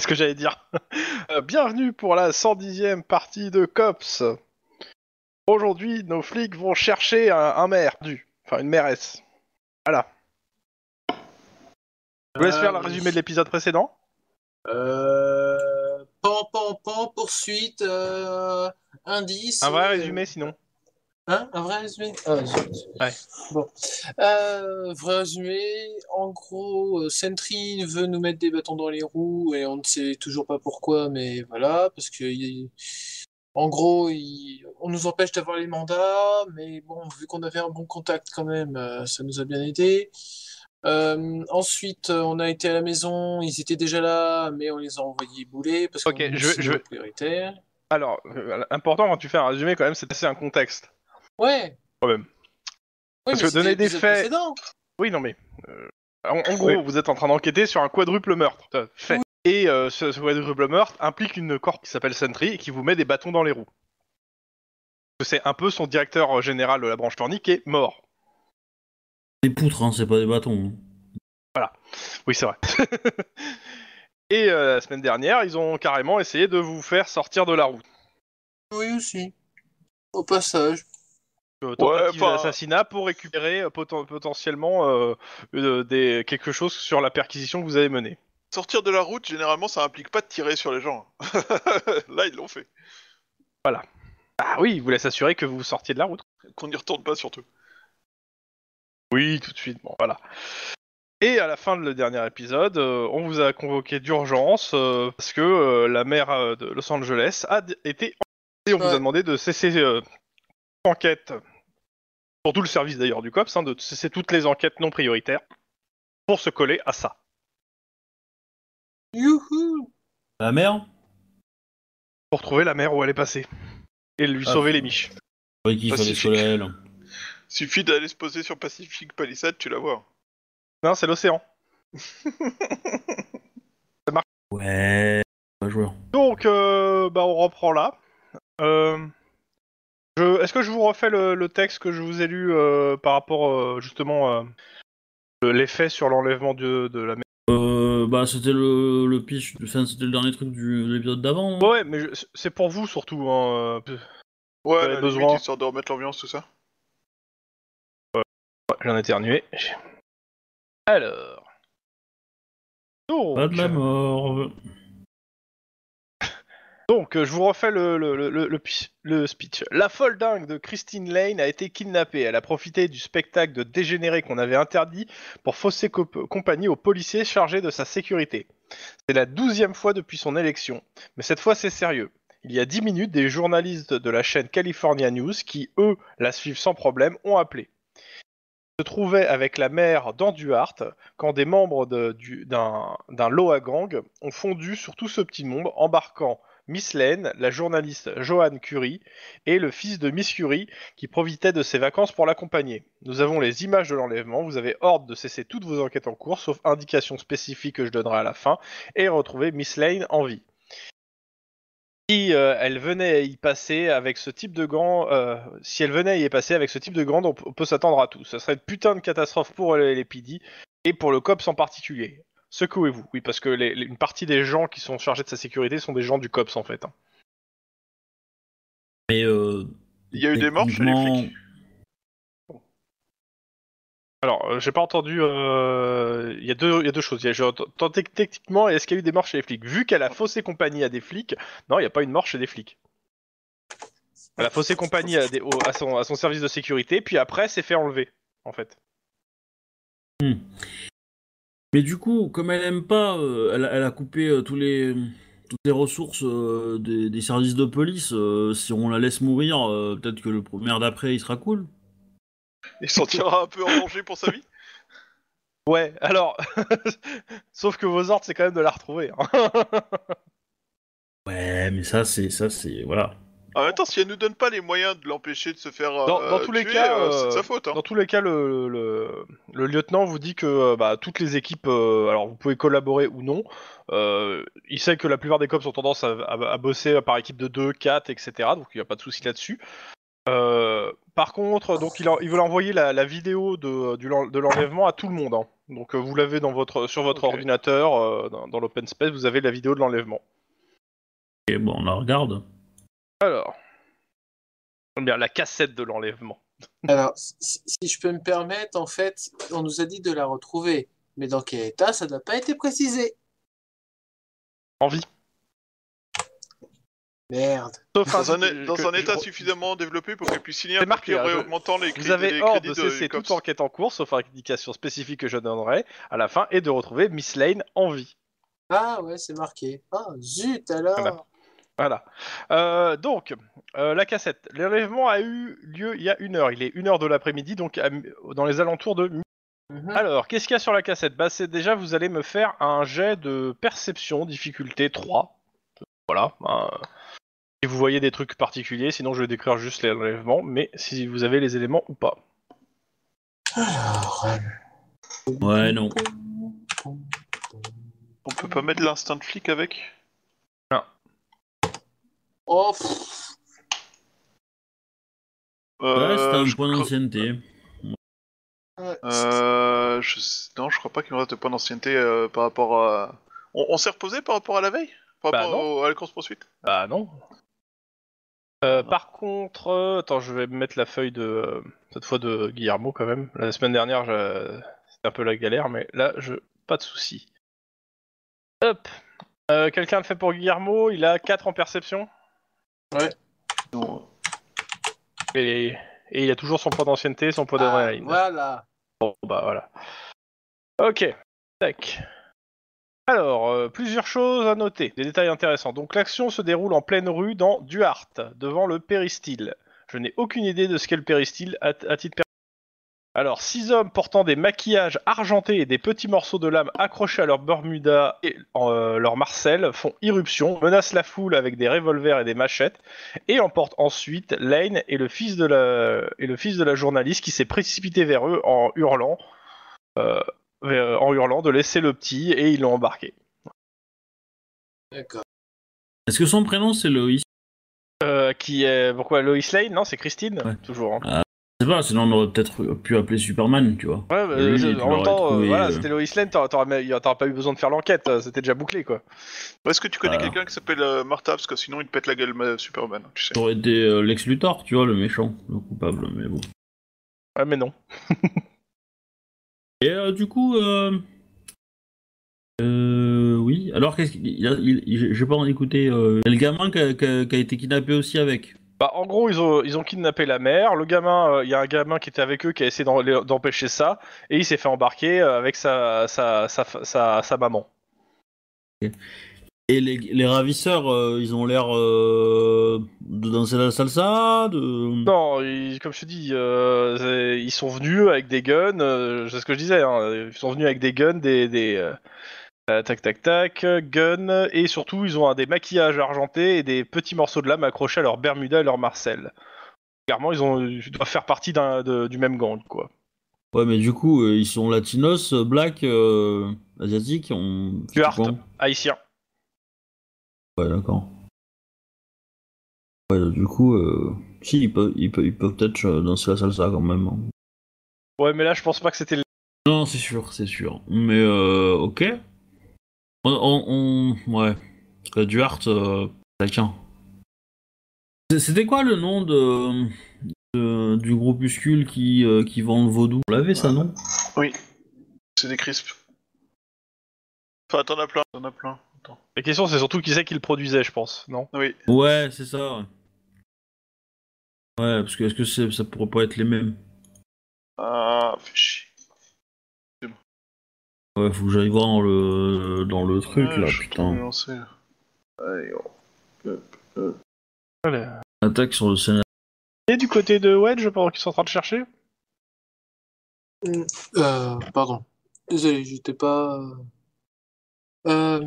ce que j'allais dire. Euh, bienvenue pour la 110e partie de COPS. Aujourd'hui, nos flics vont chercher un, maire du, enfin une mairesse. Voilà. Je vous laisse faire le euh, résumé de l'épisode précédent. Euh... Pan, pan, pan, poursuite, euh, indice. Un vrai résumé sinon. Hein, un vrai résumé ah, Bon. Euh, vrai résumé, en gros, euh, Sentry veut nous mettre des bâtons dans les roues et on ne sait toujours pas pourquoi, mais voilà, parce que en gros, on nous empêche d'avoir les mandats, mais bon, vu qu'on avait un bon contact quand même, euh, ça nous a bien aidé. ensuite, on a été à la maison, ils étaient déjà là, mais on les a envoyés bouler parce que c'était prioritaire. Alors, important quand tu fais un résumé, quand même, c'est un contexte. Ouais. Oui, donner des faits. Oui, non mais. Euh, en, gros, vous êtes en train d'enquêter sur un quadruple meurtre. Fait. Et euh, ce, quadruple meurtre implique une corps qui s'appelle Sentry et qui vous met des bâtons dans les roues. que C'est un peu son directeur euh, général de la branche tornique qui est mort. Des poutres, hein, c'est pas des bâtons. Hein. Voilà. Oui, c'est vrai. et la semaine dernière, ils ont carrément essayé de vous faire sortir de la route. Oui, aussi. Au passage pour récupérer euh, potentiellement euh, euh, des, quelque chose sur la perquisition que vous avez menée. Sortir de la route, généralement, ça implique pas de tirer sur les gens. Là, ils l'ont fait. Voilà. Ah oui, ils voulaient s'assurer que vous sortiez de la route. Qu'on n'y retourne pas, surtout. Oui, tout de suite, bon, voilà. Et à la fin de le dernier épisode, on vous a convoqué d'urgence parce que la maire de Los Angeles a été... Et on vous a demandé de cesser enquête pour tout le service d'ailleurs du COPS, hein, c'est toutes les enquêtes non prioritaires pour se coller à ça. Youhou La mer Pour trouver la mer où elle est passée et lui ah. sauver les miches. Suffit d'aller se poser sur Pacific Palisade, tu la vois. Non, c'est l'océan. ça marche. Ouais, joueur. Donc, euh, bah, on reprend là. Euh... Est-ce que je vous refais le, texte que je vous ai lu euh, par rapport euh, justement à euh, l'effet sur l'enlèvement de, la euh, Bah c'était le, pitch, enfin, c'était le dernier truc du, de l'épisode d'avant. Hein. Ouais, mais c'est pour vous surtout. Hein, ouais, les besoin. Limite, histoire de remettre l'ambiance, tout ça. Ouais, j'en ai éternué. Alors. Pas de la mort. Donc, euh, je vous refais le, speech. La folle dingue de Christine Lane a été kidnappée. Elle a profité du spectacle de dégénéré qu'on avait interdit pour fausser compagnie aux policiers chargés de sa sécurité. C'est la douzième fois depuis son élection. Mais cette fois, c'est sérieux. Il y a dix minutes, des journalistes de la chaîne California News, qui, eux, la suivent sans problème, ont appelé. Ils se trouvaient avec la mère Duhart quand des membres d'un Loa Gang ont fondu sur tout ce petit monde, embarquant Miss Lane, la journaliste Joanne Curie et le fils de Miss Curie qui profitait de ses vacances pour l'accompagner. Nous avons les images de l'enlèvement, vous avez ordre de cesser toutes vos enquêtes en cours sauf indication spécifique que je donnerai à la fin et retrouver Miss Lane en vie. Si euh, elle venait y passer avec ce type de gants, euh, si elle venait y avec ce type de on peut s'attendre à tout. Ce serait une putain de catastrophe pour les, et pour le COPS en particulier secouez-vous. Oui, parce que une partie des gens qui sont chargés de sa sécurité sont des gens du COPS en fait. Hein. Mais euh, Il y a eu des morts chez les flics. Alors, euh, j'ai pas entendu. Euh, il y, a deux- choses. Techniquement, est-ce qu'il y a eu des morts chez les flics Vu qu'elle a faussé compagnie à des flics, non, il n'y a pas eu de mort chez des flics. Elle a faussé compagnie à, des- son, à son service de sécurité, puis après, c'est fait enlever, en fait. Hmm. Mais du coup, comme elle aime pas, euh, elle, a coupé euh, tous les, toutes les ressources euh, des, services de police. si on la laisse mourir, peut-être que le premier d'après, il sera cool. Il sentira un peu en danger pour sa vie Ouais, alors. Sauf que vos ordres, c'est quand même de la retrouver. Hein. ouais, mais ça, c'est. ça c'est Voilà. Ah, en si elle nous donne pas les moyens de l'empêcher de se faire dans, euh, tous les cas, euh, c'est euh, sa faute. Hein. Dans tous les cas, le, lieutenant vous dit que bah, toutes les équipes, alors vous pouvez collaborer ou non, il sait que la plupart des cops ont tendance à, bosser par équipe de 2, 4, etc. Donc il n'y a pas de souci là-dessus. par contre, donc il, veut envoyer la, vidéo de, du de l'enlèvement à tout le monde. Hein. Donc vous l'avez dans votre, sur votre ordinateur, dans, dans l'open space, vous avez la vidéo de l'enlèvement. Ok, bon, on la regarde. Alors. Bien, la cassette de l'enlèvement. Alors, si, je peux me permettre, en fait, on nous a dit de la retrouver. Mais dans quel état, ça n'a pas été précisé. En vie. Merde. dans un, état suffisamment développé pour qu'elle puisse signer un marqué, hein, augmentant les crédits. Vous avez de cesser toute enquête en cours, sauf indication spécifique que je donnerai à la fin, et de retrouver Miss Lane en vie. Ah ouais, c'est marqué. Ah zut alors voilà. Euh, donc, euh, la cassette. L'enlèvement a eu lieu il y a une heure. Il est une heure de l'après-midi, donc dans les alentours de. Mhm. Alors, qu'est-ce qu'il y a sur la cassette Bah, c'est déjà, vous allez me faire un jet de perception, difficulté 3. Voilà. si vous voyez des trucs particuliers, sinon je vais décrire juste l'enlèvement, mais si vous avez les éléments ou pas. Euh, ouais, non. On peut pas mettre l'instinct de flic avec Oh, ouais, c'est un point Euh, je... Euh, non, je crois pas qu'il y reste de point d'ancienneté euh, par rapport à. On, s'est reposé par rapport à la veille Par bah rapport à la course poursuite Bah non. Euh, ah. Par contre, attends, je vais mettre la feuille de cette fois de Guillermo quand même. La semaine dernière, c'était un peu la galère, mais là, je pas de souci. Hop. Quelqu'un le fait pour Guillermo. Il a 4 en perception. Ouais. et, il a toujours son poids d'ancienneté, son poids d'adrénaline. Ah, voilà. Bon, bah voilà. Ok. Tac. Alors, euh, plusieurs choses à noter, des détails intéressants. Donc, l'action se déroule en pleine rue dans Duarte, devant le péristyle. Je n'ai aucune idée de ce qu'est le péristyle à, à titre personnel. Alors, six hommes portant des maquillages argentés et des petits morceaux de lame accrochés à leur Bermuda et euh, leur marcel font irruption, menacent la foule avec des revolvers et des machettes, et emportent ensuite Lane et le fils de la, et le fils de la journaliste qui s'est précipité vers eux en hurlant, euh, euh, en hurlant de laisser le petit, et ils l'ont embarqué. D'accord. Est-ce que son prénom c'est Loïs Qui est pourquoi Loïs Lane Non, c'est Christine, toujours. Hein. Ah sais pas, sinon on aurait peut-être pu appeler Superman, tu vois. Ouais, euh, en même temps, euh, voilà, euh. c'était Lois Lane, t'aurais- pas eu besoin de faire l'enquête, c'était déjà bouclé quoi. Est-ce que tu connais quelqu'un qui s'appelle Martha Parce que sinon, il te pète la gueule, Superman, tu sais. T'aurais été Lex Luthor, tu vois, le méchant, le coupable, mais bon. Ouais, ah, mais non. Et du coup, euh... euh, oui. Alors, qu'est-ce qu'il j'ai pas en écouter. il y a le gamin qui a été kidnappé aussi avec. Bah, en gros, ils ont, ils ont kidnappé la mère. Le gamin, euh, il y a un gamin qui était avec eux qui a essayé d'empêcher ça. Et il s'est fait embarquer euh, avec sa, sa, sa, sa, maman. Et les, les ravisseurs, euh, ils ont l'air de danser la salsa de... Non, comme je te dis, ils sont venus avec des guns, c'est ce que je disais, hein. ils sont venus avec des guns, des, euh, tac tac tac, gun, et surtout ils ont un, des maquillages argentés et des petits morceaux de lame accrochés à leur Bermuda et leur Marcel. Clairement, ils, ont, doivent faire partie du même gang, quoi. Ouais, mais du coup, euh, ils sont latinos, black, euh, asiatiques, on. Stuart, haïtien. Ouais, d'accord. Ouais, du coup, si, ils peuvent, peut-être danser la salsa quand même. Hein. Ouais, mais là, je pense pas que c'était. Non, c'est sûr, c'est sûr. Mais euh, ok. On, on, ouais. Du art, euh, C'était quoi le nom de, du groupuscule qui, euh, qui vend le vaudou On l'avait ça, non Oui. C'est des crisps. Enfin, t'en as plein, t'en as La question, c'est surtout qui c'est qui le produisait, je pense, non Oui. Ouais, c'est ça. Ouais, parce que est-ce que ça pourrait pas être les mêmes Ah, chier. Ouais, faut que j'aille voir dans le, dans le truc ouais, là, putain. Allez, Attaque sur le scénario. Et du côté de Wedge pendant qu'ils sont en train de chercher euh, Pardon. Désolé, j'étais pas. Euh, euh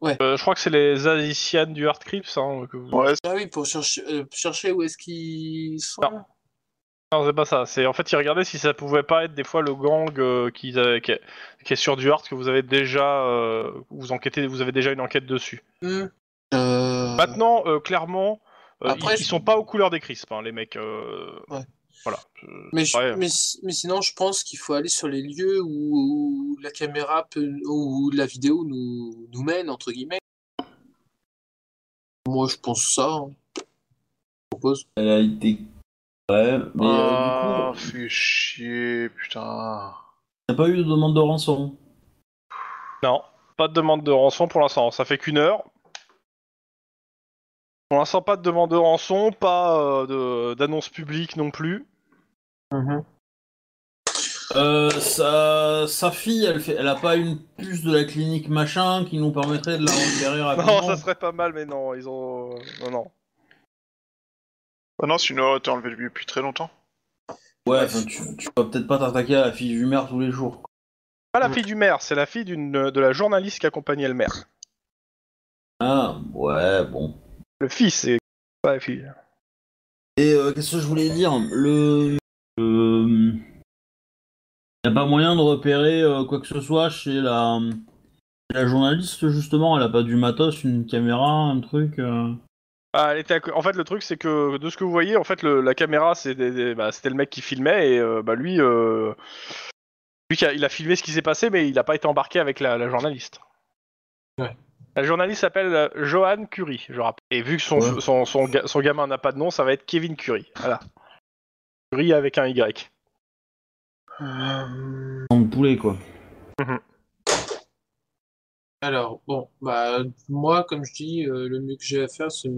ouais. Euh, je crois que c'est les Alicianes du Hard Hein, que vous... ouais. Ah oui, pour chercher, euh, chercher où est-ce qu'ils sont c'est pas ça. C'est en fait, ils regardaient si ça pouvait pas être des fois le gang euh, qui, euh, qui, est, sur du hard que vous avez déjà, euh, vous enquêtez, vous avez déjà une enquête dessus. Hmm. Maintenant, clairement, Après, ils, sont pas aux couleurs des crisps, hein, les mecs. Voilà. Mais, mais, sinon, je pense qu'il faut aller sur les lieux où, la caméra peut, où la vidéo nous, nous mène entre guillemets. Moi, je pense ça. Hein. Je propose. Elle a été Ouais, mais ah, du coup, ah, chier, putain. T'as pas eu de demande de rançon Non, pas de demande de rançon pour l'instant. Ça fait qu'une heure. Pour l'instant, pas de demande de rançon, pas euh, d'annonce publique non plus. Mhm. Euh, sa, fille, elle, fait, elle a pas une puce de la clinique machin qui nous permettrait de la récupérer rapidement. Non, ça serait pas mal, mais non, ils ont. Non, non. Ah non, sinon t'es enlevé depuis très longtemps. Ouais, tu, tu vas peut-être pas t'attaquer à la fille du maire tous les jours. Pas la fille du maire, c'est la fille d'une euh, de la journaliste qui accompagnait le maire. Ah, ouais, bon. Le fils, c'est pas la fille. Et euh, qu'est-ce que je voulais dire Le. Euh... a pas moyen de repérer euh, quoi que ce soit chez la. La journaliste, justement, elle a pas du matos, une caméra, un truc. Ah, en fait, le truc, c'est que de ce que vous voyez, en fait, la caméra, bah, c'était le mec qui filmait et euh, bah, lui, euh, lui il, a, filmé ce qui s'est passé, mais il n'a pas été embarqué avec la, journaliste. La journaliste s'appelle euh, Johan Curie, je rappelle. Et vu que son, gamin n'a pas de nom, ça va être Kevin Curie. Voilà. Curie avec un Y. un poulet, quoi. Mhm. Alors, bon, bah, moi, comme je dis, euh, le mieux que j'ai à faire, c'est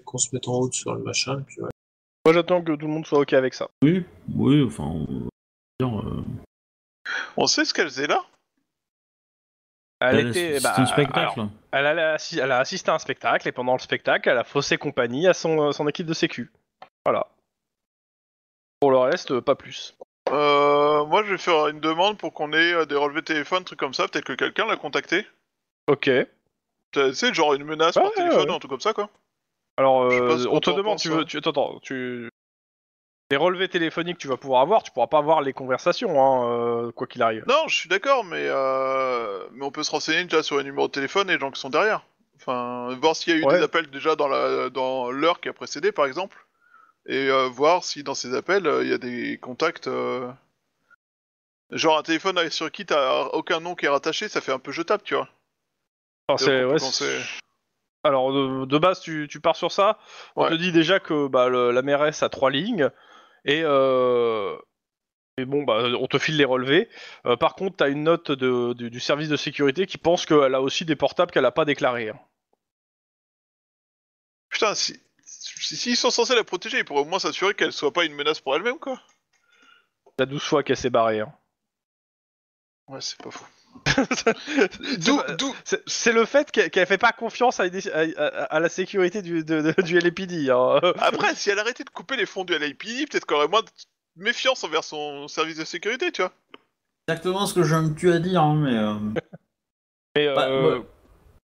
qu'on se mette en route sur le machin. Et puis Moi, j'attends que tout le monde soit OK avec ça. Oui, oui, enfin. On, euh, On sait ce qu'elle faisait là Elle bah, un spectacle. elle, a assisté à un spectacle et pendant le spectacle, elle a faussé compagnie à son, euh, équipe de sécu. Voilà. Pour le reste, pas plus. Euh, moi, je vais faire une demande pour qu'on ait euh, des relevés téléphoniques, trucs comme ça. Peut-être que quelqu'un l'a contacté. Ok. Tu sais, genre une menace par téléphone ou un truc comme ça, quoi. Alors, euh, on te demande, tu hein. veux, tu, attends, attends, tu, les relevés téléphoniques, tu vas pouvoir avoir, tu pourras pas avoir les conversations, hein, quoi qu'il arrive. Non, je suis d'accord, mais, euh, mais on peut se renseigner déjà sur les numéros de téléphone et les gens qui sont derrière. Enfin, voir s'il y a eu des appels déjà dans la dans l'heure qui a précédé, par exemple et euh, voir si dans ces appels euh, il y a des contacts. Euh. Genre un téléphone sur qui t'as aucun nom qui est rattaché, ça fait un peu jetable, tu vois. Alors, de, base, tu, pars sur ça. On te dit déjà que bah, la mairesse a trois lignes. Et, bon, bah, on te file les relevés. par contre, t'as une note du service de sécurité qui pense qu'elle a aussi des portables qu'elle n'a pas déclarés. Hein. Putain, si... S'ils sont censés la protéger, ils pourraient au moins s'assurer qu'elle soit pas une menace pour elle-même, quoi. La douze fois qu'elle s'est barrée. Hein. Ouais, c'est pas fou. c'est le fait qu'elle fait pas confiance à, la sécurité du, hein. LAPD. Après, si elle arrêtait de couper les fonds du LAPD, peut-être qu'elle aurait moins de méfiance envers son service de sécurité, tu vois. Exactement ce que je me tue à dire, mais. Hein, mais euh... Bah, euh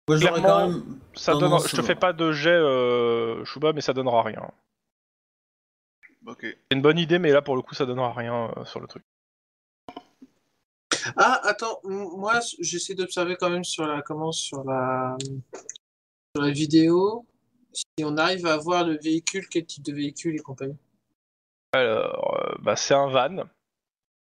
je te euh, fais pas de jet, euh, Shuba, mais ça donnera rien. C'est une bonne idée, mais là pour le coup, ça donnera rien euh, sur le truc. Ah, attends, moi j'essaie d'observer quand même sur la comment sur la sur la vidéo si on arrive à voir le véhicule, quel type de véhicule et compagnie. Alors, bah, c'est un van.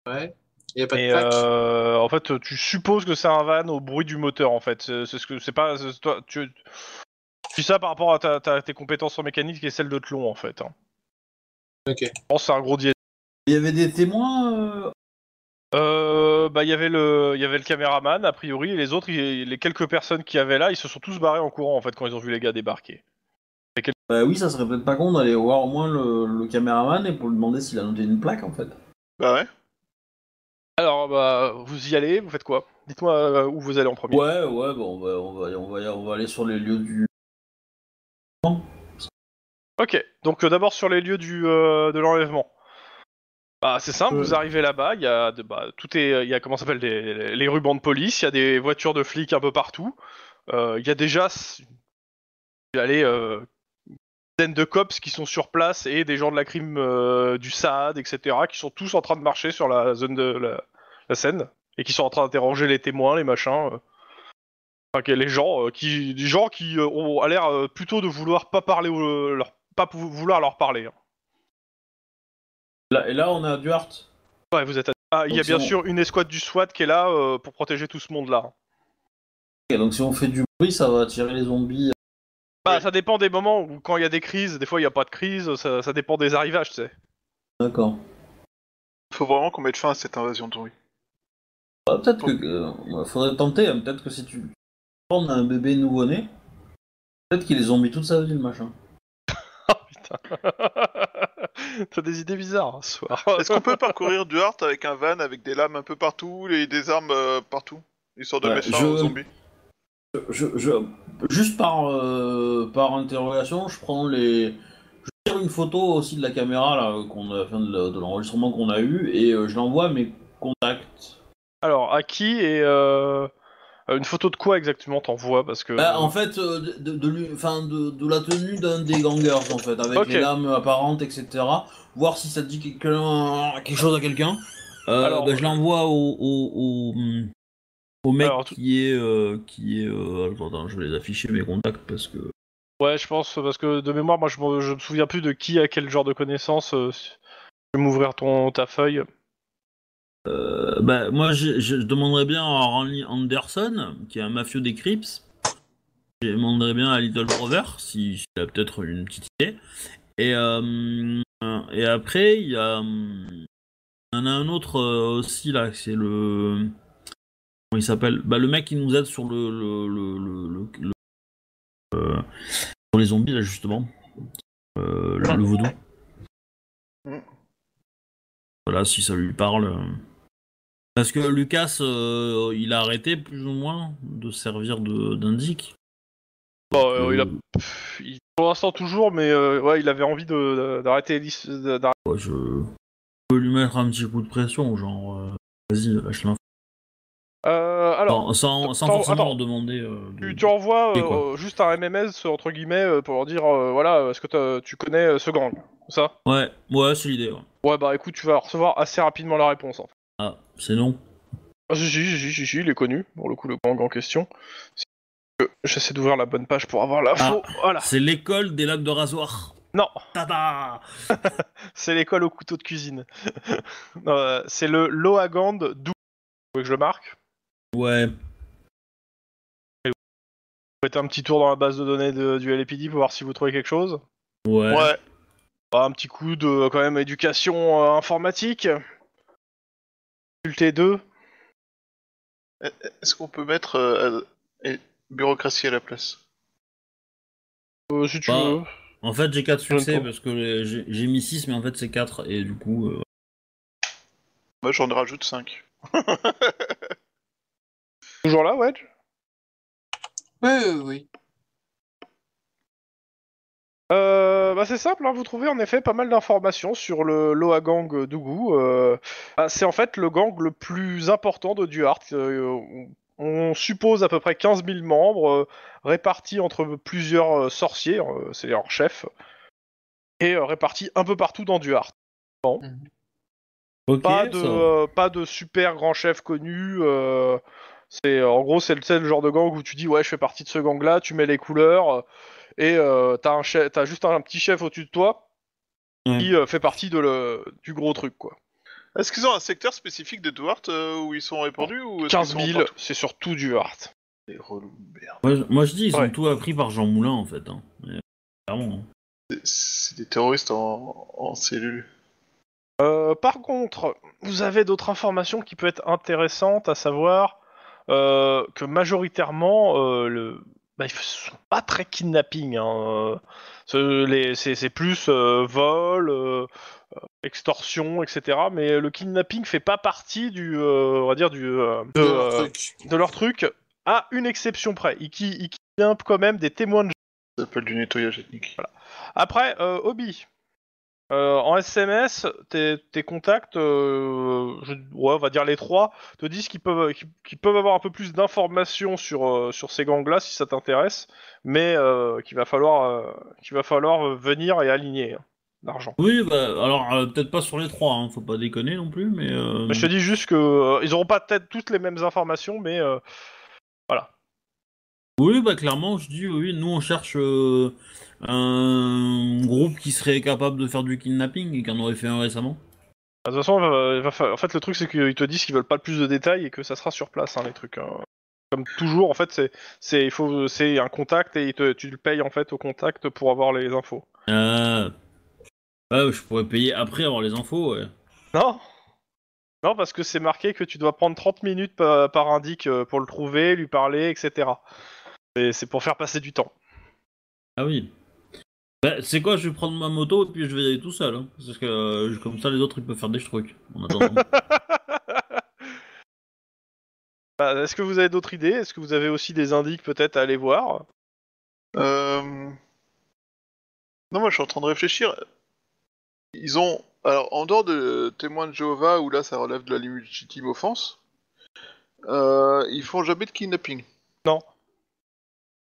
Ouais. Euh, en fait, tu supposes que c'est un van au bruit du moteur, en fait. C'est ce que c'est pas. Toi, tu, tu dis ça par rapport à ta, tes compétences en mécanique et celles de Tlon, en fait. Hein. Ok. c'est un gros Il y avait des témoins euh, euh, bah, il y avait le, il y avait le caméraman a priori et les autres, les quelques personnes qui avaient là, ils se sont tous barrés en courant en fait quand ils ont vu les gars débarquer. Bah oui, ça serait peut-être pas con d'aller voir au moins le, le caméraman et pour lui demander s'il a noté une plaque en fait. Bah ouais. Alors, bah, vous y allez, vous faites quoi Dites-moi euh, où vous allez en premier. Ouais, ouais, on, va, aller sur les lieux du. Ok, donc euh, d'abord sur les lieux du, euh, de l'enlèvement. Bah, c'est simple, vous arrivez là-bas, il y a de, bah, tout est, il y a comment s'appelle les, rubans de police, il y a des voitures de flics un peu partout. Il y a déjà, allez, de cops qui sont sur place et des gens de la crime euh, du Saad, etc., qui sont tous en train de marcher sur la zone de la, scène et qui sont en train d'interroger les témoins, les machins. Euh. les gens euh, qui, des gens qui ont l'air plutôt de vouloir pas parler, ou leur, pas vouloir leur parler. Hein. et là, on a Duarte. Ouais, vous êtes. À... Ah, il y a bien sûr une escouade du SWAT qui est là pour protéger tout ce monde-là. donc si on fait du bruit, ça va attirer les zombies bah, ça dépend des moments où, quand il y a des crises, des fois il n'y a pas de crise, ça, dépend des arrivages, tu sais. D'accord. Faut vraiment qu'on mette fin à cette invasion de zombies. Bah, peut-être que. Euh, faudrait tenter, hein. peut-être que si tu prends un bébé nouveau-né, peut-être qu'il est zombie toute sa vie, le machin. oh putain T'as des idées bizarres hein, ce soir. Est-ce qu'on peut parcourir du heart avec un van avec des lames un peu partout et des armes euh, partout Histoire de bah, mettre fin aux zombies je, juste euh, par, interrogation, je prends les. Je tire une photo aussi de la caméra qu'on a, de, l'enregistrement qu'on a eu et euh, je l'envoie à mes contacts. Alors, à qui et euh, une photo de quoi exactement t'envoies parce que bah, En fait, de, la tenue d'un des gangers en fait, avec les lames apparentes, etc. Voir si ça dit quelque, chose à quelqu'un. Alors, bah, je l'envoie au hum, au mec qui est. Euh, qui est euh, Attends, je vais les afficher mes contacts parce que. Ouais, je pense, parce que de mémoire, moi je me, souviens plus de qui a quel genre de connaissances. je euh, vais m'ouvrir ton, ta feuille. Euh, bah, moi je, demanderais bien à Randy Anderson, qui est un mafieux des Crips. Je demanderais bien à Little Brother, si si a peut-être une petite idée. Et, et après, il y a. Il y en a un autre aussi là, c'est le il s'appelle bah, Le mec qui nous aide sur le, le, le, le euh, sur les zombies, là, justement. Euh, le, vaudou. Voilà, si ça lui parle. Euh. Parce que Lucas, euh, il a arrêté plus ou moins de servir d'indic. De, bon, bah, il a... il, pour l'instant toujours, mais ouais, il avait envie De, d'arrêter je... peux lui mettre un petit coup de pression, genre, vas-y, lâche l'info. Euh, alors, sans, forcément demander. Euh, tu, tu, envoies euh, juste un MMS entre guillemets euh, pour leur dire voilà, est-ce que tu connais ce gang Ça Ouais, ouais, c'est l'idée. Ouais. ouais. bah écoute, tu vas recevoir assez rapidement la réponse. En hein. fait. Ah, c'est non ah, si, si, si, si, il est connu, pour le coup, le gang en question. J'essaie d'ouvrir la bonne page pour avoir l'info. Ah, voilà. C'est l'école des lacs de rasoir. Non. Tada C'est l'école au couteau de cuisine. c'est le Loagand d'où. Vous voulez que je le marque Ouais. faites un petit tour dans la base de données du LPD pour voir si vous trouvez quelque chose Ouais. ouais. Bah, un petit coup de quand même éducation euh, informatique. Consulté 2. E, est-ce qu'on peut mettre euh, euh, bureaucratie à la place Si tu bah, veux. En fait, j'ai 4 succès parce que j'ai mis 6, mais en fait, c'est 4 et du coup. Moi, bah, j'en rajoute 5. Toujours là, Wedge Oui, oui, euh, bah, c'est simple, hein, vous trouvez en effet pas mal d'informations sur le Loa Gang d'Ougou. Euh, bah, c'est en fait le gang le plus important de Duart. Euh, on suppose à peu près 15 000 membres répartis entre plusieurs sorciers, hein, c'est dire chef, et répartis un peu partout dans Duart. Mhm. pas de super grand chef connu. C'est euh, en gros c'est le, genre de gang où tu dis ouais je fais partie de ce gang là, tu mets les couleurs euh, et euh, t'as un juste un, petit chef au-dessus de toi mm. qui euh, fait partie de le, du gros truc quoi. Est-ce qu'ils ont un secteur spécifique de Duarte où ils sont répandus ou 15 000, c'est surtout Duarte. Moi, je dis, ils ont tout appris par Jean Moulin en fait. Hein. Hein. C'est des terroristes en, cellule. par contre, vous avez d'autres informations qui peuvent être intéressantes, à savoir euh, que majoritairement, euh, bah, ils le... sont pas très kidnapping. Hein, euh, c'est plus vol, extorsion, etc. Mais le kidnapping fait pas partie du, on va dire du, de, leur truc. À une exception près, ils, kidnappent quand même des témoins de. Ça s'appelle du nettoyage ethnique. Après, hobby. Euh, en SMS, tes, contacts, euh, on va dire les trois, te disent qu'ils peuvent, peuvent avoir un peu plus d'informations sur, euh, sur ces gangs-là si ça t'intéresse, mais qu'il va falloir, qu'il va falloir venir et aligner hein, l'argent. Oui, bah, alors peut-être pas sur les trois, hein, faut pas déconner non plus, mais. je te dis juste que ils auront pas peut-être toutes les mêmes informations, mais voilà. Oui, bah clairement, je dis oui, nous on cherche euh, un groupe qui serait capable de faire du kidnapping et qui en aurait fait un récemment. Bah, de toute façon, en fait, le truc c'est qu'ils te disent qu'ils veulent pas plus de détails et que ça sera sur place, hein, les trucs. Hein. Comme toujours, en fait, c'est c'est il faut c'est un contact et tu le payes en fait au contact pour avoir les infos. Euh... Ah, je pourrais payer après avoir les infos. Non. Non, parce que c'est marqué que tu dois prendre 30 minutes par, indique euh, pour le trouver, lui parler, etc. C'est pour faire passer du temps. Ah oui. Bah, c'est quoi, je vais prendre ma moto et puis je vais aller tout seul. Hein. que euh, comme ça, les autres ils peuvent faire des trucs. Bah, est-ce que vous avez d'autres idées Est-ce que vous avez aussi des indices peut-être à aller voir euh, Non, moi je suis en train de réfléchir. Ils ont. Alors, en dehors de Témoin de Jéhovah, où là ça relève de la légitime offense, euh, ils font jamais de kidnapping. Non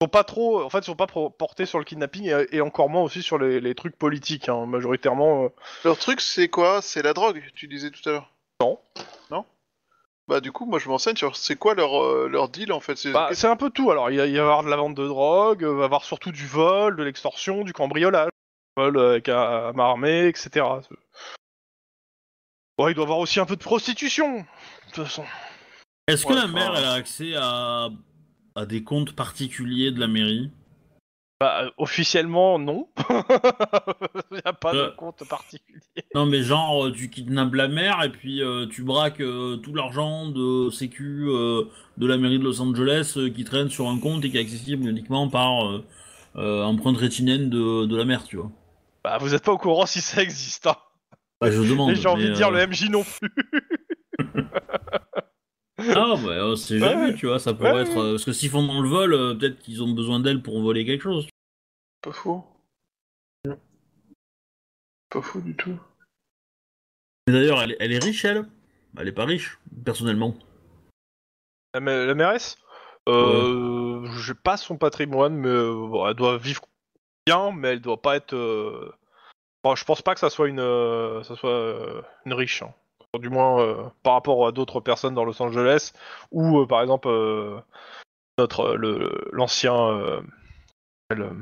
pas trop, en fait, sont pas portés sur le kidnapping et, encore moins aussi sur les, trucs politiques, hein, majoritairement. Euh. Leur truc, c'est quoi C'est la drogue, tu disais tout à l'heure. Non. non. Bah, du coup, moi, je m'enseigne sur c'est quoi leur, euh, leur deal en fait. C'est bah, c'est un peu tout. Alors, il y a- va avoir de la vente de drogue, il va y avoir surtout du vol, de l'extorsion, du cambriolage, vol euh, avec un armé, etc. Ouais, il doit avoir aussi un peu de prostitution, de toute façon. Est-ce que la mère, a accès à à des comptes particuliers de la mairie bah, euh, officiellement, non. Il n'y a pas de euh. compte particulier. Non, mais genre, euh, tu kidnappes la mère et puis tu braques tout l'argent de sécu de la mairie de Los Angeles qui traîne sur un compte et qui est accessible uniquement par empreinte rétinienne de, la mère, tu vois. Bah, vous êtes pas au courant si ça existe. Hein. Bah, je demande. Et j'ai envie de dire le MJ non plus. Ah, bah, on sait jamais, tu vois, ça pourrait être. Euh, parce que s'ils font dans le vol, euh, peut-être qu'ils ont besoin d'elle pour voler quelque chose. Pas fou. Pas fou du tout. Mais d'ailleurs, elle, est- riche, elle Elle est pas riche, personnellement. La, la mairesse euh, J'ai pas son patrimoine, mais euh, elle doit vivre bien, mais elle doit pas être. bon, je pense pas que ça soit une, soit une riche. Hein du moins euh, par rapport à d'autres personnes dans Los Angeles, ou euh, par exemple euh, notre l'ancien comment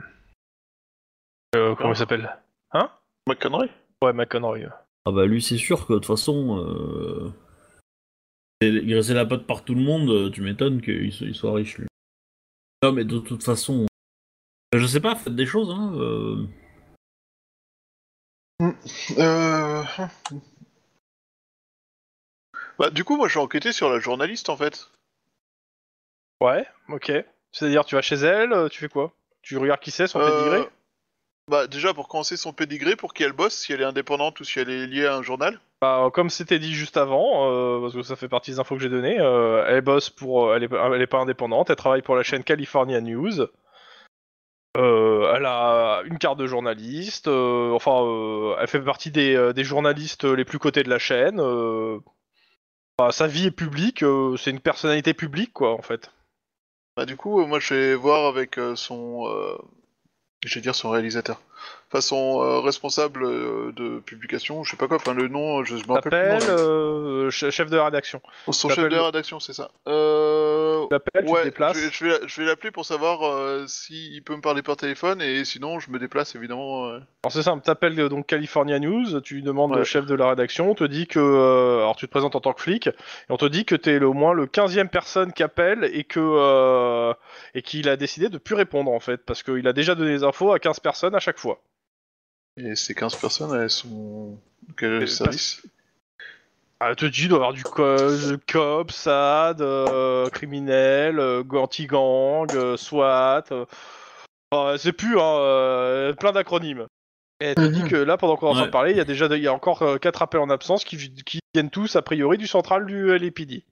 hein il s'appelle Hein McConroy Ouais, McConroy. Ah bah lui c'est sûr que de toute façon, euh... graisser la pote par tout le monde, tu m'étonnes qu'il soit riche lui. Non mais de toute façon, je sais pas, faites des choses hein. Euh... Hmm, bah, du coup, moi, je enquêté sur la journaliste, en fait. Ouais, ok. C'est-à-dire, tu vas chez elle, euh, tu fais quoi Tu regardes qui c'est, son euh, pédigré Bah, déjà, pour commencer son pédigré, pour qui elle bosse, si elle est indépendante ou si elle est liée à un journal. Bah, euh, comme c'était dit juste avant, parce que ça fait partie des infos que j'ai données, elle bosse pour. elle, est, pas- indépendante, elle travaille pour la chaîne California News. elle a une carte de journaliste, enfin, elle fait partie des, journalistes les plus cotés de la chaîne. Bah, sa vie est publique, euh, c'est une personnalité publique, quoi, en fait. Bah, du coup, euh, moi, je vais voir avec euh, son. je vais dire son réalisateur façon euh, responsable euh, de publication, je sais pas quoi, enfin le nom, je, me rappelle. plus euh, chef de rédaction. son chef de rédaction, c'est ça. Euh... Tu te déplaces. je vais, je vais l'appeler pour savoir s'il peut me parler par téléphone et sinon je me déplace évidemment. Alors c'est simple, t'appelles donc California News, tu lui demandes le chef de la rédaction, on te dit que... alors tu te présentes en tant que flic, et on te dit que t'es es au moins le 15 e personne qui appelle et que... et qu'il a décidé de plus répondre en fait, parce qu'il a déjà donné des infos à 15 personnes à chaque fois. Et ces 15 personnes, elles sont. Quel est le service elle ah, te dit d'avoir du co euh, cop, SAD, criminel, euh, anti-gang, euh, euh, SWAT. c'est plus, hein, plein d'acronymes. Et elle te dit que là, pendant qu'on en train de parler, il y a déjà encore 4 appels en absence qui, viennent tous, a priori, du central du LAPD.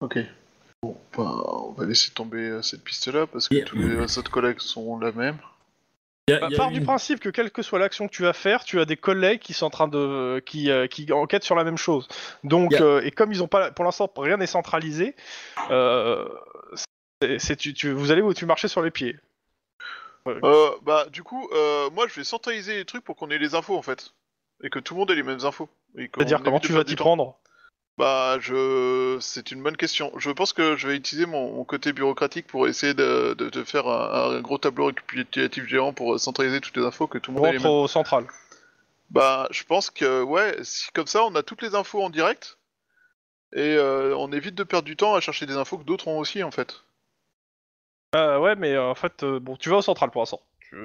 Ok. Bon, on va laisser tomber cette piste-là parce que tous les autres collègues sont la même. Par bah, part du principe que quelle que soit l'action que tu vas faire, tu as des collègues qui sont en train de qui, euh, qui enquêtent sur la même chose. Donc euh, et comme ils ont pas pour l'instant rien n'est centralisé, euh, tu, vous allez où tu marches sur les pieds. bah du coup moi je vais centraliser les trucs pour qu'on ait les infos en fait et que tout le monde ait les mêmes infos. C'est-à-dire comment tu vas t'y prendre bah, je... c'est une bonne question. Je pense que je vais utiliser mon, côté bureaucratique pour essayer de, faire un, gros tableau récapitulatif géant pour centraliser toutes les infos que tout le monde a. au central. Bah, je pense que, ouais, comme ça, on a toutes les infos en direct et euh, on évite de perdre du temps à chercher des infos que d'autres ont aussi, en fait. Euh, ouais, mais euh, en fait, euh, bon, tu vas au central pour l'instant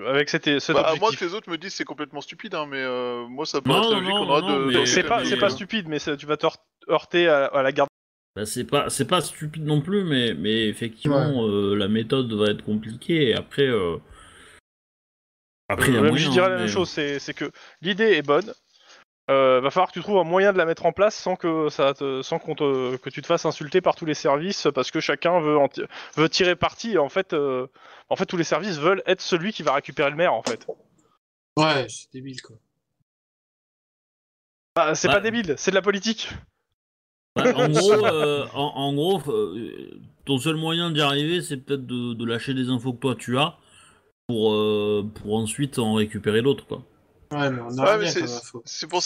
avec cette, bah, moins que les autres me disent c'est complètement stupide, hein, mais euh, moi ça de... C'est pas, stupide, mais tu vas te heurter à, la garde. Bah, c'est pas, c'est pas stupide non plus, mais, mais effectivement euh, la méthode va être compliquée. Et après, euh, après y a je dirais la hein, même chose, c'est, que l'idée est bonne. va falloir que tu trouves un moyen de la mettre en place sans que ça te, sans que tu te fasses insulter par tous les services parce que chacun veut, veut tirer parti. En fait, en fait, tous les services veulent être celui qui va récupérer le maire, en fait. Ouais, c'est débile, quoi. Bah, c'est pas débile, c'est de la politique. Bah, euh, en gros, euh, ton seul moyen d'y arriver, c'est peut-être de, lâcher des infos que toi tu as pour, euh, pour ensuite en récupérer d'autres quoi. Ouais, mais on a ouais, c'est pour,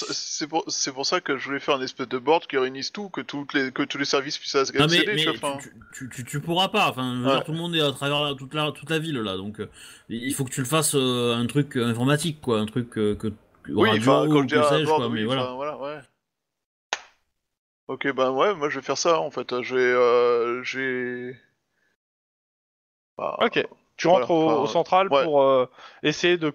pour, pour, ça que je voulais faire un espèce de board qui réunisse tout, que, toutes les, que tous les services puissent accéder. Non, mais, mais tu, tu, tu, pourras pas, enfin, tout le monde est à travers toute, la, toute la ville là, donc euh, il faut que tu le fasses euh, un truc euh, informatique, quoi, un truc que. Oui, radio, enfin, quand ou je sais voilà. ouais. Ok, ben ouais, moi je vais faire ça en fait, hein, j'ai. Euh, j'ai. Bah, ok. Tu rentres au, central pour euh, essayer de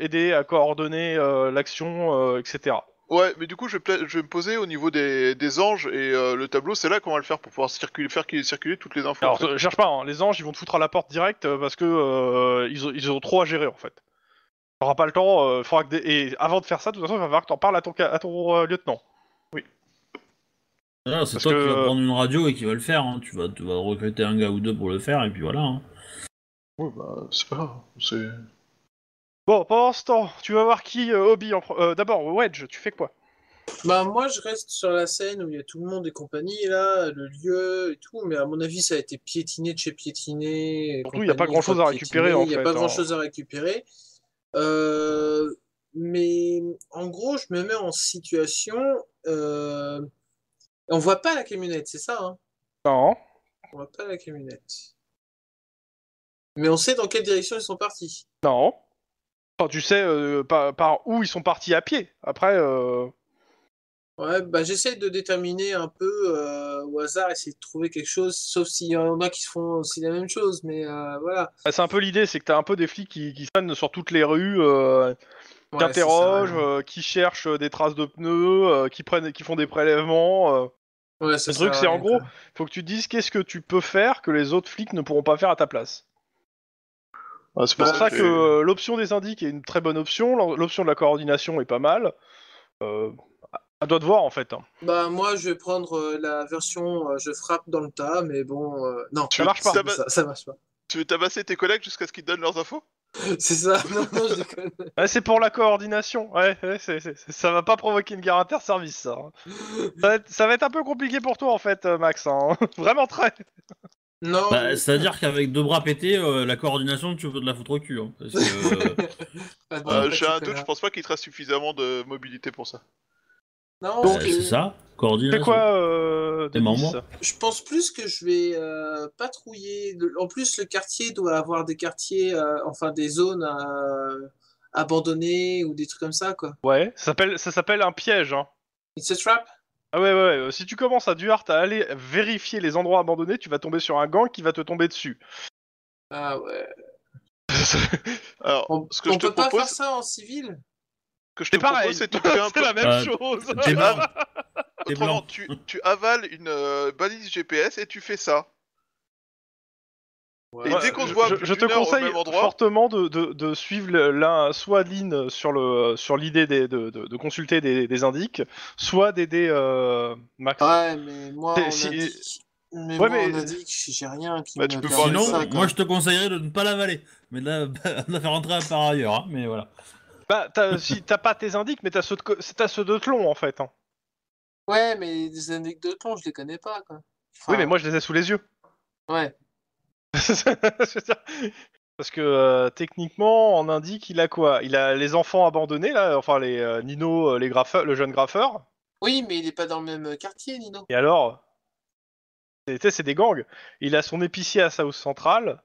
aider à coordonner euh, l'action, euh, etc. Ouais, mais du coup, je vais, me poser au niveau des, anges et le tableau, c'est là qu'on va le faire pour pouvoir circuler, faire circuler toutes les infos. Alors, cherche pas, hein. les anges, ils vont te foutre à la porte direct parce que ils ont, trop à gérer en fait. T'auras pas le temps, et avant de faire ça, de toute façon, il va falloir que t'en parles à ton, à ton lieutenant. Oui. c'est toi qui vas prendre une radio et qui va le faire, hein. tu, vas, tu recruter un gars ou deux pour le faire et puis voilà. Hein. Ouais, bah, c'est pas grave, c'est... Bon, pendant ce temps, tu vas voir qui, hobby euh, euh, d'abord, Wedge, tu fais quoi Bah moi je reste sur la scène où il y a tout le monde et compagnie, là, le lieu et tout, mais à mon avis ça a été piétiné de chez piétiné. Surtout, il n'y a pas hein. grand-chose à récupérer, en Il n'y a pas grand-chose à récupérer. mais en gros je me mets en situation... euh, On voit pas la camionnette, c'est ça hein? Non. On voit pas la camionnette. Mais on sait dans quelle direction ils sont partis. Non. tu sais euh, par, où ils sont partis à pied. Après. Euh, ouais, bah j'essaie de déterminer un peu euh, au hasard, essayer de trouver quelque chose, sauf s'il y en a qui font aussi la même chose, mais voilà. Bah, c'est un peu l'idée, c'est que t'as un peu des flics qui, qui sonnent sur toutes les rues, qui interrogent, qui cherchent des traces de pneus, qui prennent, qui font des prélèvements. Le truc, c'est en gros, faut que tu dises qu'est-ce que tu peux faire que les autres flics ne pourront pas faire à ta place c'est bah, pour ça, que, euh, l'option des indiques est une très bonne option, l'option de la coordination est pas mal. Euh, à te de voir en fait. Hein. Bah moi je vais prendre euh, la version euh, je frappe dans le tas, mais bon non. Ça marche pas. Ça, marche pas. Tu veux tabasser tes collègues jusqu'à ce qu'ils donnent leurs infos C'est ça. Non, non je déconne. c'est pour la coordination. Ouais, ça va pas provoquer une guerre inter-service. Ça. Hein. Ça, va être, un peu compliqué pour toi en fait, Max. Hein. Vraiment très. Non. Bah, c'est-à-dire qu'avec deux bras pétés, euh, la coordination, tu veux de la foutre au cul. Hein, bah, euh, un doute, je pense pas qu'il te reste suffisamment de mobilité pour ça. Non, bah, c'est ça, coordination. C'est quoi euh, Je pense plus que je vais euh, patrouiller. En plus, le quartier doit avoir des quartiers, enfin des zones abandonnées ou des trucs comme ça, quoi. Ouais, ça s'appelle un piège. Hein. It's a trap ah ouais, ouais, si tu commences à Duarte à aller vérifier les endroits abandonnés, tu vas tomber sur un gant qui va te tomber dessus. Ah ouais. Alors, on, ce que peut pas faire ça en civil que je te pareil, propose, c'est de faire un peu... la même euh, chose. Autrement, tu, tu, avales une euh, balise GPS et tu fais ça et dès qu'on voit, je, te conseille fortement de, de, de suivre soit Lynn sur le sur l'idée de, de, consulter des, des indices, soit d'aider euh, Max. Ouais, mais moi, moi, j'ai rien qui bah, tu peux Sinon, moi, je te conseillerais de ne pas l'avaler, mais de la, faire rentrer par ailleurs. Hein, mais voilà. Bah, t'as, si, t'as pas tes indices, mais t'as ceux de, t'as en fait. Hein. Ouais, mais des indices de Tlon, je les connais pas quoi. Oui, mais moi, je les ai sous les yeux. Ouais. Parce que euh, techniquement, on indique qu'il a quoi Il a les enfants abandonnés, là, enfin les euh, Nino, euh, les graffeurs, le jeune graffeur. Oui, mais il n'est pas dans le même quartier, Nino. Et alors C'est des gangs. Il a son épicier à South Central.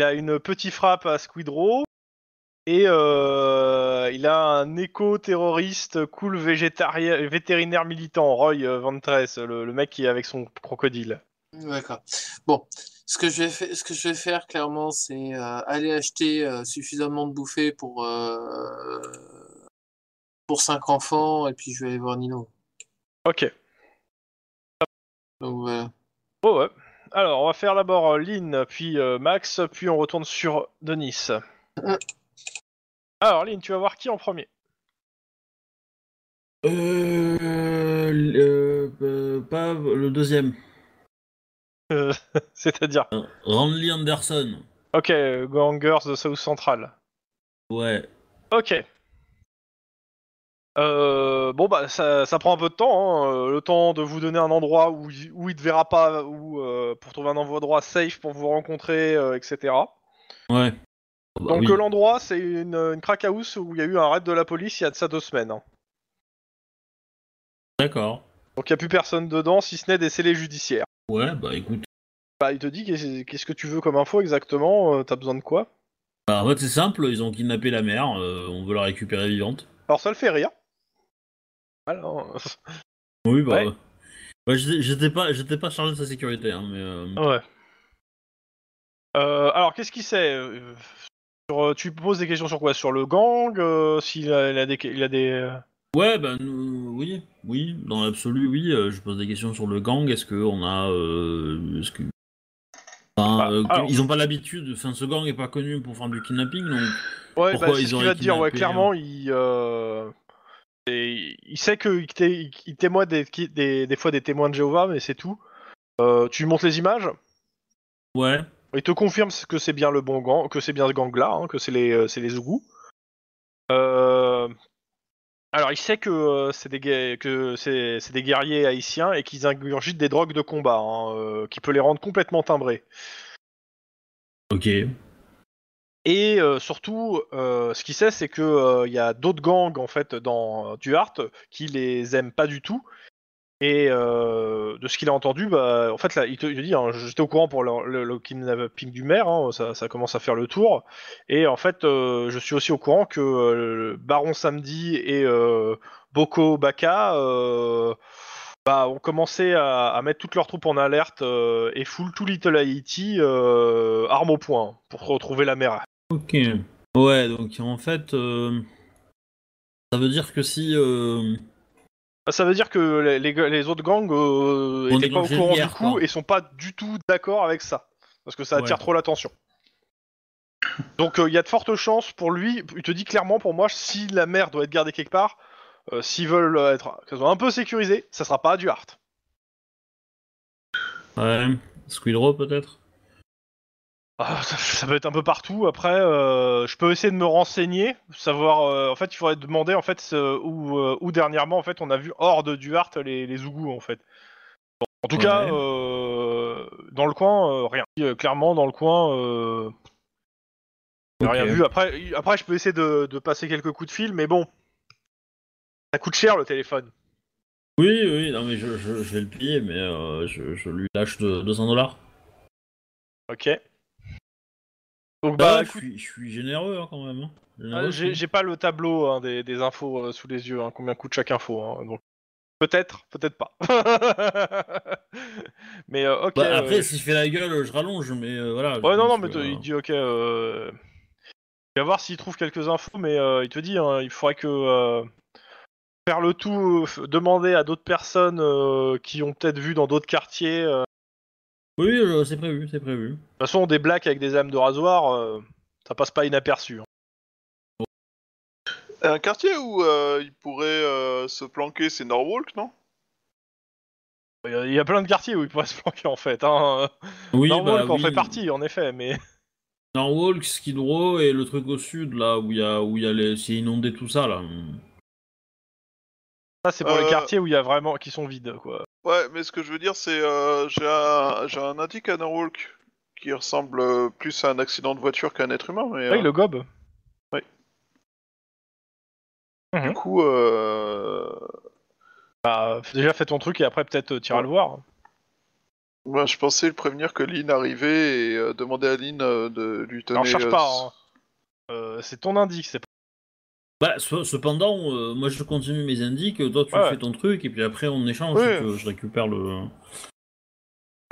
Il a une petite frappe à Squidrow. Et il a un éco-terroriste cool végétarien, vétérinaire militant, Roy Ventress, le, le mec qui est avec son crocodile. D'accord. Bon, ce que je vais, faire, ce que je vais faire clairement, c'est euh, aller acheter euh, suffisamment de bouffées pour, cinq euh, pour cinq enfants et puis je vais aller voir Nino. Ok. Donc Oh ouais. Alors, on va faire d'abord Lynn, puis Max, puis on retourne sur Denis. Alors, Lynn, tu vas voir qui en premier pas le deuxième. C'est-à-dire euh, Randy Anderson. Ok, Gangers de South Central. Ouais. Ok. Euh, bon bah ça, prend un peu de temps, hein. euh, le temps de vous donner un endroit où, il- où il verra pas, pour trouver un endroit safe pour vous rencontrer, etc. Ouais. Bah Donc l'endroit c'est une, crack house où il y a eu un raid de la police il y a de ça deux semaines. Hein. D'accord. Donc il n'y a plus personne dedans si ce n'est des scellés judiciaires. Ouais, bah écoute. Bah, il te dit qu'est-ce que tu veux comme info exactement euh, T'as besoin de quoi Bah, en fait, c'est simple, ils ont kidnappé la mère, euh, on veut la récupérer vivante. Alors, ça le fait rien. Alors. Oui, bah. j'étais pas, j'étais pas chargé de sa sécurité, hein, mais. Euh. Ouais. alors, qu'est-ce qu'il sait sur, Tu poses des questions sur quoi Sur le gang S'il a Il a des... Ouais, ben nous, euh, oui, oui, dans l'absolu, oui. Euh, je pose des questions sur le gang. Est-ce qu'on a, euh, est-ce que Enfin, bah, Ils n'ont pas l'habitude, enfin, ce gang est pas connu pour faire du kidnapping, donc. Ouais, bah, c'est ce qu'il dire, ouais, clairement, hein il, il sait qu'il il témoigne des, des, fois des témoins de Jéhovah, mais c'est tout. tu montes les images Ouais. Il te confirme que c'est bien le bon gang, que c'est bien ce gang-là, hein, que c'est les, les Euh alors, il sait que euh, c'est des, guerriers haïtiens et qu'ils ingurgitent des drogues de combat, hein, euh, qui peut les rendre complètement timbrés. Ok. Et euh, surtout, ce qu'il sait, c'est qu'il il y a d'autres gangs en fait dans Duarte qui les aiment pas du tout et euh, de ce qu'il a entendu, bah, en fait, là, il te, dit, hein, j'étais au courant pour le, le, kidnapping du maire, hein, ça, commence à faire le tour. Et en fait, euh, je suis aussi au courant que euh, Baron Samedi et Boko Baka bah, ont commencé à, mettre toutes leurs troupes en alerte et full tout Little Haiti, arme au point, hein, pour retrouver la mer. Ok. Ouais, donc en fait, ça veut dire que si bah, ça veut dire que les, autres gangs euh, étaient pas au courant du coup et sont pas du tout d'accord avec ça. Parce que ça attire trop l'attention. Donc euh, il y a de fortes chances pour lui, il te dit clairement pour moi, si la mer doit être gardée quelque part, euh, s'ils veulent être un peu sécurisés, ça sera pas du hard. Ouais, Squidrow peut-être ah, ça, va peut être un peu partout. Après, euh, je peux essayer de me renseigner, savoir. Euh, en fait, il faudrait demander en fait euh, où, dernièrement en fait on a vu hors de Duarte les, les Zougous en fait. en tout cas, dans le coin, rien. Clairement, dans le coin, rien vu. Après, après, je peux essayer de, passer quelques coups de fil, mais bon, ça coûte cher le téléphone. Oui, oui, non, mais je, vais le payer, mais je, lui lâche 200 dollars. Ok bah, bah je, suis, généreux hein, quand même. Hein. Euh, j'ai, pas le tableau hein, des, infos euh, sous les yeux, combien coûte chaque info. donc peut-être, peut-être pas. mais euh, ok. Bah, après, s'il fait la gueule, je rallonge, mais voilà. Ouais, non, non, mais il dit ok. Il va voir s'il trouve quelques infos, mais il te dit, il faudrait que faire le tout, demander à d'autres personnes qui ont peut-être vu dans d'autres quartiers oui, euh, c'est prévu, c'est prévu. De toute façon, des blacks avec des âmes de rasoir, euh, ça passe pas inaperçu. Hein. Un quartier où euh, il pourrait se planquer, c'est Norwalk, non Il y a- plein de quartiers où il pourraient se planquer en fait. Hein. Oui, bah en fait partie en effet, mais Norwalk, Skid Row et le truc au sud, là, où il y a, où il les... c'est inondé tout ça, là. ça c'est pour les quartiers où il y a vraiment qui sont vides quoi. Ouais, mais ce que je veux dire, c'est euh, j'ai un, j'ai indique à Norwalk qui ressemble euh, plus à un accident de voiture qu'à un être humain. Mais, ah Oui, euh, le gobe. Du mhm. coup, euh, Bah, déjà, fais ton truc et après, peut-être, tire à le voir. je pensais le prévenir que Lynn arrivait et demander à Lynn de lui tenir. Non, cherche pas. Hein. c'est ton indice, c'est bah, cependant, euh, moi je continue mes indices, toi tu fais ton truc, et puis après on échange, et je récupère le.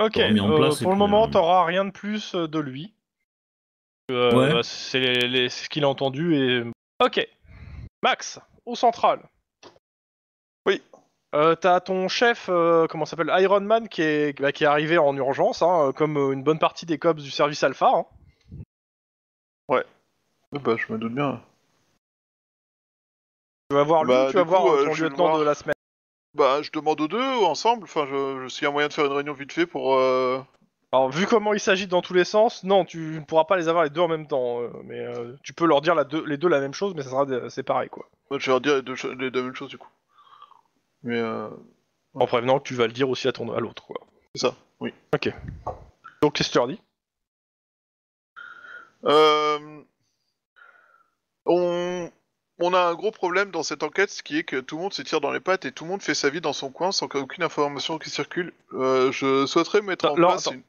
Ok, euh, pour le moment, tu euh, t'auras rien de plus de lui. Bah, c'est ce qu'il a entendu et. Ok. Max, au central. Oui. T'as ton chef, comment s'appelle Iron Man, qui est, bah, qui est arrivé en urgence, hein, comme une bonne partie des cops du service Alpha. Hein. Ouais. Bah, je me doute bien. Tu vas voir lui, bah, tu vas voir ton euh, lieutenant de la semaine. Bah, je demande aux deux ensemble. Enfin, je, je, un moyen de faire une réunion vite fait pour. Euh, Alors, vu comment il s'agit dans tous les sens, non, tu ne pourras pas les avoir les deux en même temps. Euh, mais tu peux leur dire les deux la même chose, mais ça sera séparé, quoi. Je vais leur dire les deux, les deux choses du coup. Mais En prévenant que tu vas le dire aussi à ton à l'autre, quoi. C'est ça, oui. Ok. Donc, qu'est-ce que tu leur dis Euh, on on a un gros problème dans cette enquête, ce qui est que tout le monde se tire dans les pattes et tout le monde fait sa vie dans son coin sans aucune information qui circule. Euh, je souhaiterais mettre en place une...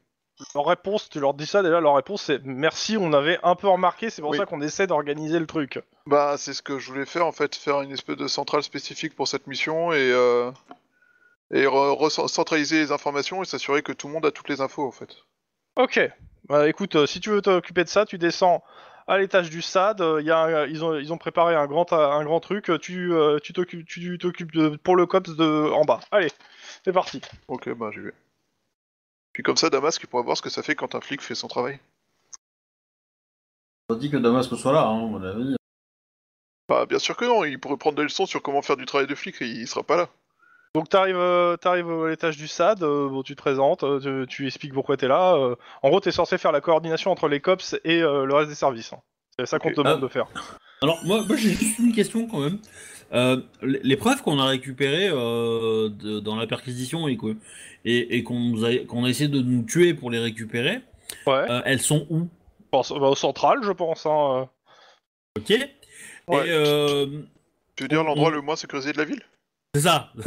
Leur réponse, tu leur dis ça déjà, leur réponse c'est merci, on avait un peu remarqué, c'est pour ça qu'on essaie d'organiser le truc. Bah c'est ce que je voulais faire en fait, faire une espèce de centrale spécifique pour cette mission et, euh, et centraliser les informations et s'assurer que tout le monde a toutes les infos en fait. Ok, bah écoute, euh, si tu veux t'occuper de ça, tu descends à l'étage du SAD, euh, euh, ils, ont, préparé un grand, euh, un grand truc, tu tu t'occupes tu pour le COPS de, en bas. Allez, c'est parti. Ok, bah j'y vais. Puis comme ça, Damas, tu pourras voir ce que ça fait quand un flic fait son travail. On dit que Damasque soit là, hein, on Bah bien sûr que non, il pourrait prendre des leçons sur comment faire du travail de flic et il sera pas là. Donc t'arrives, euh, t'arrives à l'étage du SAD, euh, tu te présentes, euh, tu, expliques pourquoi t'es là. en gros, t'es censé faire la coordination entre les cops et le reste des services. Hein. C'est ça qu'on te demande ah. de faire. Alors, moi, moi, j'ai juste une question quand même. les preuves qu'on a récupérées dans la perquisition et, et, qu'on a, essayé de nous tuer pour les récupérer, elles sont où bah, au central, je pense. hein, Ok Tu veux dire l'endroit le moins sécurisé de la ville c'est ça.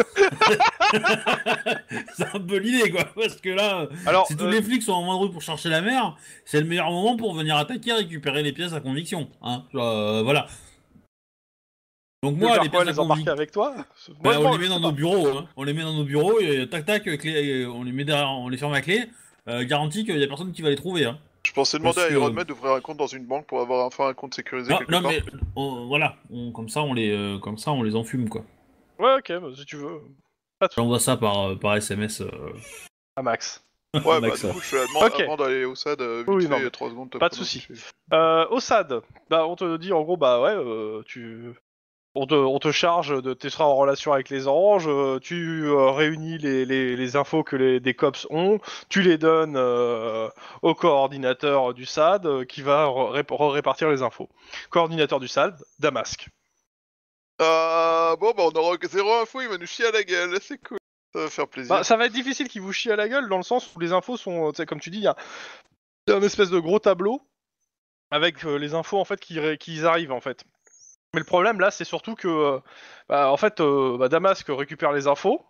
c'est un peu l'idée, quoi. Parce que là, Alors, si tous les euh, flics sont en de rue pour chercher la mer, c'est le meilleur moment pour venir attaquer et récupérer les pièces à conviction. Hein. Euh, voilà. Donc moi, les, pièces à conviction, avec toi bah, On les met dans nos bureaux, hein. on les met dans nos bureaux et euh, tac tac, on les met derrière, on les ferme à clé. garantie qu'il n'y a personne qui va les trouver. Hein. Je pensais demander à Iron d'ouvrir un compte dans une banque pour avoir enfin un compte sécurisé. quelque part. non mais voilà, comme ça on les, comme ça on les enfume quoi. Ouais, ok, bah, si tu veux. Pas de J'envoie ça par, euh, par SMS. Euh. À Max. Ouais, bah du coup, je suis demande Ok. d'aller au SAD, 3 euh, secondes. Pas de soucis. au SAD, bah, on te dit en gros, bah ouais, tu. On te, on te charge de tu seras en relation avec les oranges, tu réunis les, les- les infos que les, des cops ont, tu les donnes au coordinateur du SAD qui va répartir les infos. Coordinateur du SAD, Damasque. Euh, bon, bah, on aura zéro info, il va nous chier à la gueule, c'est cool. Ça va faire plaisir. Bah, ça va être difficile qu'il vous chie à la gueule dans le sens où les infos sont, euh, comme tu dis, il y a un espèce de gros tableau avec euh, les infos en fait qui, arrivent en fait. Mais le problème là, c'est surtout que bah, en fait, bah, Damasque récupère les infos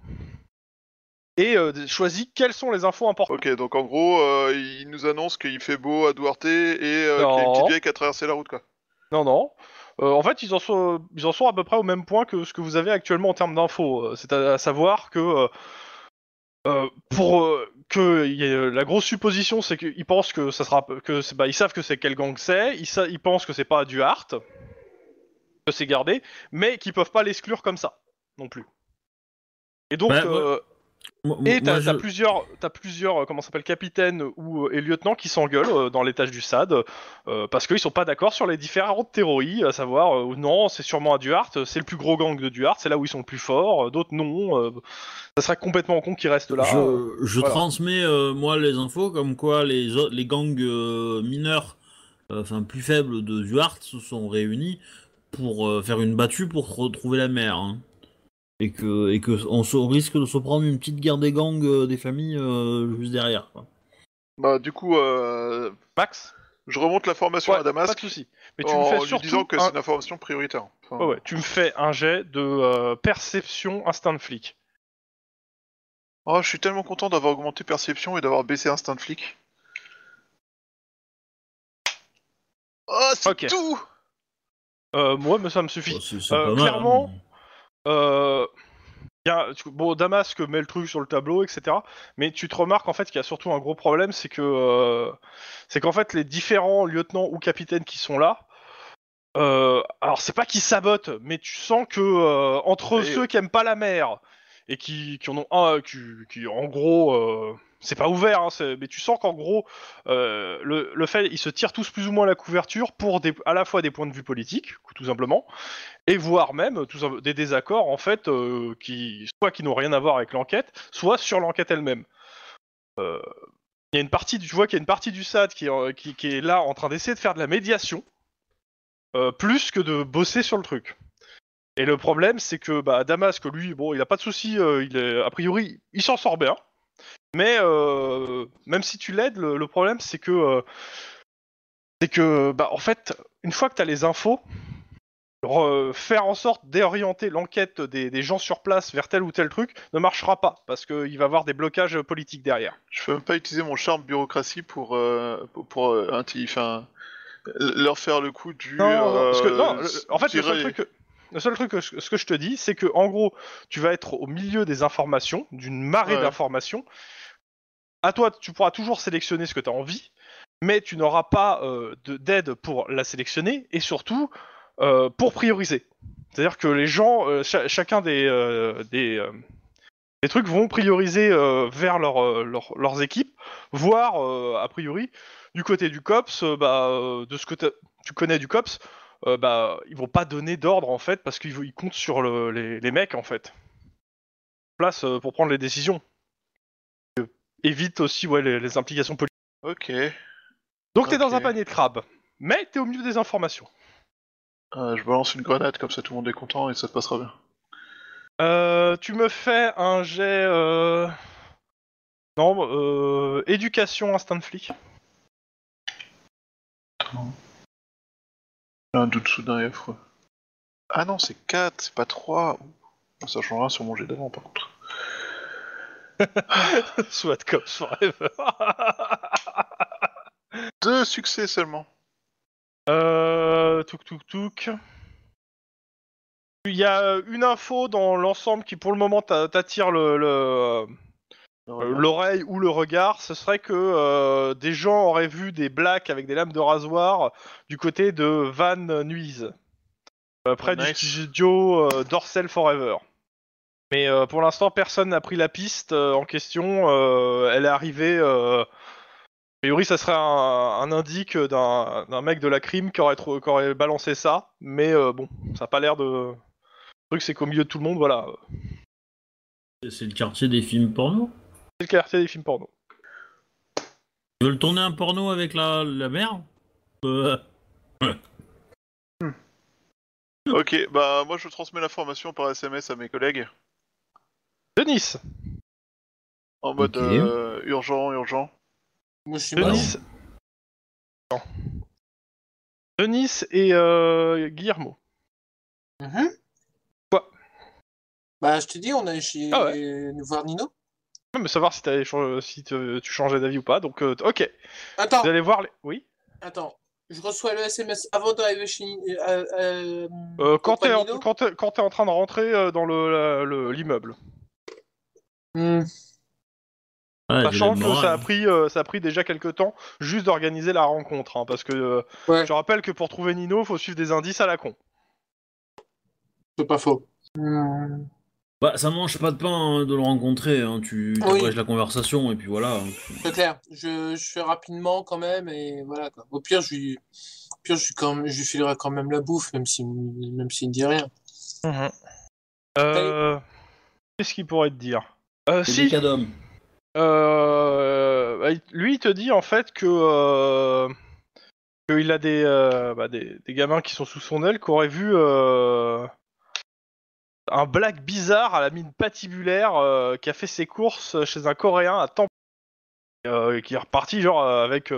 et choisit quelles sont les infos importantes. Ok, donc en gros, il nous annonce qu'il fait beau à Duarte et qu'il y a une petite vieille qui a traversé la route quoi. Non, non. Euh, en fait, ils en, sont, ils en sont à peu près au même point que ce que vous avez actuellement en termes d'infos. Euh, c'est à, savoir que euh, pour que la grosse supposition, c'est qu'ils pensent que ça sera que bah, ils savent que c'est quel gang c'est, ils, ils, pensent que c'est pas du Hart, que c'est gardé, mais qu'ils peuvent pas l'exclure comme ça non plus. Et donc, bah, et t'as plusieurs, as plusieurs euh, comment s'appelle, capitaines ou, euh, et lieutenants qui s'engueulent euh, dans l'étage du SAD parce qu'ils sont pas d'accord sur les différentes théories, à savoir non, c'est sûrement à Duarte, c'est le plus gros gang de Duarte, c'est là où ils sont le plus forts, d'autres non. ça serait complètement con qu'ils restent là. Je, transmets moi les infos comme quoi les, les gangs mineurs, enfin plus faibles de Duarte se sont réunis pour faire une battue pour retrouver la mer. Hein et que on, risque de se prendre une petite guerre des gangs euh, des familles euh, juste derrière. Bah, du coup, euh, Max je remonte la formation à Damas. Pas de Mais tu me fais en disant que un- c'est une information prioritaire. Ouais, tu me fais un jet de euh, perception instinct de flic. Oh, je suis tellement content d'avoir augmenté perception et d'avoir baissé instinct de flic. Oh, c'est tout Euh, moi, mais ça me suffit. Oh, clairement, hein. Euh, bon, Damasque met le truc sur le tableau, etc. Mais tu te remarques en fait qu'il y a surtout un gros problème, c'est que euh, c'est qu'en fait les différents lieutenants ou capitaines qui sont là, euh, alors c'est pas qu'ils sabotent, mais tu sens que euh, entre ceux qui aiment pas la mer et qui, en ont un qui, qui en gros c'est pas ouvert, hein, mais tu sens qu'en gros, euh, le, fait, ils se tirent tous plus ou moins la couverture pour à la fois des points de vue politiques, tout simplement, et voire même des désaccords en fait euh, qui soit qui n'ont rien à voir avec l'enquête, soit sur l'enquête elle-même. Euh, tu vois qu'il y a une partie du SAD qui, est là en train d'essayer de faire de la médiation, plus que de bosser sur le truc. Et le problème, c'est que bah, Damasque, lui, bon, il a pas de soucis il a priori, il s'en sort bien. Mais euh, même si tu l'aides, le, problème c'est que euh, c'est que bah en fait, une fois que tu as les infos, faire en sorte d'orienter l'enquête des, gens sur place vers tel ou tel truc ne marchera pas parce qu'il va y avoir des blocages politiques derrière. Je peux même pas utiliser mon charme bureaucratie pour euh, pour, leur faire le coup du. Non, parce que, non, en fait, le seul truc le seul truc, que ce que je te dis, c'est que en gros, tu vas être au milieu des informations, d'une marée d'informations. À toi, tu pourras toujours sélectionner ce que tu as envie, mais tu n'auras pas euh, d'aide pour la sélectionner et surtout euh, pour prioriser. C'est-à-dire que les gens, euh, chacun des, trucs vont prioriser vers leurs équipes, voire a priori du côté du COPS, bah, de ce que tu connais du COPS, euh, bah, ils vont pas donner d'ordre en fait parce qu'ils comptent sur les, mecs en fait. Place euh, pour prendre les décisions. évite aussi les, implications politiques. Ok. Donc t'es dans un panier de crabes, mais t'es au milieu des informations. Euh, je balance une grenade comme ça tout le monde est content et ça se passera bien. tu me fais un jet. Non, éducation instinct de flic. Un doute soudain et affreux. Ah non, c'est 4, c'est pas 3. Ça rien, sur mon jet d'avant, par contre. Soit cops forever. Deux succès seulement. Euh. Touk touk touk. Il y a une info dans l'ensemble qui, pour le moment, t'attire le, le, euh, euh, l'oreille ou le regard, ce serait que euh, des gens auraient vu des blacks avec des lames de rasoir du côté de Van Nuys, euh, près oh, du studio euh, Forever. Mais pour l'instant, personne n'a pris la piste en question. elle est arrivée. a priori, ça serait un, indice d'un mec de la crime qui aurait, balancé ça. Mais bon, ça n'a pas l'air de. Le truc, c'est qu'au milieu de tout le monde, voilà. C'est le quartier des films porno le quartier des films porno. Ils veulent tourner un porno avec la, la mère euh, Ok, bah moi je transmets l'information par SMS à mes collègues. Denis En mode euh, urgent, urgent. Moi je suis Denis... Denis et euh, Guillermo. Mhm. Quoi Bah je te dis, on a chez ah nous voir Nino mais savoir si, si tu changes d'avis ou pas. Donc, euh, ok. Attends. Vous allez voir les. Oui Attends. Je reçois le SMS avant d'arriver chez. Euh, euh, euh, quand t'es quand es, en train de rentrer dans l'immeuble. Hmm. ça a, pris, ça a pris déjà quelques temps juste d'organiser la rencontre, hein, parce que je rappelle que pour trouver Nino, faut suivre des indices à la con. C'est pas faux. Hmm. Bah, ça mange pas de pain hein, de le rencontrer. Hein. Tu oui. la conversation et puis voilà. Hein. C'est clair. Je, je, fais rapidement quand même et voilà. Au pire, je lui, pire, je, filerai quand même la bouffe, même s'il si, même s'il ne dit rien. Mhm. Euh, qu'est-ce qu'il pourrait te dire euh, Si. Euh... Bah, lui, il te dit en fait que. Euh, qu'il a des, euh, bah, des, des, gamins qui sont sous son aile, qui auraient vu un black bizarre à la mine patibulaire euh, qui a fait ses courses chez un Coréen à temps euh, Et qui est reparti genre euh, avec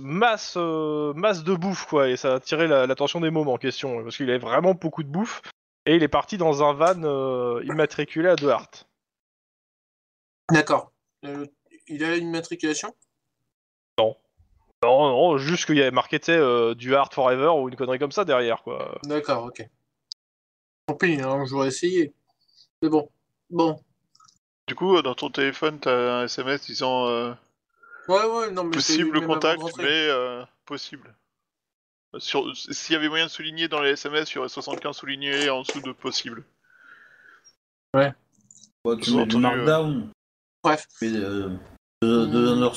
masse masse de bouffe quoi et ça a attiré l'attention des mômes en question parce qu'il avait vraiment beaucoup de bouffe et il est parti dans un van immatriculé à Duarte. D'accord. il a une matriculation Non. Non, non, juste qu'il y avait marqué du Hard Forever ou une connerie comme ça derrière quoi. D'accord, ok pis, hein, j'aurais essayé. Mais bon, bon. Du coup, dans ton téléphone, t'as un SMS disant euh, ouais, ouais, non, mais possible contact, mais euh, possible. S'il y avait moyen de souligner dans les SMS, il y aurait 75 soulignés en dessous de possible. Ouais. tu markdown. Euh, Bref. de, euh, de hmm.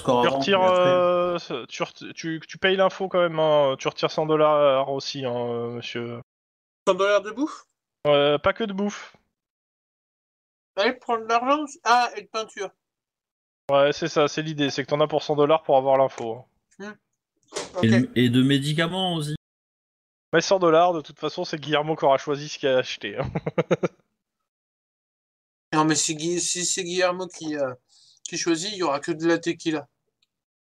tu, avant, retires, tu, tu, tu, payes l'info quand même, hein. tu retires 100 dollars aussi, hein, monsieur. 100 dollars de bouffe euh, pas que de bouffe. Allez bah, prendre de l'argent Ah, et de peinture. Ouais, c'est ça, c'est l'idée, c'est que t'en as pour 100 dollars pour avoir l'info. Hmm. Et, de- médicaments aussi. Mais 100 dollars, de toute façon, c'est Guillermo qui aura choisi ce qu'il a acheté. Hein. Non, mais si c'est Guillermo euh, qui, choisit, il y aura que de la tequila.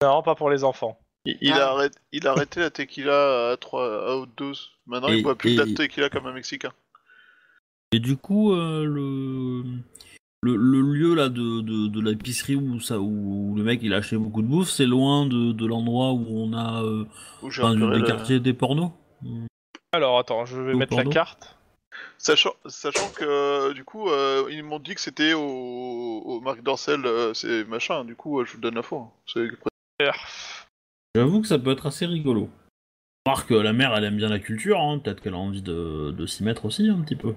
Non, pas pour les enfants. Il, a ah. il arrêté la tequila à, trois à haute dose. Maintenant, il boit plus de la tequila comme un Mexicain. Et du coup, euh, le, le, lieu là de, l'épicerie où, ça, où, le mec il a acheté beaucoup de bouffe, c'est loin de, l'endroit où on a euh, des le... quartiers des pornos Alors attends, je vais mettre la carte. Sachant, sachant, que euh, du coup, ils m'ont dit que c'était au, Marc Dorcel, c'est machin, du coup, je vous donne l'info. Hein. J'avoue que ça peut être assez rigolo. Marc, la mère, elle aime bien la culture, hein. peut-être qu'elle a envie de s'y mettre aussi un petit peu.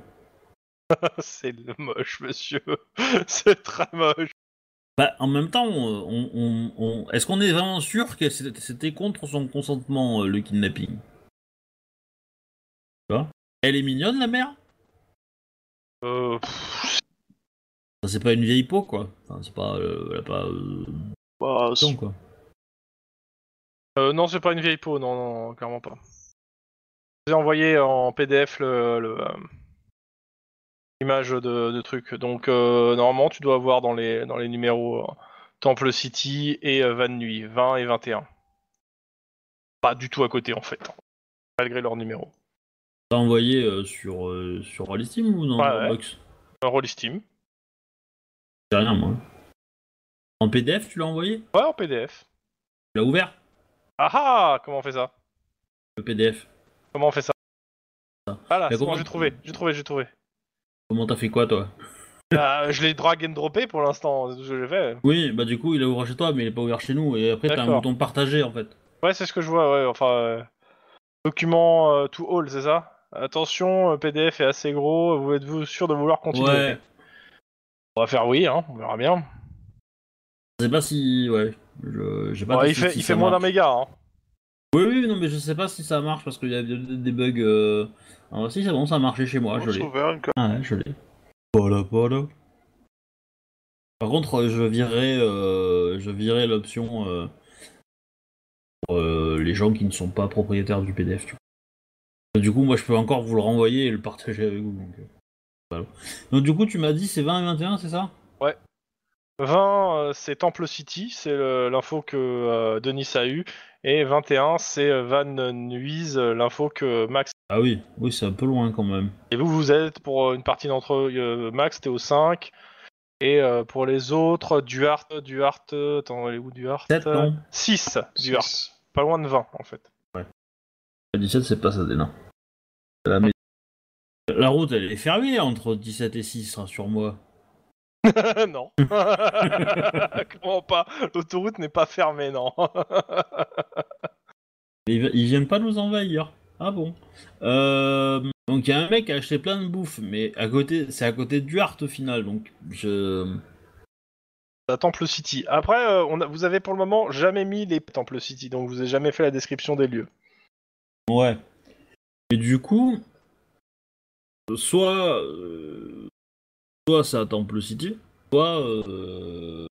c'est moche, monsieur. c'est très moche. Bah, en même temps, euh, on, est-ce qu'on est vraiment sûr que c'était contre son consentement, euh, le kidnapping Elle est mignonne, la mère euh... C'est pas une vieille peau, quoi. c'est pas. Euh, elle a pas. Bah, non, non, c'est pas une vieille peau, non, non, clairement pas. Je vous ai envoyé en PDF le, image de, de trucs. Donc euh, normalement, tu dois avoir dans les, dans les numéros euh, Temple City et euh, Van Nuit, 20 et 21. Pas du tout à côté en fait, hein, malgré leur numéro. T'as envoyé sur, sur ou dans ouais, ouais. J'ai rien moi. En PDF, tu l'as envoyé Ouais, en PDF. Tu l'as ouvert Ah ah Comment on fait ça Le PDF. Comment on fait ça Ah là, c'est bon, j'ai trouvé, j'ai trouvé, j'ai trouvé. Comment t'as fait quoi, toi bah, je l'ai drag and dropé pour l'instant, c'est tout ce que j'ai fait. Oui, bah du coup, il est ouvert chez toi, mais il est pas ouvert chez nous. Et après, t'as un bouton partagé en fait. Ouais, c'est ce que je vois, ouais. Enfin, euh, document tout euh, to all, c'est ça Attention, euh, PDF est assez gros, vous êtes-vous sûr de vouloir continuer On va faire oui, hein, on verra bien. Je sais pas si. Ouais. Je... Pas ouais il, fait, il fait, moins d'un méga, hein. Oui, oui, non, mais je sais pas si ça marche parce qu'il y a des bugs. Euh, ah, si, c'est bon, ça a marché chez moi, je l'ai. Ah, je l'ai. Voilà, Par contre, euh, je virerai, euh, je virerai l'option pour les gens qui ne sont pas propriétaires du PDF. Du coup, moi, je peux encore vous le renvoyer et le partager avec vous. Donc, du coup, tu m'as dit c'est 20 et 21, c'est ça Ouais. 20, c'est Temple City, c'est l'info que Denis a eu et 21, c'est euh, Van Nuys, euh, l'info que Max. Ah oui, oui, c'est un peu loin quand même. Et vous, vous êtes pour euh, une partie d'entre eux, Max, t'es au 5. Et pour les autres, Duarte, Duarte, attends, elle est où Duarte 7, non 6, Duarte. Pas loin de 20, en fait. Ouais. 17, c'est pas ça, des La... La route, elle est fermée entre 17 et 6, sur moi. non. Comment pas L'autoroute n'est pas fermée, non. ils, viennent pas nous envahir. Ah bon euh, Donc il y a un mec qui a acheté plein de bouffe, mais à côté, c'est à côté du Duarte au final, donc je... La Temple City. Après, euh, on vous avez pour le moment jamais mis les Temple City, donc vous avez jamais fait la description des lieux. Ouais. Et du coup, soit euh, soit c'est à Temple City, soit, euh,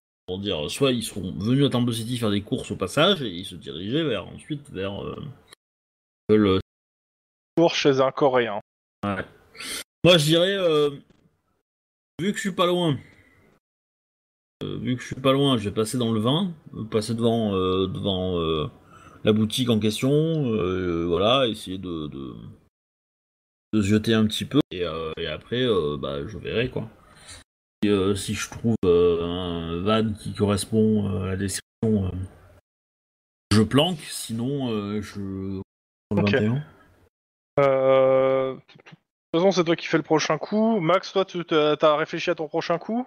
soit ils sont venus à Temple City faire des courses au passage et ils se dirigeaient vers ensuite vers euh, le Pour euh, chez un Coréen. Moi, je dirais, vu que je suis pas loin, vu que je suis pas loin, je vais passer dans le vin, passer devant devant la boutique en question, voilà, essayer de, de jeter un petit peu et, après bah, je verrai quoi. Euh, si, je trouve euh, un van qui correspond euh, à la description, je planque, sinon je. Ok. Euh... De toute façon, c'est toi qui fais le prochain coup. Max, toi, tu as réfléchi à ton prochain coup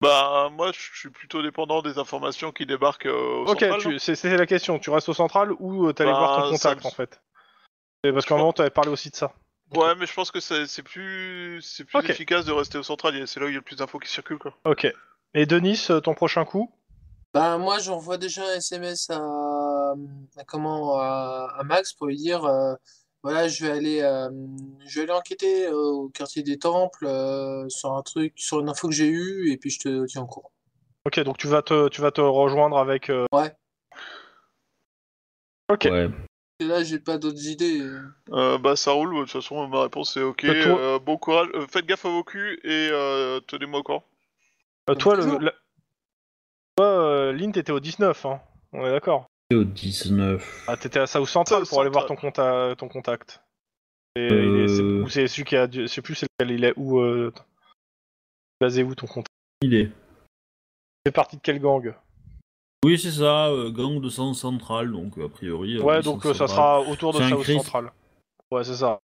bah moi je suis plutôt dépendant des informations qui débarquent au central. Ok, hein. c'est la question. Tu restes au central ou tu bah, voir ton contact en fait Parce qu'en moment t'avais parlé aussi de ça. Ouais, mais je pense que c'est plus, c'est plus efficace de rester au central. C'est là où il y a le plus d'infos qui circulent, quoi. Ok. Et Denis, euh, ton prochain coup Bah moi j'envoie déjà un SMS à, comment à, Max pour lui dire euh, voilà je vais aller euh, je vais aller enquêter au quartier des Temples sur un truc sur une info que j'ai eue et puis je te tiens au courant. Ok, donc tu vas te, tu vas te rejoindre avec. Ouais. Ok. Ouais là, j'ai pas d'autres idées. Euh. Euh, bah, ça roule, de toute façon, ma réponse c'est ok. Bah, euh, bon courage, faites gaffe à vos culs et tenez-moi au bah, toi, le, toi Lynn, t'étais au 19, hein. on est d'accord au 19. Ah, t'étais à Central pour aller voir ton, à ton contact. C'est celui qui a. Je sais plus, c'est il est où. Euh... Basé où ton contact Il est. C'est parti de quelle gang oui, c'est ça, euh, gang de sens central, donc euh, a priori. Euh, ouais, donc ça sera autour de au Central. Ouais, c'est ça.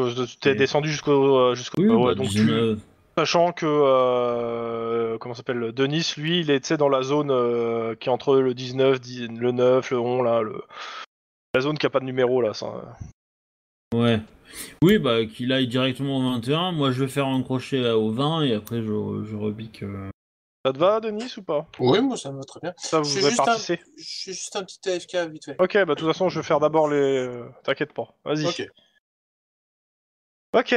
Tu t'es descendu jusqu'au. jusqu'au bah, donc tu... Sachant que. comment s'appelle Denis, lui, il est dans la zone qui est entre le 19, 10, le 9, le 11, là. Le... La zone qui a pas de numéro, là, ça. Ouais. Oui, bah, qu'il aille directement au 21. Moi, je vais faire un crochet au 20 et après, je, je ça te va, Denis, ou pas Oui, moi ça me va très bien. Ça, vous je, suis juste un petit AFK vite fait. Ok, bah de toute façon, je vais faire d'abord les. Euh, t'inquiète pas, vas-y. Ok.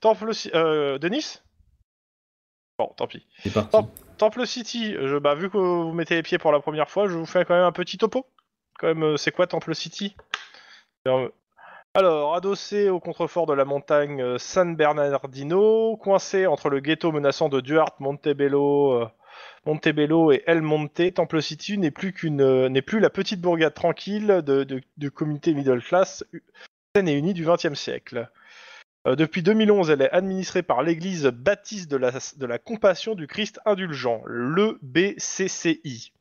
Temple euh, Denis Bon, tant pis. Temple, City, euh, je, bah, vu que vous mettez les pieds pour la première fois, je vous fais quand même un petit topo. Quand même, euh, c'est quoi Temple City alors, adossé au contrefort de la montagne San Bernardino, coincé entre le ghetto menaçant de Duarte, Montebello, Montebello et El Monte, Temple City n'est plus euh, la petite bourgade tranquille de, de, middle class saine et unie du XXe siècle. Euh, depuis 2011, elle est administrée par l'Église baptiste de la, Compassion du Christ indulgent, le BCCI,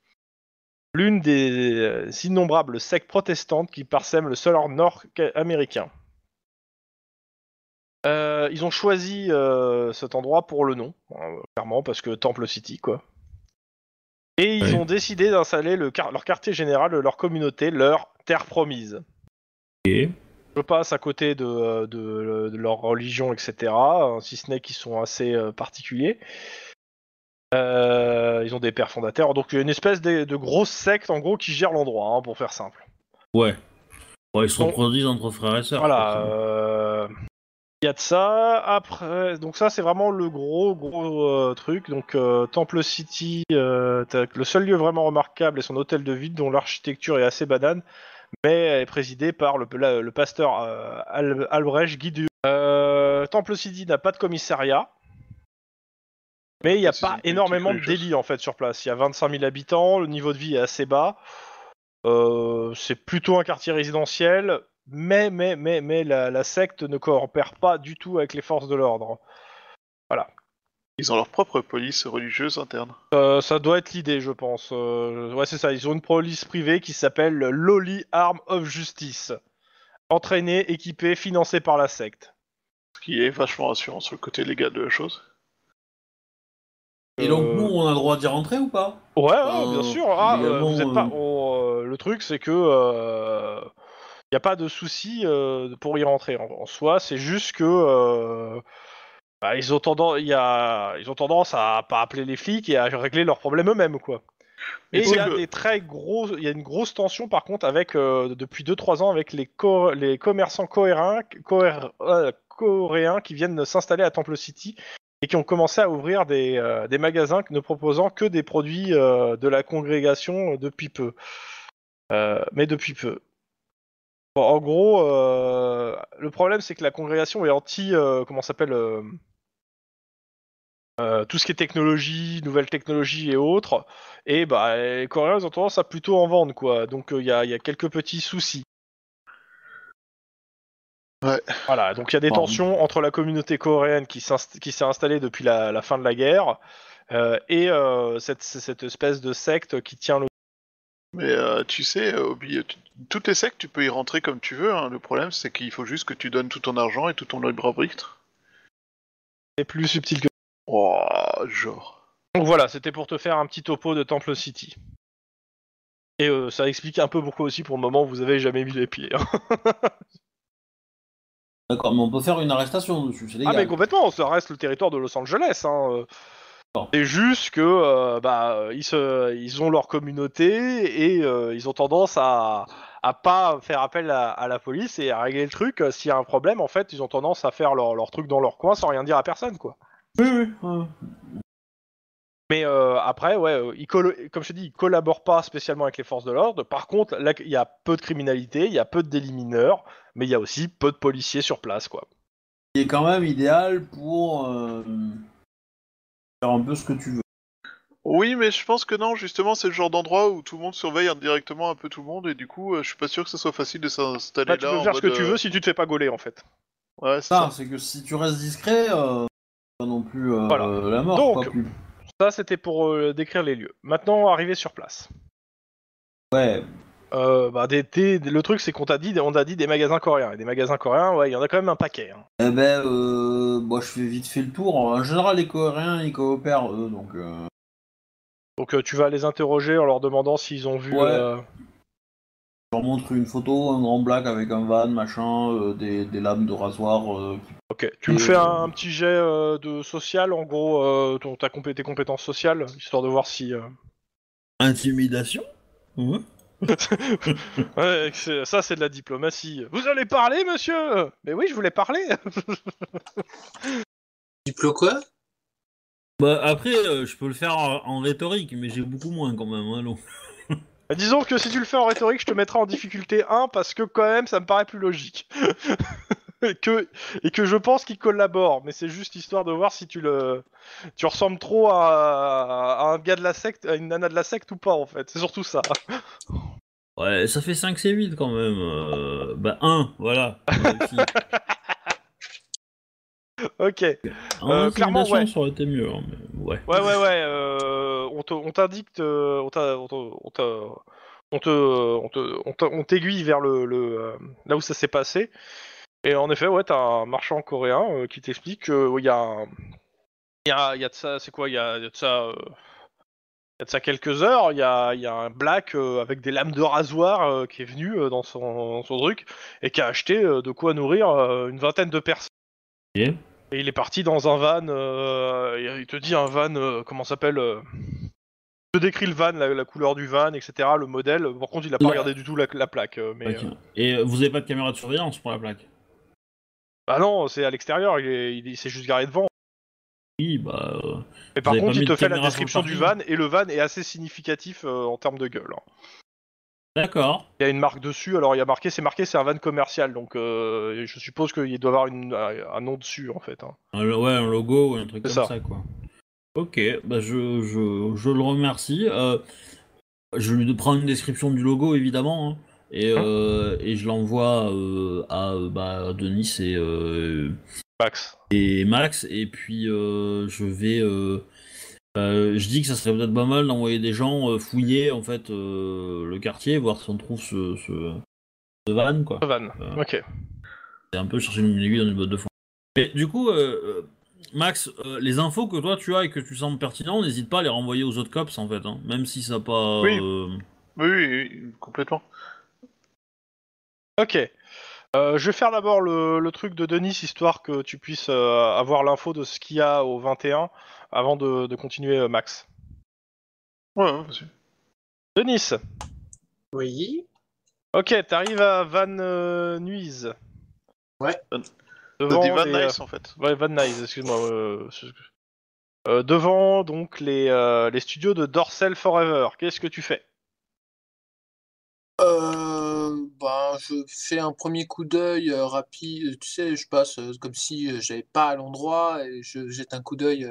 l'une des euh, innombrables sectes protestantes qui parsèment le sol nord américain. Euh, ils ont choisi euh, cet endroit pour le nom, euh, clairement, parce que Temple City, quoi. Et ils ont décidé d'installer leur quartier général, leur communauté, leur terre promise. Je passe à côté de, leur religion, etc., hein, si ce n'est qu'ils sont assez particuliers. ils ont des pères fondateurs, donc une espèce de, grosse secte, en gros, qui gère l'endroit, hein, pour faire simple. Ouais. Ouais, ils se reproduisent entre frères et sœurs. Voilà de ça. Après, donc ça c'est vraiment le gros gros euh, truc. Donc euh, Temple City, euh, le seul lieu vraiment remarquable est son hôtel de ville dont l'architecture est assez banane, mais est présidée par le, pasteur Albrecht Guidu. Temple City n'a pas de commissariat. Mais il n'y a pas énormément de délits en fait sur place. Il y a 25 000 habitants, le niveau de vie est assez bas. c'est plutôt un quartier résidentiel mais, mais, mais, mais la, secte ne coopère pas du tout avec les forces de l'ordre. Voilà. Ils ont leur propre police religieuse interne. Euh, ça doit être l'idée, je pense. Euh, ouais, c'est ça. Ils ont une police privée qui s'appelle l'Oli Arm of Justice. Entraînée, équipée, financée par la secte. Ce qui est vachement rassurant sur le côté légal de la chose. Et donc, euh. nous, on a le droit d'y rentrer ou pas Ouais, bien sûr. Ah, le truc, c'est que a pas de souci euh, pour y rentrer en, soi. C'est juste que euh, bah, ils, ont tendance, a, ils ont tendance à pas appeler les flics et à régler leurs problèmes eux-mêmes, quoi. Et il y a des très gros, il y a une grosse tension par contre avec euh, depuis 2-3 ans avec les, les commerçants coréens, qui viennent s'installer à Temple City et qui ont commencé à ouvrir des, des magasins ne proposant que des produits de la congrégation depuis peu. mais depuis peu en gros, euh, le problème c'est que la congrégation est anti, euh, comment s'appelle, euh, tout ce qui est technologie, nouvelles technologies et autres. Et bah, les Coréens ont tendance à plutôt en vendre quoi. Donc il y a, quelques petits soucis. Voilà, donc il y a des tensions entre la communauté coréenne qui s'est installée depuis la, fin de la guerre et cette, cette espèce de secte qui tient le mais euh, tu sais, euh, Obi, euh, tout est sec, tu peux y rentrer comme tu veux. Hein. Le problème, c'est qu'il faut juste que tu donnes tout ton argent et tout ton libre arbitre. C'est plus subtil que. Oh, genre. Donc voilà, c'était pour te faire un petit topo de Temple City. Et ça explique un peu pourquoi aussi pour le moment vous avez jamais mis les pieds. Hein. D'accord, mais on peut faire une arrestation dessus, c'est légal. Ah mais complètement, ça reste le territoire de Los Angeles. Hein, c'est juste que euh, bah, ils, ont leur communauté et euh, ils ont tendance à, pas faire appel à, la police et à régler le truc. Euh, s'il y a un problème, en fait, ils ont tendance à faire leur, truc dans leur coin sans rien dire à personne, quoi. Oui, Mais après, ouais, comme je te dis, ils collaborent pas spécialement avec les forces de l'ordre. Par contre, il y a peu de criminalité, il y a peu de délits mineurs, mais il y a aussi peu de policiers sur place, quoi. Il est quand même idéal pour un peu ce que tu veux. Oui, mais je pense que non, justement, c'est le genre d'endroit où tout le monde surveille indirectement un peu tout le monde, et du coup, euh, je suis pas sûr que ce soit facile de s'installer bah, là. tu peux faire ce que tu veux euh, si tu te fais pas gauler, en fait. c'est ça. C'est que si tu restes discret, euh, non plus la mort. Donc, ça, c'était pour décrire les lieux. Maintenant, arriver sur place. Ouais, euh, bah, le truc c'est qu'on t'a dit, on dit des magasins coréens. Et des magasins coréens, ouais, il y en a quand même un paquet. Hein. Eh ben, euh, bah, je fais vite fait le tour. En général, les Coréens, ils coopèrent, eux, donc. Euh. Donc tu vas les interroger en leur demandant s'ils ont vu. Ouais. Je leur montre une photo, un grand black avec un van, machin, des, lames de rasoir. Ok, tu me fais un, petit jet de social, en gros, ta tes compétences sociales, histoire de voir si. Intimidation ouais, ça c'est de la diplomatie. Vous allez parler, monsieur Mais oui, je voulais parler. Diplo quoi Bah après, euh, je peux le faire en, rhétorique, mais j'ai beaucoup moins quand même. Hein, bah, disons que si tu le fais en rhétorique, je te mettrai en difficulté 1 parce que quand même, ça me paraît plus logique. et, que, et que je pense qu'il collabore, mais c'est juste histoire de voir si tu le tu ressembles trop à, un gars de la secte, à une nana de la secte ou pas en fait. C'est surtout ça. Ouais, ça fait 5 c'est 8 quand même. Euh, bah 1, voilà. ok. Euh, clairement, ouais. ça aurait été mieux. Hein, ouais. ouais, ouais, euh, on t'indique, on, on, on, on t'aiguille vers le, le là où ça s'est passé. Et en effet, ouais, t'as un marchand coréen euh, qui t'explique qu'il y a Il y a, y a, de ça, c'est quoi Il y a, de ça... Il y a euh, ça quelques heures, il y a, y a un black euh, avec des lames de rasoir qui est venu dans, son, son, truc et qui a acheté de quoi nourrir une vingtaine de personnes. Et il est parti dans un van, il te dit un van, comment s'appelle Je décrit le van, la, couleur du van, etc., le modèle. Par contre, il a pas regardé du tout la, plaque. Mais, Et vous avez pas de caméra de surveillance pour la plaque bah non, c'est à l'extérieur, il, s'est juste garé devant. Oui, bah. Euh, Mais par contre, il te fait la description du van, et le van est assez significatif euh, en termes de gueule. Hein. D'accord. Il y a une marque dessus, alors il y a marqué, c'est marqué, c'est un van commercial, donc euh, je suppose qu'il doit avoir un nom dessus en fait. Hein. ouais, un logo ou un truc comme ça. quoi. Ok, bah je, je, je le remercie. je lui prends une description du logo, évidemment. Hein. Hein euh, et, je l'envoie euh, à euh, bah, Denis et Max. Et Max. Et puis je vais. Bah, je dis que ça serait peut-être pas mal d'envoyer des gens fouiller en fait le quartier, voir si on trouve ce, van quoi. van. ok. C'est un peu chercher une aiguille dans une botte de fond. du coup, Max, les infos que toi tu as et que tu sembles pertinentes, n'hésite pas à les renvoyer aux autres cops en fait, hein. même si ça pas. oui, oui, complètement. Ok. Euh, je vais faire d'abord le, truc de Denis, histoire que tu puisses euh, avoir l'info de ce qu'il y a au 21 avant de, continuer, euh, Max. Ouais, vas Denis Oui. Ok, t'arrives à Van Nuys. Ouais. Devant Van Nuys, en fait. Ouais, Van Nuys, excuse-moi. devant donc les, studios de Dorsel Forever. Qu'est-ce que tu fais euh, ben, je fais un premier coup d'œil euh, rapide, euh, tu sais, je passe euh, comme si j'avais pas à l'endroit et je jette un coup d'œil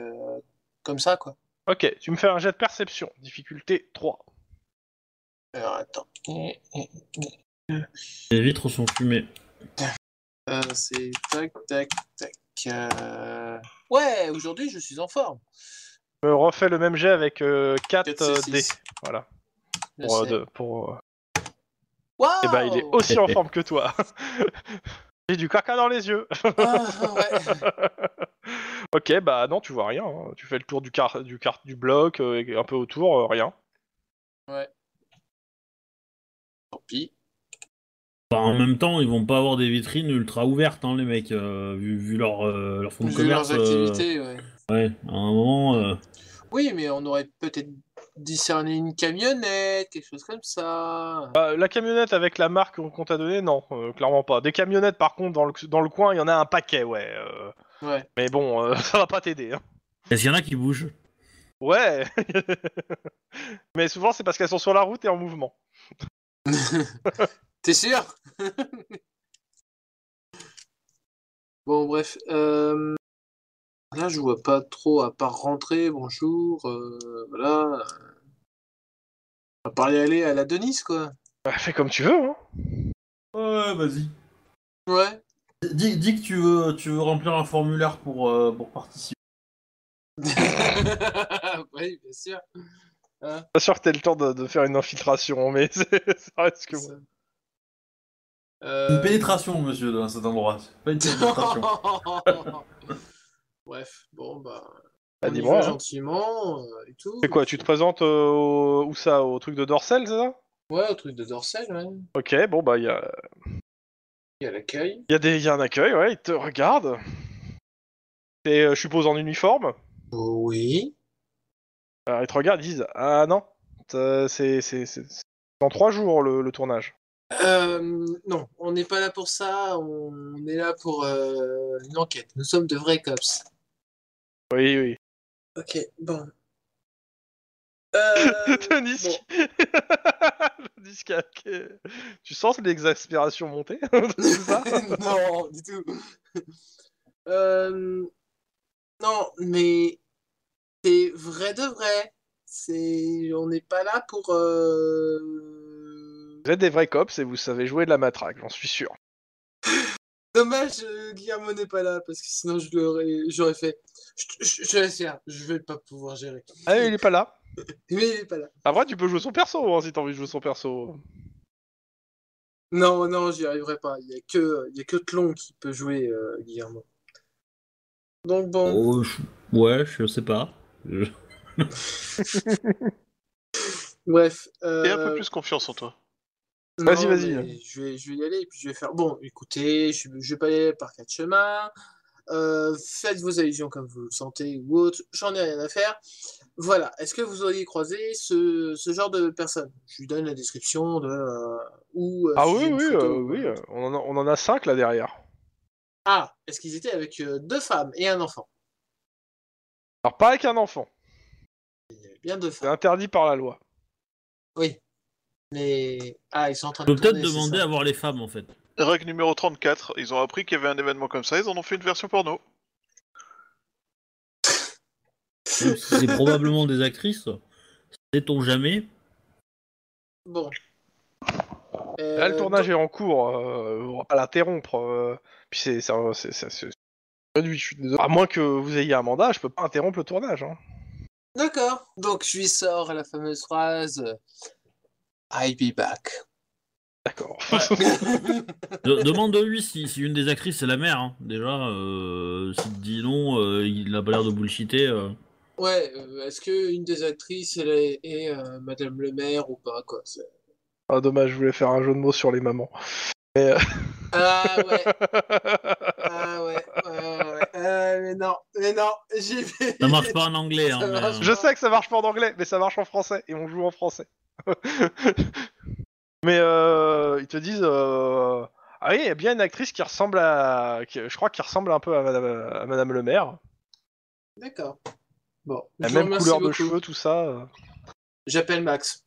comme ça, quoi. Ok, tu me fais un jet de perception, difficulté 3. attends. Les vitres sont fumées. Euh, c'est tac, tac, tac. Ouais, aujourd'hui, je suis en forme. Je refais le même jet avec 4 Quatre, Voilà. Pour, et eh bah, ben, il est aussi en forme que toi. J'ai du caca dans les yeux. Ah, ok, bah non, tu vois rien. Hein. Tu fais le tour du car du, du bloc, euh, et un peu autour, euh, rien. Ouais. Tant pis. Bah, en même temps, ils vont pas avoir des vitrines ultra ouvertes, hein, les mecs, euh, vu, leur, leur Vu leurs activités, ouais. à un moment. Oui, mais on aurait peut-être discerner une camionnette, quelque chose comme ça. Bah, la camionnette avec la marque qu'on t'a donnée, non, euh, clairement pas. Des camionnettes, par contre, dans le, dans le coin, il y en a un paquet, ouais. Euh. Mais bon, euh, ça va pas t'aider. Est-ce hein. qu'il y en a qui bougent Ouais Mais souvent, c'est parce qu'elles sont sur la route et en mouvement. T'es sûr Bon, bref. Là, je vois pas trop, à part rentrer, bonjour, euh, voilà. À part y aller à la Denise, quoi. Bah, fais comme tu veux, hein. Ouais, vas-y. Ouais. Dis, dis, que tu veux, tu veux remplir un formulaire pour, euh, participer. oui, bien sûr. Hein. pas sûr que t'aies le temps de, faire une infiltration, mais ça reste que euh. Une pénétration, monsieur, dans cet endroit. Pas une pénétration. Bref, bon, bah. bah dis-moi. Hein. Gentiment euh, et tout. C'est quoi, tu te présentes euh, au... où ça Au truc de Dorsel, c'est Ouais, au truc de Dorsel, ouais. Ok, bon, bah, il y a. Il y a l'accueil. Il y, a des... y un accueil, ouais, ils te regarde. Et euh, je suppose en uniforme Oui. Alors, ah, ils te regardent, ils disent Ah non, c'est dans trois jours le, tournage. Euh, non, on n'est pas là pour ça, on est là pour une enquête. Nous sommes de vrais cops. Oui, oui. Ok, bon. Euh... Tennis. tu sens l'exaspération monter Non, du tout. Euh, non, mais c'est vrai de vrai. C'est, on n'est pas là pour. Euh, vous êtes des vrais cops et vous savez jouer de la matraque, j'en suis sûr. Dommage, euh, Guillermo n'est pas là, parce que sinon je l'aurais, j'aurais fait. Je, je, je vais pas pouvoir gérer. Ah, il est pas là Mais il est pas là. Après, ah, tu peux jouer son perso hein, si t'as envie de jouer son perso. Non, non, j'y arriverai pas. Il y a que, il a que Tlon qui peut jouer euh, Guillermo. Donc bon. Oh, ouais, je sais pas. Bref. Et euh, un peu plus confiance en toi. Vas-y, vas-y. Je vais, je vais y aller et puis je vais faire. Bon, écoutez, je, ne vais pas aller par quatre chemins. Euh, faites vos allusions comme vous le sentez ou autre, j'en ai rien à faire. Voilà, est-ce que vous auriez croisé ce, ce genre de personne Je lui donne la description de. Euh, où, euh, ah oui, oui, oui, on en, a, on en, a, cinq là derrière. Ah, est-ce qu'ils étaient avec deux femmes et un enfant Alors, pas avec un enfant. Il y avait bien deux femmes. C'est interdit par la loi. Oui. Mais... Ah, ils sont en train de peut être demander à voir les femmes en fait. Règle numéro 34, ils ont appris qu'il y avait un événement comme ça, ils en ont fait une version porno. C'est probablement des actrices, sait-on jamais. Bon. Euh, Là, le tournage est en cours, euh, on va pas l'interrompre. Euh, puis c'est À moins que vous ayez un mandat, je peux pas interrompre le tournage. Hein. D'accord, donc je lui sors la fameuse phrase I'll be back. D'accord. Demande-lui si, une des actrices c'est la mère. Hein. Déjà, euh, s'il dit non, euh, il n'a pas l'air de bullshiter. Euh. Ouais, euh, est-ce que une des actrices est, Madame le maire ou pas quoi, Ah dommage, je voulais faire un jeu de mots sur les mamans. ah ouais. ah ouais. Ah ouais. mais non, mais non, j'y Ça marche pas en anglais. Hein, je sais que ça marche pas en anglais, mais ça marche en français et on joue en français. Mais euh, ils te disent euh, Ah oui, il y a bien une actrice qui ressemble à. je crois qu'il ressemble un peu à Madame, Le Maire. D'accord. Bon. La même couleur de cheveux, tout ça. Euh. J'appelle Max.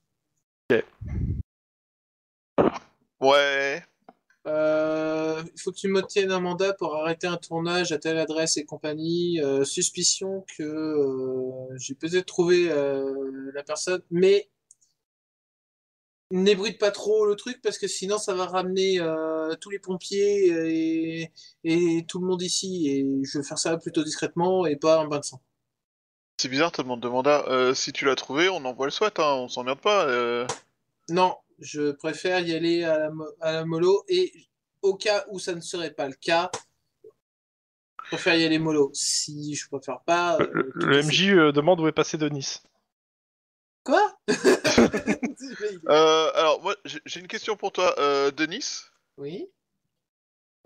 Ouais. Il faut que tu tiennes un mandat pour arrêter un tournage à telle adresse et compagnie. suspicion que j'ai peut-être trouvé la personne, mais n'ébruite pas trop le truc parce que sinon ça va ramener euh, tous les pompiers euh, et, tout le monde ici et je vais faire ça plutôt discrètement et pas en bain de sang. C'est bizarre, tout le monde demanda euh, si tu l'as trouvé, on envoie le SWAT, hein, on s'en s'emmerde pas. Non, je préfère y aller à la, à mollo et au cas où ça ne serait pas le cas, je préfère y aller mollo. Si je préfère pas. le, le MJ demande où est passé Denis. Quoi Euh, alors, moi, j'ai une question pour toi, euh, Denis. Oui.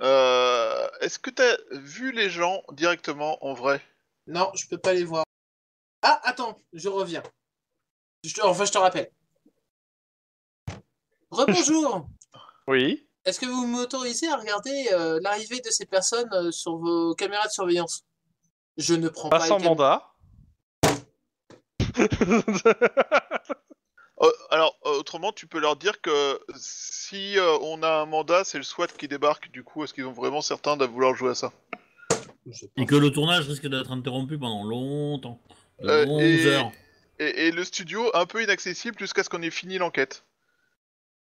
Euh, est-ce que tu as vu les gens directement en vrai Non, je peux pas les voir. Ah, attends, je reviens. Je Enfin, je te rappelle. Rebonjour Oui. Est-ce que vous m'autorisez à regarder l'arrivée de ces personnes sur vos caméras de surveillance Je ne prends pas, Pas sans mandat. alors, autrement, tu peux leur dire que si euh, on a un mandat, c'est le SWAT qui débarque. Du coup, est-ce qu'ils ont vraiment certains de vouloir jouer à ça Et que le tournage risque d'être interrompu pendant longtemps. Euh, et... heures. Et, le studio un peu inaccessible jusqu'à ce qu'on ait fini l'enquête.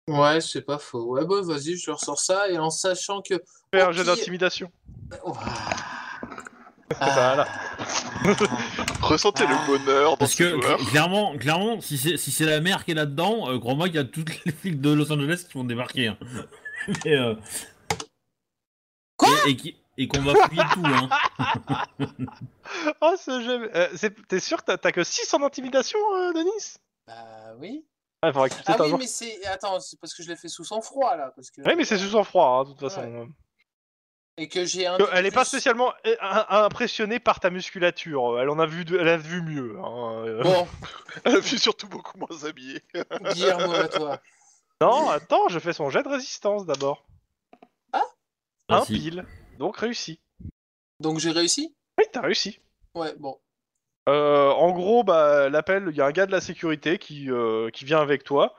Ouais, c'est pas faux. Ouais, bah vas-y, je ressors ça et en sachant que. un jeu d'intimidation. Ah. Voilà. Ressentez le ah. bonheur Parce que clairement, clairement, si c'est si c'est la mer qui est là-dedans, gros euh, crois-moi qu'il y a toutes les flics de Los Angeles qui vont débarquer. et, hein. euh, Quoi et, et qu'on va fouiller tout. Hein. Oh, jeu. Euh, t'es sûr que t'as- que 6 en intimidation, Denis Bah oui. Ah, ah oui, mais c'est. Attends, c'est parce que je l'ai fait sous sang-froid là. Parce que... Oui, mais c'est sous sang froid, hein, de toute façon j'ai Elle n'est pas spécialement euh, impressionnée par ta musculature. Elle en a vu, elle a vu mieux. Hein. Bon. elle a vu surtout beaucoup moins habillée. à toi. Non, attends, je fais son jet de résistance d'abord. Ah Un pile. Donc réussi. Donc j'ai réussi Oui, t'as réussi. Ouais, bon. Euh, en gros, bah, l'appel, il y a un gars de la sécurité qui, euh, qui vient avec toi.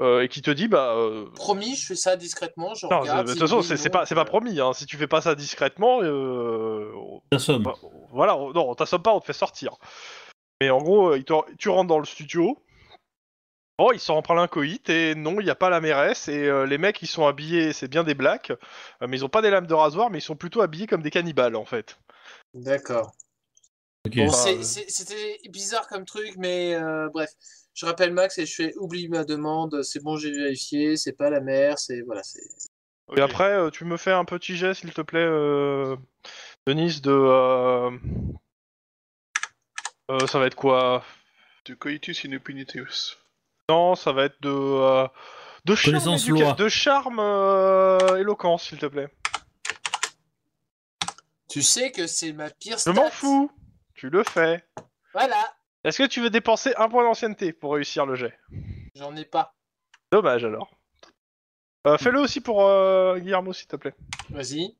Euh, et qui te dit bah euh, promis je fais ça discrètement je non, de toute façon c'est pas pas promis hein. si tu fais pas ça discrètement euh... Bah, voilà on, non t'assomme pas on te fait sortir mais en gros euh, tu rentres dans le studio bon ils sont en plein coït et non il n'y a pas la mairesse et les mecs ils sont habillés c'est bien des blacks mais ils ont pas des lames de rasoir mais ils sont plutôt habillés comme des cannibales en fait d'accord c'était bizarre comme truc mais bref je rappelle Max et je fais oublie ma demande, c'est bon, j'ai vérifié, c'est pas la mer, c'est voilà, c'est. Et après, euh, tu me fais un petit geste, s'il te plaît, euh... Denise, de. Euh, euh, ça va être quoi De coitus inopinitus. Non, ça va être de. De charme, éloquent, de charme éloquence, s'il te plaît. Tu sais que c'est ma pire. Je m'en fous. Tu le fais. Voilà. Est-ce que tu veux dépenser un point d'ancienneté pour réussir le jet J'en ai pas. Dommage alors. Euh, fais-le aussi pour euh, Guillermo, s'il te plaît. Vas-y.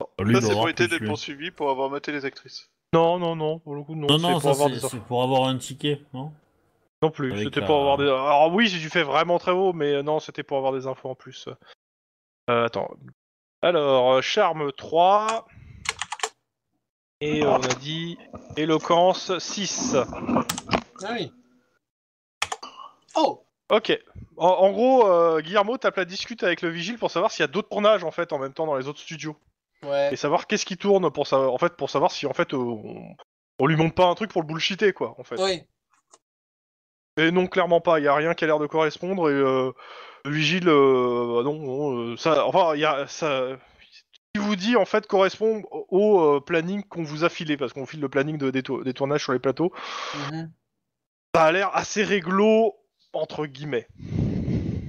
Oh, ça, c'est pour été poursuivi. pour avoir maté les actrices. Non, non, non, pour le coup, non. c'est pour avoir pour avoir un ticket, non Non plus, c'était pour avoir des. Alors oui, j'ai tu fais vraiment très haut, mais euh, non, c'était pour avoir des infos en plus. Euh, attends. Alors, charme 3, et on a dit éloquence 6. Ah oui. Oh Ok. En, gros, euh, Guillermo, tape la discute avec le vigile pour savoir s'il y a d'autres tournages en fait en même temps dans les autres studios. Ouais. Et savoir qu'est-ce qui tourne pour savoir, en fait, pour savoir si en fait euh, on, lui montre pas un truc pour le bullshiter quoi en fait. Oui. Et non, clairement pas. Il y a rien qui a l'air de correspondre et euh, le vigile, bah non, non ça, enfin, il y a ça qui vous dit en fait correspond au euh, planning qu'on vous a filé, parce qu'on file le planning de, des, tournages sur les plateaux. Mhm. Ça a l'air assez réglo, entre guillemets.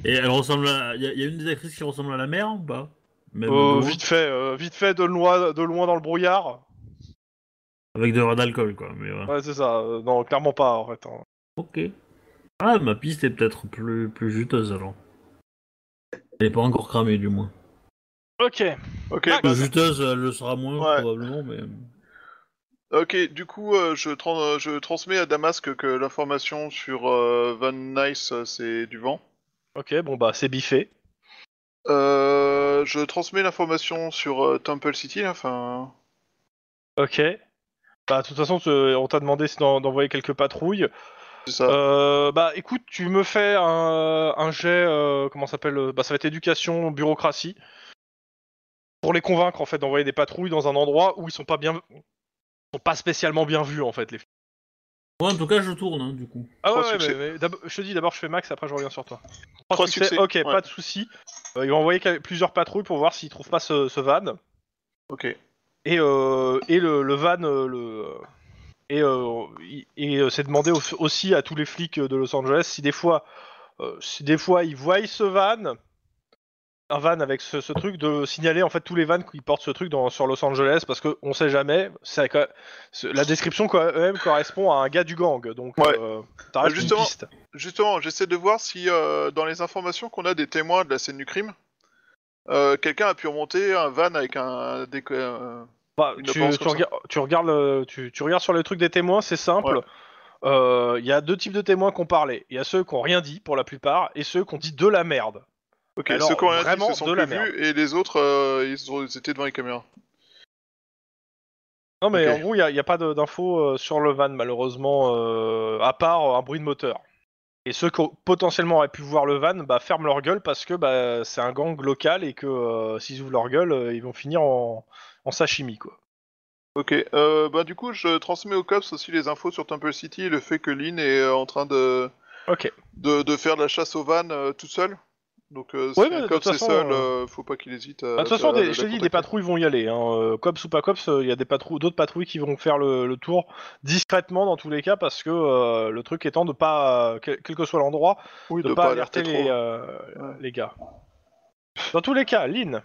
Et elle ressemble à. Il y, a une des actrices qui ressemble à la mer, ou pas euh, Vite fait, euh, vite fait, de loin, de loin dans le brouillard. Avec de d'alcool, quoi. Mais ouais, ouais c'est ça. Non, clairement pas, en fait. Hein. Ok. Ah, ma piste est peut-être plus, plus juteuse alors. Elle n'est pas encore cramée, du moins. Ok. Ok. Bah, bah, euh, le sera moins probablement, mais. Euh. Ok, du coup, euh, je, je transmets à Damask que l'information sur Van Nice, c'est du vent. Ok, bon bah c'est biffé. Euh, je transmets l'information sur Temple City, enfin... Ok. Bah de toute façon, on t'a demandé d'envoyer quelques patrouilles. C'est ça. bah écoute, tu me fais un, jet, comment s'appelle Bah ça va être éducation, bureaucratie pour les convaincre en fait d'envoyer des patrouilles dans un endroit où ils sont pas bien, sont pas spécialement bien vus en fait les. Ouais, en tout cas, je tourne hein, du coup. Ah ouais, je te dis d'abord, je fais max, après je reviens sur toi. ok, pas de souci. Euh, ils vont envoyer plusieurs patrouilles pour voir s'ils trouvent pas ce, van. Ok. Et, euh, le, van, euh, le et, et c'est demandé aussi à tous les flics de Los Angeles si des fois, si des fois ils voient ce van un van avec ce, truc de signaler en fait tous les vannes qui portent ce truc dans, sur Los Angeles parce que on sait jamais. la description quand même correspond à un gars du gang, donc euh, euh justement, justement, j'essaie de voir si euh, dans les informations qu'on a des témoins de la scène du crime, euh, quelqu'un a pu remonter un van avec un. Des, bah, tu, regardes, tu, regardes sur le truc des témoins, c'est simple. Il y a deux types de témoins qui ont parlé. Il y a ceux qui ont rien dit pour la plupart et ceux qui ont dit de la merde. Alors, ceux qui se sont plus et les autres, euh, ils, étaient devant les caméras. Non, mais en gros, il n'y a, pas d'infos euh, sur le van, malheureusement, euh, à part un bruit de moteur. Et ceux qui potentiellement auraient pu voir le van, bah, ferment leur gueule parce que bah, c'est un gang local et que s'ils ouvrent leur gueule, ils vont finir en, sashimi, quoi. Ok, bah du coup, je transmets aux cops aussi les infos sur Temple City et le fait que Lynn est en train de... de faire de la chasse au van tout seul. Donc, euh, ouais, est seul, euh, euh, faut pas qu'il hésite. À euh, de toute façon, je t'ai dit, des patrouilles vont y aller. Hein. Cops ou pas cops, il y a d'autres patrouilles qui vont faire le, tour discrètement dans tous les cas, parce que le truc étant de pas, quel, que soit l'endroit, de, pas, alerter les, les gars. Dans tous les cas, Lynn.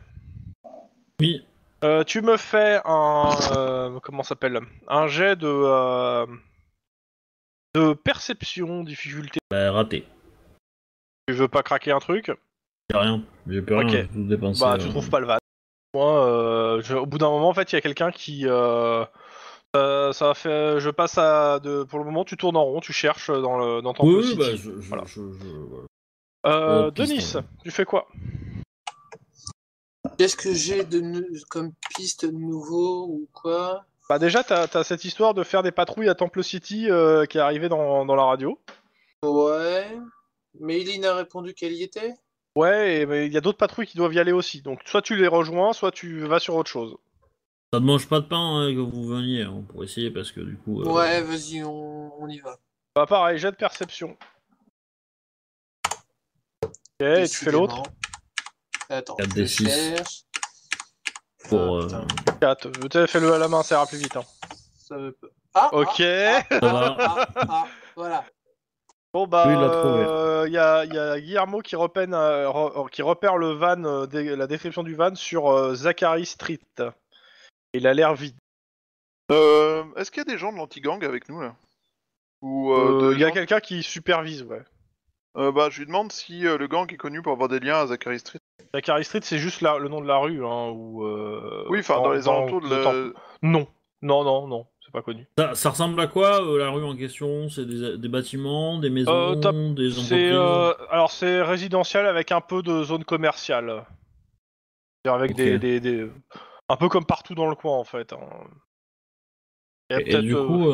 Oui. tu me fais un comment comment s'appelle un jet de de perception difficulté. Bah, raté. Tu veux pas craquer un truc Y'a rien, j'ai plus rien, Bah, tu trouves euh. pas le van. Euh, au bout d'un moment, en fait, il y a quelqu'un qui. Euh, fait. Je passe à. De, pour le moment, tu tournes en rond, tu cherches dans, le, dans ton Oui, Denis, tu fais quoi Qu'est-ce que j'ai de comme piste de nouveau ou quoi Bah déjà, t'as as cette histoire de faire des patrouilles à Temple City qui est arrivée dans, la radio. Ouais. Mais il n'a répondu qu'elle y était Ouais, mais il y a d'autres patrouilles qui doivent y aller aussi. Donc soit tu les rejoins, soit tu vas sur autre chose. Ça ne mange pas de pain hein, que vous veniez, on hein, pourrait essayer, parce que du coup... Euh, ouais, vas-y, on... y va. Bah pareil, jet de perception. Ok, et tu fais l'autre Attends, je Pour, ah, euh... fais-le à la main, hein. ça ira plus vite. ah, ok ah, ah, ah, ah Voilà. Bon bah, il euh, y, a, Guillermo qui, euh, euh, repère le van, la description du van sur Zachary Street. Il a l'air vide. Est-ce qu'il y a des gens de l'anti-gang avec nous là Ou Il y a quelqu'un qui supervise, ouais. bah, je lui demande si le gang est connu pour avoir des liens à Zachary Street. Zachary Street, c'est juste le nom de la rue, hein, ou. oui, enfin dans, les alentours de. Le... Non, non, non, non pas connu. Ça, ressemble à quoi euh, la rue en question C'est des, bâtiments, des euh, maisons, des entreprises euh, Alors c'est résidentiel avec un peu de zone commerciale. Avec des, des, des, Un peu comme partout dans le coin en fait. Hein. Et, du coup,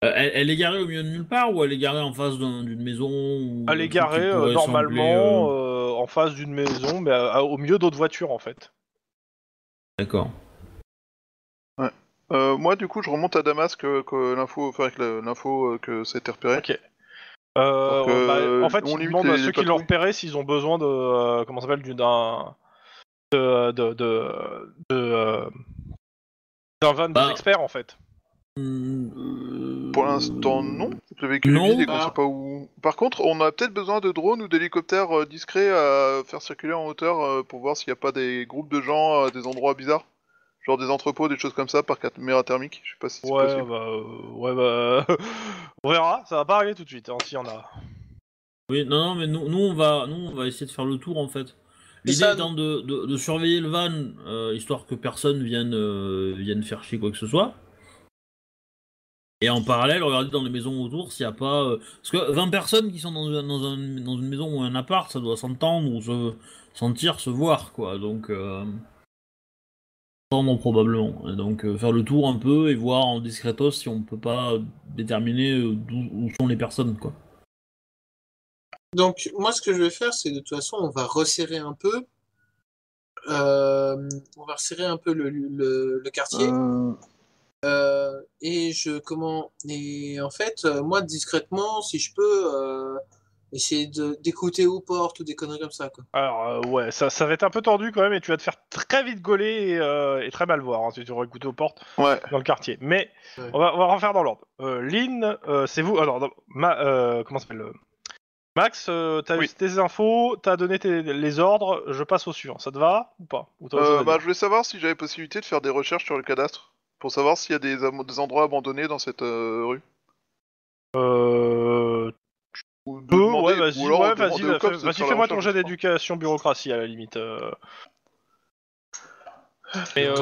elle, est garée au milieu de nulle part ou elle est garée en face d'une maison Elle est garée normalement en face d'une maison mais au milieu d'autres voitures en fait. D'accord. Euh, moi, du coup, je remonte à Damas que, l'info, avec l'info euh, que ça a été repéré. Ok. Euh, bah, en fait, on demande à ceux qui l'ont repéré s'ils ont besoin de. comment s'appelle D'un. De. van bah. en fait. Hmm. Pour l'instant, non. Bah. Par contre, on a peut-être besoin de drones ou d'hélicoptères discrets à faire circuler en hauteur pour voir s'il n'y a pas des groupes de gens à des endroits bizarres. Genre des entrepôts, des choses comme ça par caméra thermique Je sais pas si c'est ouais, bah, euh, ouais, bah. on verra, ça va pas arriver tout de suite, hein, s'il y en a. Oui, non, non, mais nous, nous, on va, nous, on va essayer de faire le tour en fait. L'idée étant de, surveiller le van, euh, histoire que personne vienne, euh, vienne faire chier quoi que ce soit. Et en parallèle, regarder dans les maisons autour s'il n'y a pas. Parce que 20 personnes qui sont dans, dans, dans, une maison ou un appart, ça doit s'entendre ou se sentir, se voir quoi. Donc probablement. donc euh, faire le tour un peu et voir en discretos si on peut pas déterminer euh, d'où où sont les personnes quoi. Donc moi ce que je vais faire c'est de toute façon on va resserrer un peu. Euh, on va resserrer un peu le, le, quartier. et je comment et en fait moi discrètement si je peux essayer d'écouter aux portes ou des conneries comme ça. Quoi. Alors, euh, ouais, ça, va être un peu tendu quand même et tu vas te faire très vite gauler et, euh, très mal voir hein, si tu vas écouter aux portes dans le quartier. Mais on, va, on en faire dans l'ordre. Euh, Lynn, c'est vous. Alors, ah ma, comment s'appelle Max, t'as eu tes infos, t'as donné tes, les ordres, je passe au suivant. Ça te va ou pas bah, Je voulais savoir si j'avais possibilité de faire des recherches sur le cadastre pour savoir s'il y a des, des endroits abandonnés dans cette rue. Euh, ouais, vas-y, vas-y, vas-y, fais-moi ton jeu d'éducation bureaucratie à la limite. Euh. Mais, euh,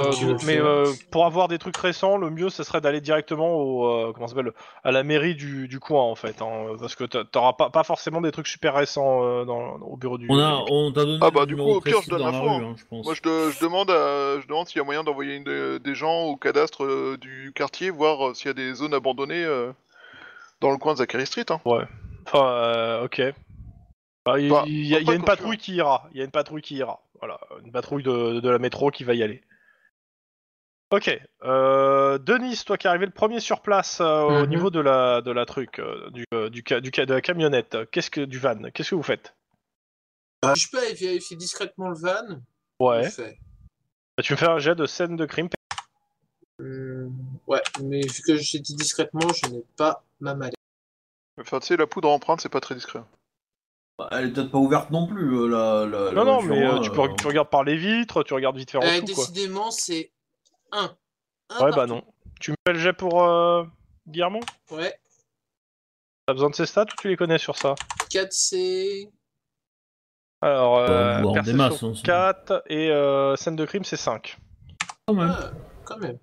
mais euh, pour avoir des trucs récents, le mieux ce serait d'aller directement au comment s'appelle à la mairie du, du coin en fait, hein, parce que t'auras pas, pas forcément des trucs super récents au bureau du. On a, on t'a donné Ah bah, du coup, au pire, je donne un hein, Moi, je, demande, je demande s'il y a moyen d'envoyer des gens au cadastre du quartier, voir s'il y a des zones abandonnées dans le coin de Zachary Street. hein. Enfin, euh, ok. Bah, il y, a- bah, une patrouille qui ira. Il y a une patrouille qui ira. Voilà, une patrouille de, la métro qui va y aller. Ok. Euh, Denis, toi qui es arrivé le premier sur place euh, au mhm. niveau de la, truc, euh, du, du, de la camionnette, qu'est-ce que du van, qu'est-ce que vous faites bah, Je peux vérifier discrètement le van. Ouais. tu me fais un jet de scène de crime. ouais, mais vu que j'ai dit discrètement, je n'ai pas ma mallette la poudre empreinte, c'est pas très discret. Elle est peut-être pas ouverte non plus, euh, Non, non, mais euh, euh. tu, regardes par les vitres, tu regardes vite fait en décidément, c'est 1. Ouais, bah non. Tu me fais le jet pour euh, Ouais, T'as besoin de ces stats ou tu les connais sur ça 4 c'est. Alors, 4 hein, et scène de crime, c'est 5. Ah, quand même.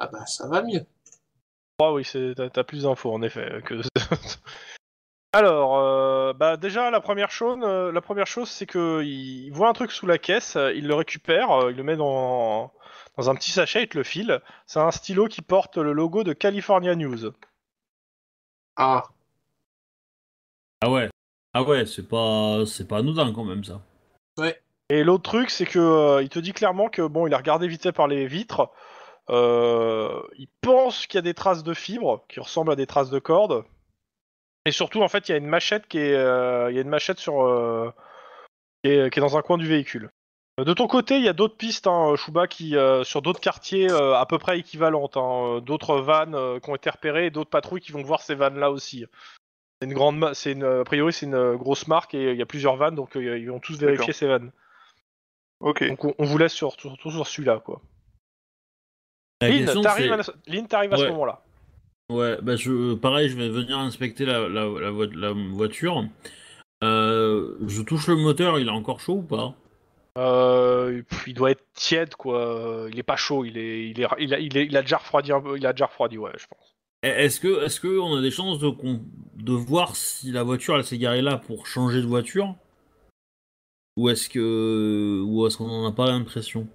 Ah bah ça va mieux. Ah oui, t'as plus d'infos en effet. Que... Alors, euh, bah déjà la première chose, euh, chose, c'est que il voit un truc sous la caisse, il le récupère, euh, il le met dans, un petit sachet, il te le file. C'est un stylo qui porte le logo de California News. Ah. Ah ouais. Ah ouais, c'est pas c'est pas anodin quand même ça. Ouais. Et l'autre truc, c'est que il te dit clairement que bon, il a regardé vite fait par les vitres. Euh, il pense qu'il y a des traces de fibres qui ressemblent à des traces de cordes. Et surtout, en fait, il y a une machette qui est, euh, une machette sur, euh, dans un coin du véhicule. De ton côté, il y a d'autres pistes, hein, Chouba, qui, sur d'autres quartiers à peu près équivalentes. Hein, d'autres vannes qui ont été repérées et d'autres patrouilles qui vont voir ces vannes-là aussi. C'est une grande, c'est une, a priori, c'est une grosse marque et il y a plusieurs vannes, donc ils vont tous vérifier ces vannes. Donc on, vous laisse sur celui-là, quoi. Eh, Lynn, t'arrives à, ce moment-là. Ouais, bah, je, euh, pareil, je vais venir inspecter la, la, la, voiture. Euh, je touche le moteur, il est encore chaud ou pas euh, Il doit être tiède, quoi. Il est pas chaud, il, est, il, il, a, déjà refroidi il a déjà refroidi, ouais, je pense. Eh, est-ce que, est-ce que on a des chances de, voir si la voiture elle s'est garée là pour changer de voiture, ou est-ce que, ou est-ce qu'on en a pas l'impression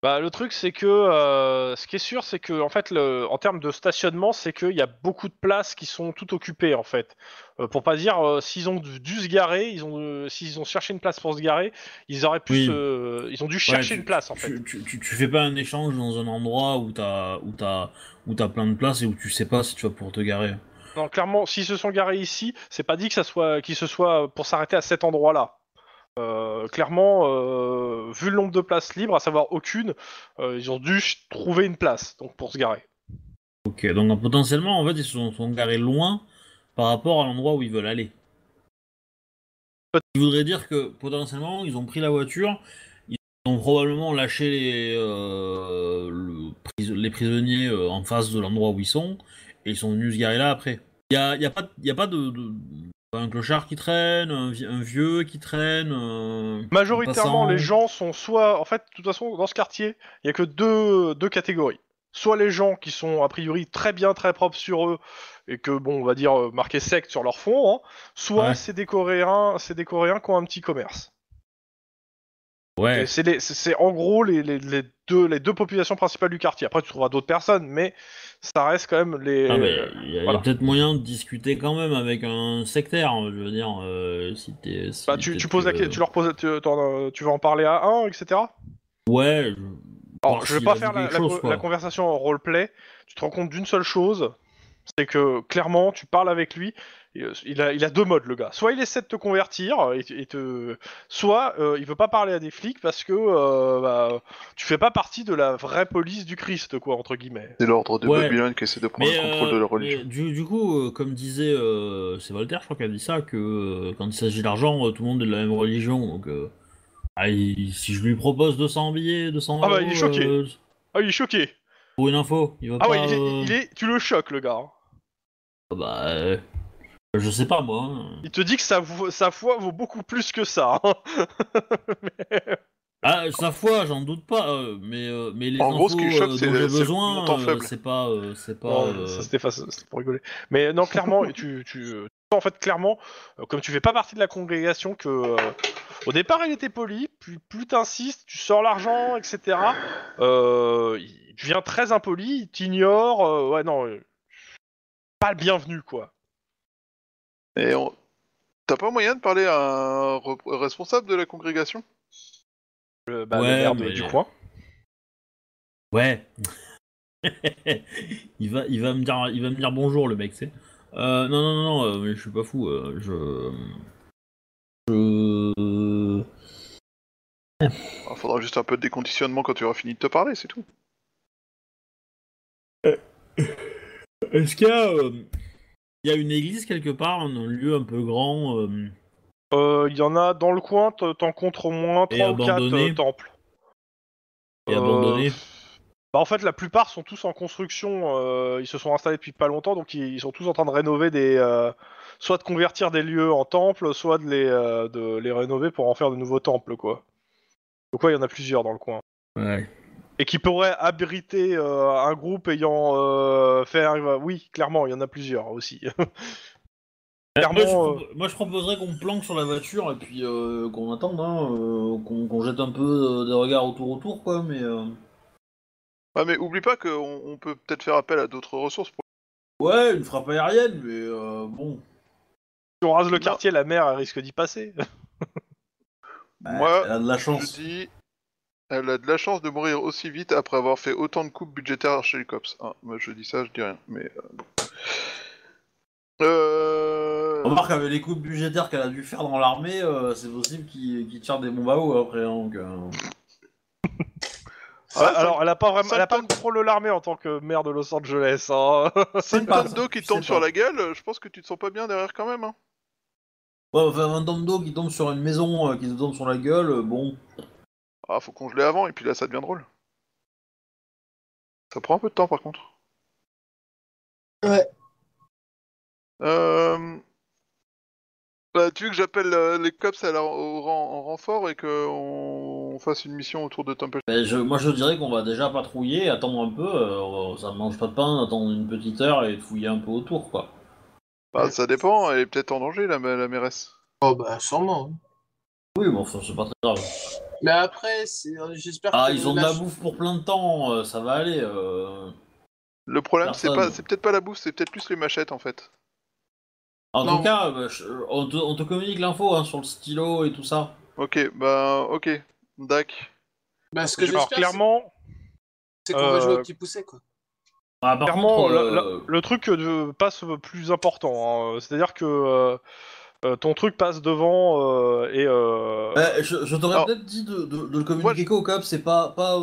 bah, le truc, c'est que euh, ce qui est sûr, c'est que en fait, le, en termes de stationnement, c'est qu'il y a beaucoup de places qui sont toutes occupées en fait. Euh, pour pas dire euh, s'ils ont dû, se garer, ils ont s'ils ont cherché une place pour se garer, ils auraient pu, se, ils ont dû chercher une place en tu, fait. Tu, tu, fais pas un échange dans un endroit où t'as où as, où as plein de places et où tu sais pas si tu vas pour te garer. Non, clairement, s'ils se sont garés ici, c'est pas dit que ça soit qu'ils se soient pour s'arrêter à cet endroit-là. Euh, clairement, euh, vu le nombre de places libres, à savoir aucune, euh, ils ont dû trouver une place donc pour se garer. Ok, donc potentiellement, en fait, ils se sont, garés loin par rapport à l'endroit où ils veulent aller. Ce qui voudrait dire que potentiellement, ils ont pris la voiture, ils ont probablement lâché les, prisonniers en face de l'endroit où ils sont, et ils sont venus se garer là après. Il n'y a, pas, de, un clochard qui traîne, un, vieux qui traîne. Majoritairement, les gens sont soit. En fait, de toute façon, dans ce quartier, il n'y a que deux, deux catégories. Soit les gens qui sont a priori très bien, très propres sur eux, et que, bon, on va dire, euh, marqués sec sur leur fond, hein, soit c'est des c'est des Coréens qui ont un petit commerce. Ouais. C'est, en gros les, deux, les deux populations principales du quartier. Après, tu trouveras d'autres personnes, mais ça reste quand même les. Ah, il y a, peut-être moyen de discuter quand même avec un sectaire, hein, je veux dire, euh, si bah, tu, poses tu leur poses, euh, tu, vas en parler à un, etc. Ouais. Je... Alors, je vais pas faire la, la, conversation en roleplay. Tu te rends compte d'une seule chose, c'est que clairement, tu parles avec lui, euh, il a, deux modes, le gars. Soit il essaie de te convertir, soit euh, il veut pas parler à des flics parce que euh, bah, tu fais pas partie de la vraie police du Christ, quoi, entre guillemets. C'est l'ordre de Babylone qui essaie de prendre le contrôle de la religion. Du, coup, comme disait, c'est Voltaire, je crois qu'il a dit ça, que quand il s'agit d'argent, tout le monde est de la même religion. Donc, ah, si je lui propose 200 billets, 200 Ah bah, il est choqué. Ah, il est choqué. Pour une info, il va ah tu le choques, le gars. Ah bah. Euh, je sais pas moi. Hein. Il te dit que sa, foi vaut beaucoup plus que ça. Hein. Ah, sa foi, j'en doute pas, euh, mais, euh, En gros, ce qui choque, c'est dont j'ai besoin, c'est pas... c'est pas pour rigoler. Mais non, clairement, tu, tu, en fait, clairement, comme tu fais pas partie de la congrégation, que au départ il était poli, puis plus t'insistes, tu sors l'argent, etc. tu viens très impoli, il t'ignore. ouais, non, pas le bienvenu, quoi. Et t'as pas moyen de parler à un responsable de la congrégation euh, bah, le, ouais, mais... du coin Ouais. il va, il va me dire, il va me dire bonjour le mec, c'est. Euh, non, non, non, non, euh, mais je suis pas fou. Euh, je, je. Ah, faudra juste un peu de déconditionnement quand tu auras fini de te parler, c'est tout. Est-ce qu'il y a il y a une église quelque part, un lieu un peu grand. Euh, euh, il y en a dans le coin, t'en comptes au moins 3 ou 4 temples. Et abandonnés. Euh, bah, en fait, la plupart sont tous en construction. ils se sont installés depuis pas longtemps, donc ils, sont tous en train de rénover des, soit de convertir des lieux en temples, soit de les, les rénover pour en faire de nouveaux temples, quoi. Donc il y en a plusieurs dans le coin. Ouais. Et qui pourrait abriter euh, un groupe ayant euh, fait. Oui, clairement, il y en a plusieurs aussi. Euh, moi, je, proposerais qu'on planque sur la voiture et puis qu'on attende, hein, qu'on jette un peu des regards autour autour, quoi. Mais. Ah, mais oublie pas qu'on peut peut-être faire appel à d'autres ressources. Pour... Ouais, une frappe aérienne, mais bon. Si on rase le quartier, la mer risque d'y passer. Bah, moi, la chance. Je dis, elle a de la chance de mourir aussi vite après avoir fait autant de coupes budgétaires chez les cops. Ah, moi je dis ça, je dis rien, mais... Euh, euh, Remarque, avec les coupes budgétaires qu'elle a dû faire dans l'armée, euh, c'est possible qu'il tire des bombes à eau après, hein, euh. alors, elle a pas vraiment, elle a pas contrôle de l'armée en tant que maire de Los Angeles. Hein. une tonnes d'eau qui tombe sur la gueule, je pense que tu te sens pas bien derrière quand même. Hein. un tonne d'eau qui tombe sur une maison, qui te tombe sur la gueule, bon. Ah, faut congeler avant, et puis là, ça devient drôle. Ça prend un peu de temps, par contre. Ouais. Euh... Bah, tu veux que j'appelle euh, les cops à en renfort et qu'on on fasse une mission autour de Temple ben, moi je dirais qu'on va déjà patrouiller, attendre un peu, euh, ça mange pas de pain, attendre une petite heure et fouiller un peu autour quoi. Bah, ça dépend, elle est peut-être en danger, la, mairesse. Oh bah sûrement. Hein. Oui, bon, c'est pas très grave. Mais après, euh, j'espère Ah, ils ont de la bouffe pour plein de temps, euh, ça va aller. Euh. Le problème, c'est pas, c'est peut-être pas la bouffe, c'est peut-être plus les machettes en fait. En tout cas, on, te, communique l'info hein, sur le stylo et tout ça. Ok, bah, ok, Dak. Bah, ce que clairement, c'est qu'on va jouer au petit poussé, quoi. Ah, clairement le, truc passe plus important. Hein. C'est-à-dire que euh, ton truc passe devant euh, et. Euh, bah, je, t'aurais peut-être dit de, de, de, le communiquer au COPS, c'est pas, pas,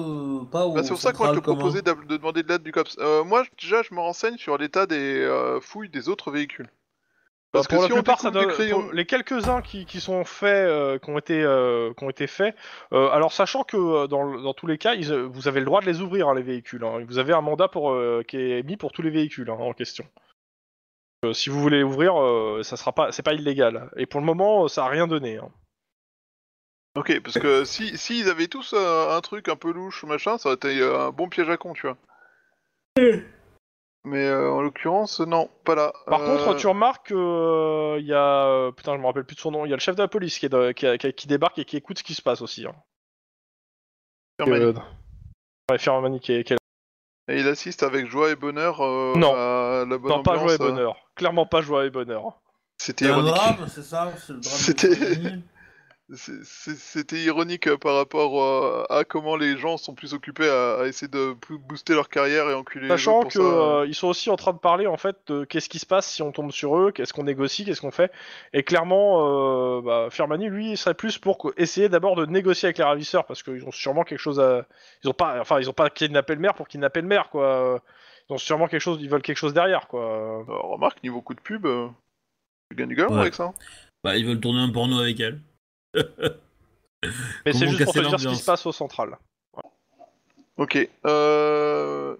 pas bah, C'est pour ça qu'on va te proposer de demander de l'aide du COPS. moi déjà je me renseigne sur l'état des fouilles des autres véhicules. Bah, Parce que la si plupart, on ça doit, les quelques-uns qui, qui, sont faits, qui ont été, qui ont été faits, alors sachant que dans, dans tous les cas, vous avez le droit de les ouvrir, hein, les véhicules. Hein. vous avez un mandat pour, qui est mis pour tous les véhicules hein, en question. Euh, si vous voulez ouvrir, euh, ça sera pas, c'est pas illégal. Et pour le moment, ça a rien donné. Hein. Ok, parce que si s'ils avaient tous un truc un peu louche, machin, ça aurait été euh, un bon piège à con, tu vois. Mais en l'occurrence, non, pas là. Par contre, tu remarques qu'il y a, putain, je me rappelle plus de son nom. Il y a le chef de la police qui, est qui, débarque et qui écoute ce qui se passe aussi. Hein. Fermani qui est- là. Et il assiste avec joie et bonheur euh, à la bonne Non, pas joie et euh bonheur. Clairement pas joie et bonheur. C'était c'est ça C'était- c'était ironique euh, par rapport euh, à, comment les gens sont plus occupés à, essayer de booster leur carrière et enculer Sachant Sachant qu'ils euh, sont aussi en train de parler en fait de qu'est-ce qui se passe si on tombe sur eux, qu'est-ce qu'on négocie, qu'est-ce qu'on fait. Et clairement, bah, Firmani lui serait plus pour essayer d'abord de négocier avec les ravisseurs parce qu'ils ont sûrement quelque chose à. Ils ont pas, enfin ils ont pas kidnappé le maire pour kidnapper le maire quoi. Ils ont sûrement quelque chose, ils veulent quelque chose derrière quoi. remarque niveau coup de pub, tu gagnes du avec ça. Hein. Bah ils veulent tourner un porno avec elle. Mais c'est juste pour te dire ce qui se passe au central. Ok. Euh,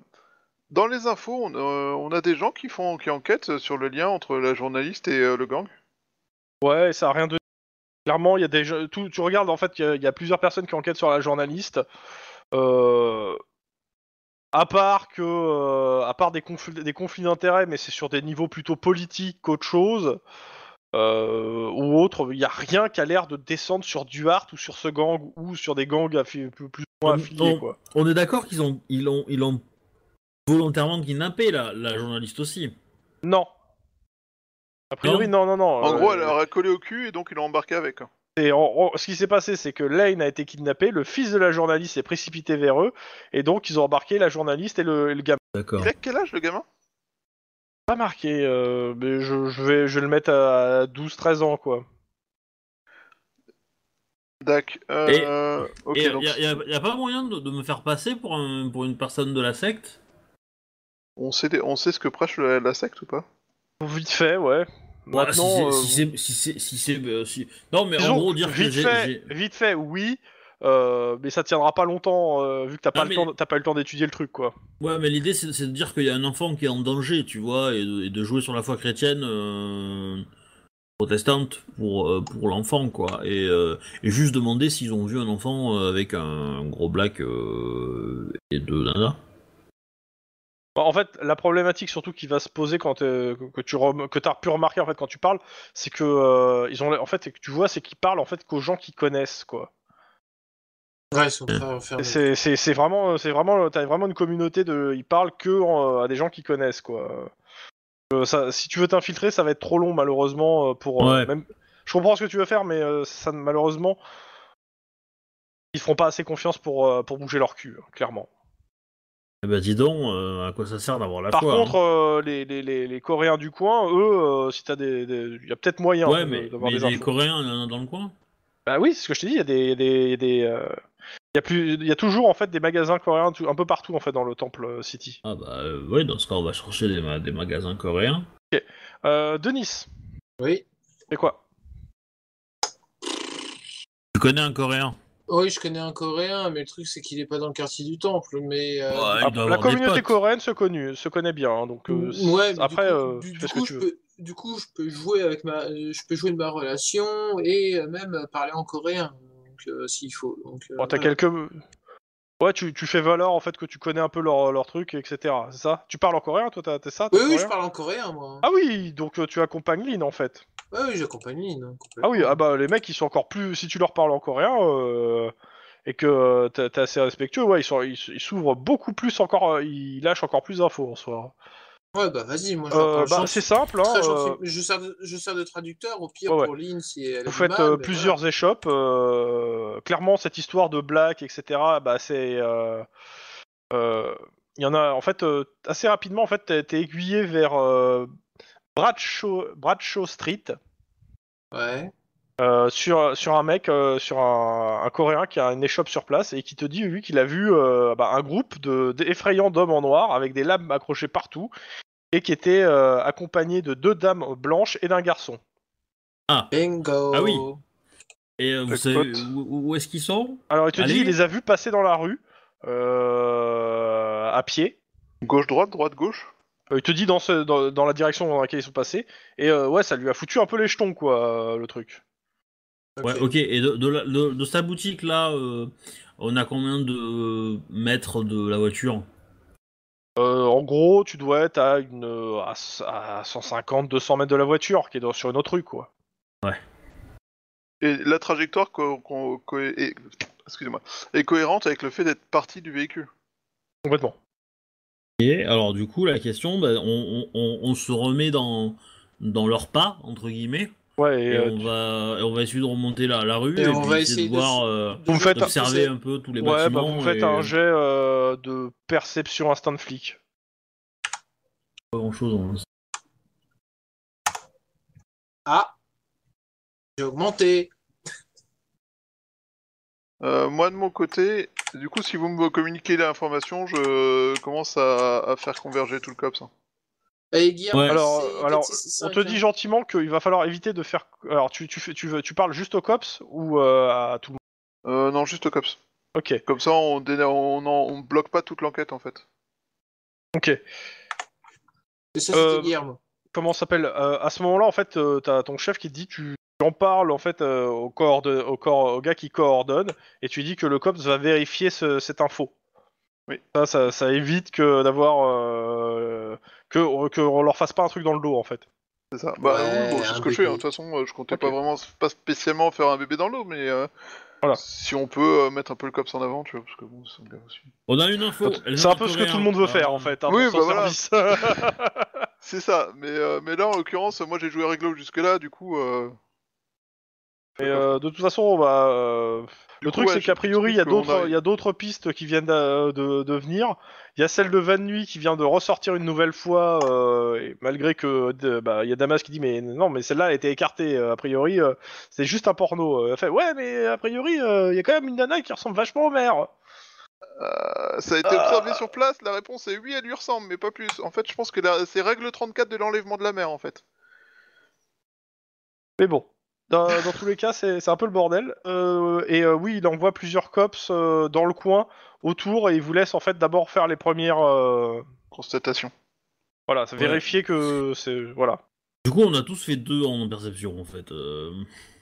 dans les infos, euh, on, a des gens qui font qui enquêtent sur le lien entre la journaliste et euh, le gang. Ouais, ça a rien de clairement. Il y a des tu regardes en fait, il y, a plusieurs personnes qui enquêtent sur la journaliste. À part que, à part des des conflits d'intérêts, mais c'est sur des niveaux plutôt politiques qu'autre chose. Euh, ou autre, il n'y a rien qui a l'air de descendre sur Duarte ou sur ce gang ou sur des gangs plus ou moins affiliés. On, quoi. on est d'accord qu'ils ont, ils ont, ils ont volontairement kidnappé la, journaliste aussi. Non. A priori, non, non, non. En euh, gros, elle leur a collé au cul et donc ils l'ont embarqué avec. Et ce qui s'est passé, c'est que Lane a été kidnappé, le fils de la journaliste s'est précipité vers eux, et donc ils ont embarqué la journaliste et le, le gamin. D'accord. Il a quel âge le gamin pas marqué, euh, mais je, vais, je le mettre à 12-13 ans, quoi. Dac. Euh, ok, a, pas moyen de, me faire passer pour, pour une personne de la secte on sait, on sait ce que prêche la, secte ou pas Vite fait, ouais. Maintenant, si non mais en gros dire que j'ai... vite fait, oui. Euh, mais ça tiendra pas longtemps euh, vu que t'as ah, pas, pas, eu le temps d'étudier le truc quoi. Ouais, mais l'idée c'est de dire qu'il y a un enfant qui est en danger, tu vois, et de, jouer sur la foi chrétienne euh, protestante pour, pour l'enfant quoi. Et, juste demander s'ils ont vu un enfant avec un, gros black et deux nanas. Bah, en fait, la problématique surtout qui va se poser quand que tu as pu remarquer en fait quand tu parles, c'est que ils ont en fait que tu vois c'est qu'ils parlent en fait qu'aux gens qui connaissent quoi. Mm. C'est, vraiment, c'est vraiment, vraiment une communauté de, ils parlent que à des gens qui connaissent quoi. Euh, ça, si tu veux t'infiltrer, ça va être trop long malheureusement euh, pour. Euh, même... Je comprends ce que tu veux faire, mais ça malheureusement, ils feront pas assez confiance pour pour bouger leur cul, hein, clairement. Eh ben dis donc, à quoi ça sert d'avoir la Par foi Par hein. contre, les, les, les, Coréens du coin, eux, si t'as des, y a peut-être moyen. d'avoir des Coréens, il y dans le coin. Bah oui, c'est ce que je t'ai dit. Il y a des, des, y a des il y, a toujours en fait des magasins coréens un peu partout en fait dans le temple euh, City. Ah bah euh, oui, dans ce cas on va chercher des, magasins coréens. Ok. Euh, Denis. Oui. Et quoi Tu connais un coréen Oui, je connais un coréen, mais le truc c'est qu'il n'est pas dans le quartier du temple, mais. Ah, la communauté coréenne se, se connaît bien, hein, donc ouais, après, coup- coup, je peux- Du coup, je peux jouer avec ma, je peux jouer de ma relation et même parler en coréen donc euh, s'il faut. Euh, quelques. Ouais, tu, tu, fais valeur en fait que tu connais un peu leur, leur truc, etc. C'est ça Tu parles en coréen, toi T'es ça Oui, je parle en coréen, moi. Ah oui, donc euh, tu accompagnes Lynn en fait. oui, j'accompagne Lynn. Hein, ah oui, ah bah les mecs, ils sont encore plus. Si tu leur parles en coréen et que t'es assez respectueux, ouais, ils s'ouvrent ils, beaucoup plus encore. Ils lâchent encore plus d'infos en soi. Hein. Ouais, bah vas-y, moi je euh, bah, C'est simple. Hein, euh. je, sers de, traducteur, au pire pour Lynn si Vous faites euh, ben plusieurs échoppes. clairement, cette histoire de Black, etc., bah, c'est. Il y en a, en fait, assez rapidement, en fait, t'es aiguillé vers Bradshaw, Bradshaw, Street. Ouais. sur, sur un mec, sur un, Coréen qui a une échoppe sur place et qui te dit, lui, qu'il a vu bah, un groupe d'effrayants effrayants d'hommes en noir avec des lames accrochées partout qui était euh, accompagné de deux dames blanches et d'un garçon. Ah. Bingo. Ah oui. Et euh, vous savez où, est-ce qu'ils sont Alors il te dit, il les a vus passer dans la rue euh, à pied. Gauche droite, droite gauche. il te dit dans, ce, dans, la direction dans laquelle ils sont passés. Et ouais, ça lui a foutu un peu les jetons quoi, le truc. Ouais, ok. Et de, de sa boutique là, on a combien de mètres de la voiture euh, en gros, tu dois être à, une, euh, à, 150-200 mètres de la voiture, qui est sur une autre rue, quoi. Ouais. Et la trajectoire est, moi est cohérente avec le fait d'être parti du véhicule. Complètement. Et alors, du coup, la question, bah, on, se remet dans leur pas, entre guillemets. Ouais, et, euh, on, va, essayer de remonter la, rue et, on va essayer de, voir, euh, observer un peu tous les bah, bâtiments. vous faites un jet euh, de perception instant flic. Pas grand chose. Hein. Ah J'ai augmenté Moi de mon côté, du coup, si vous me communiquez l'information, je commence à, à faire converger tout le COPS. ça. Hein alors, on te dit gentiment qu'il va falloir éviter de faire. Alors, tu, tu parles juste au cops ou euh, à tout le monde euh, Non, juste au cops. Ok. Comme ça, on ne on, bloque pas toute l'enquête en fait. Ok. Et ça, euh, Guillaume. Comment s'appelle À ce moment-là, en fait, t'as ton chef qui te dit tu en parles en fait au, au, corps... au gars qui coordonne et tu dis que le cops va vérifier cette info. Oui, ça, évite que d'avoir euh, que leur fasse pas un truc dans le dos en fait. C'est ça. Bah c'est ce que je fais. Hein. De toute façon, euh, je comptais pas vraiment, pas spécialement faire un bébé dans l'eau, mais euh, Voilà. si on peut euh, mettre un peu le cops en avant, tu vois, parce que bon, ça me aussi. On a une info. C'est un peu ce que tout le monde veut faire en fait. Hein, Oui, bah service. C'est ça. Mais mais là, en l'occurrence, moi j'ai joué réglo jusque là, du coup, euh, euh, de toute façon, bah, euh, le truc c'est qu'a priori, il y a d'autres, il d'autres pistes qui viennent euh, de, venir. Il y a celle de Van nuit qui vient de ressortir une nouvelle fois, malgré que bah, il y a Damas qui dit mais non, mais celle-là a été écartée. A priori, c'est juste un porno. fait ouais, mais a priori, il y a quand même une nana qui ressemble vachement au maire. ça a été ah. observé sur place. La réponse est oui, elle lui ressemble, mais pas plus. En fait, je pense que c'est règle 34 de l'enlèvement de la mère, en fait. Mais bon. Dans, tous les cas, c'est un peu le bordel. Euh, et euh, oui, il envoie plusieurs cops euh, dans le coin, autour, et il vous laisse en fait d'abord faire les premières constatations. Voilà, vérifier que c'est voilà. Du coup, on a tous fait deux en perception, en fait.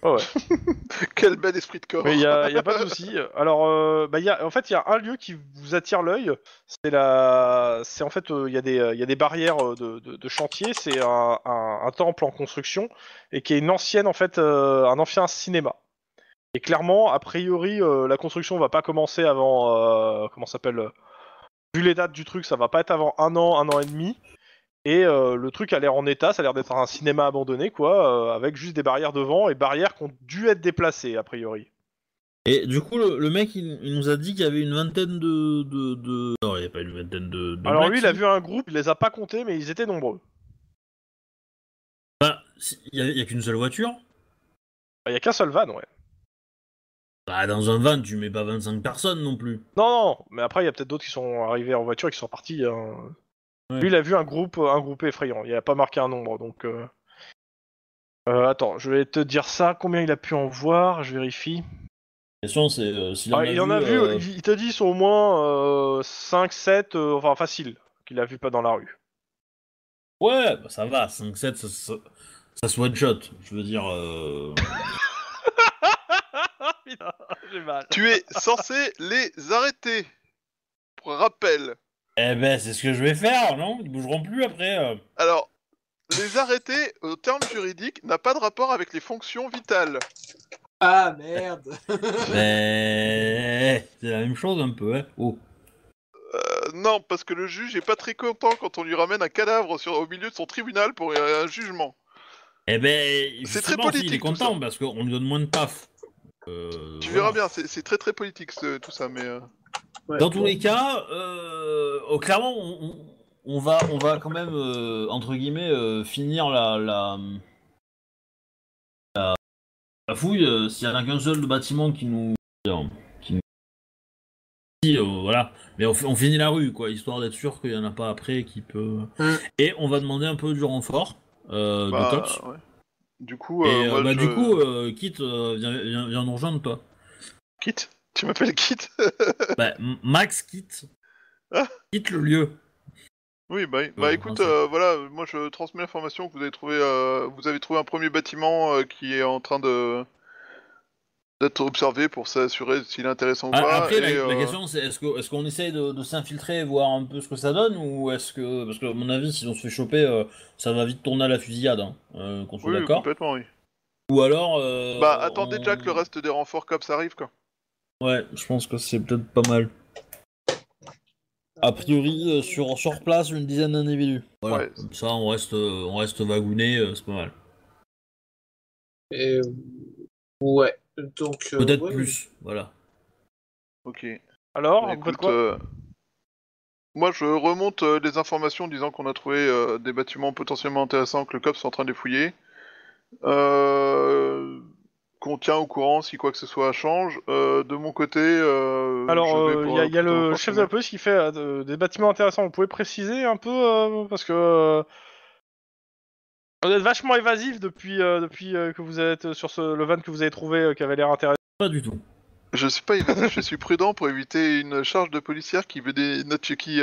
Oh ouais. Quel bel esprit de corps. Il n'y a, pas de souci. Alors, euh, bah, en fait, il y a un lieu qui vous attire l'œil. C'est la, c'est en fait, il euh, y, a des barrières de, chantier. C'est un, un, temple en construction et qui est une ancienne, en fait, un ancien cinéma. Et clairement, a priori, la construction va pas commencer avant, comment s'appelle Vu les dates du truc, ça va pas être avant un an, un an et demi. Et euh, le truc a l'air en état, ça a l'air d'être un cinéma abandonné, quoi, euh, avec juste des barrières devant et barrières qui ont dû être déplacées, a priori. Et du coup, le, mec, il, nous a dit qu'il y avait une vingtaine de, de, Non, il n'y a pas une vingtaine de... Alors lui, il a vu un groupe, il les a pas comptés, mais ils étaient nombreux. Bah, il n'y a, qu'une seule voiture Il n'y a qu'un seul van, ouais. Bah, dans un van, tu mets pas 25 personnes non plus. Non, non, mais après, il y a peut-être d'autres qui sont arrivés en voiture et qui sont partis. Hein. Lui, il a vu un groupe, euh, un groupe effrayant. Il n'a pas marqué un nombre, donc. Euh, euh, attends, je vais te dire ça. Combien il a pu en voir Je vérifie. Ah, il vu, en a vu. Il t'a dit, sont au moins 5, 7, enfin facile, qu'il a vu pas dans la rue. Ouais, bah, ça va. 5, 7, ça, ça, se one shot. Je veux dire. Tu es censé les arrêter. Pour rappel. Eh ben, c'est ce que je vais faire, non Ils bougeront plus après. Euh. Alors, les arrêter, au terme juridique, n'a pas de rapport avec les fonctions vitales. Ah merde ben, c'est la même chose un peu, hein. Oh. Euh, non, parce que le juge est pas très content quand on lui ramène un cadavre sur, au milieu de son tribunal pour un jugement. Eh ben, C'est très il politique, content parce qu'on lui donne moins de paf euh, Tu verras bien, c'est très très politique tout ça, mais... Dans tous les cas, euh, clairement, on, va, on va quand même, euh, entre guillemets, euh, finir la, la, fouille. S'il n'y a qu'un seul bâtiment qui nous. Qui voilà. Mais on, finit la rue, quoi, histoire d'être sûr qu'il n'y en a pas après qui peut. Mmh. Et on va demander un peu du renfort de bah, Du coup, bah, du coup, Kit, viens, viens, viens nous rejoindre, toi. Kit tu m'appelles Kit bah, Max Kit. Ah. Kit le lieu. Oui, bah, bah écoute, euh, voilà, moi je transmets l'information que vous avez trouvé, euh, vous avez trouvé un premier bâtiment euh, qui est en train de d'être observé pour s'assurer s'il est intéressant ou pas. Après, la, question c'est est-ce qu'on essaye de, s'infiltrer et voir un peu ce que ça donne ou est-ce que, parce que à mon avis, si on se fait choper, ça va vite tourner à la fusillade, hein, oui, complètement, oui. Ou alors. bah attendez déjà Jack le reste des renforts cops arrive quoi. Ouais, je pense que c'est peut-être pas mal. A priori, euh, sur, sur place, une dizaine d'individus. Voilà. Ouais. Comme ça, on reste, euh, on reste vagouné, euh, c'est pas mal. Et... Ouais, donc. Peut-être plus, voilà. Ok. Alors, bah, Écoute, moi, je remonte des informations disant qu'on a trouvé des bâtiments potentiellement intéressants que le COPS est en train de fouiller. Euh qu'on tient au courant si quoi que ce soit change. Euh, de mon côté, euh, alors il euh, y a, le chef de la police qui fait des bâtiments intéressants. Vous pouvez préciser un peu parce que vous êtes vachement évasif depuis depuis que vous êtes sur ce, le van que vous avez trouvé qui avait l'air intéressant. Pas du tout. Je suis pas évasif, je suis prudent pour éviter une charge de policière qui veut des notes qui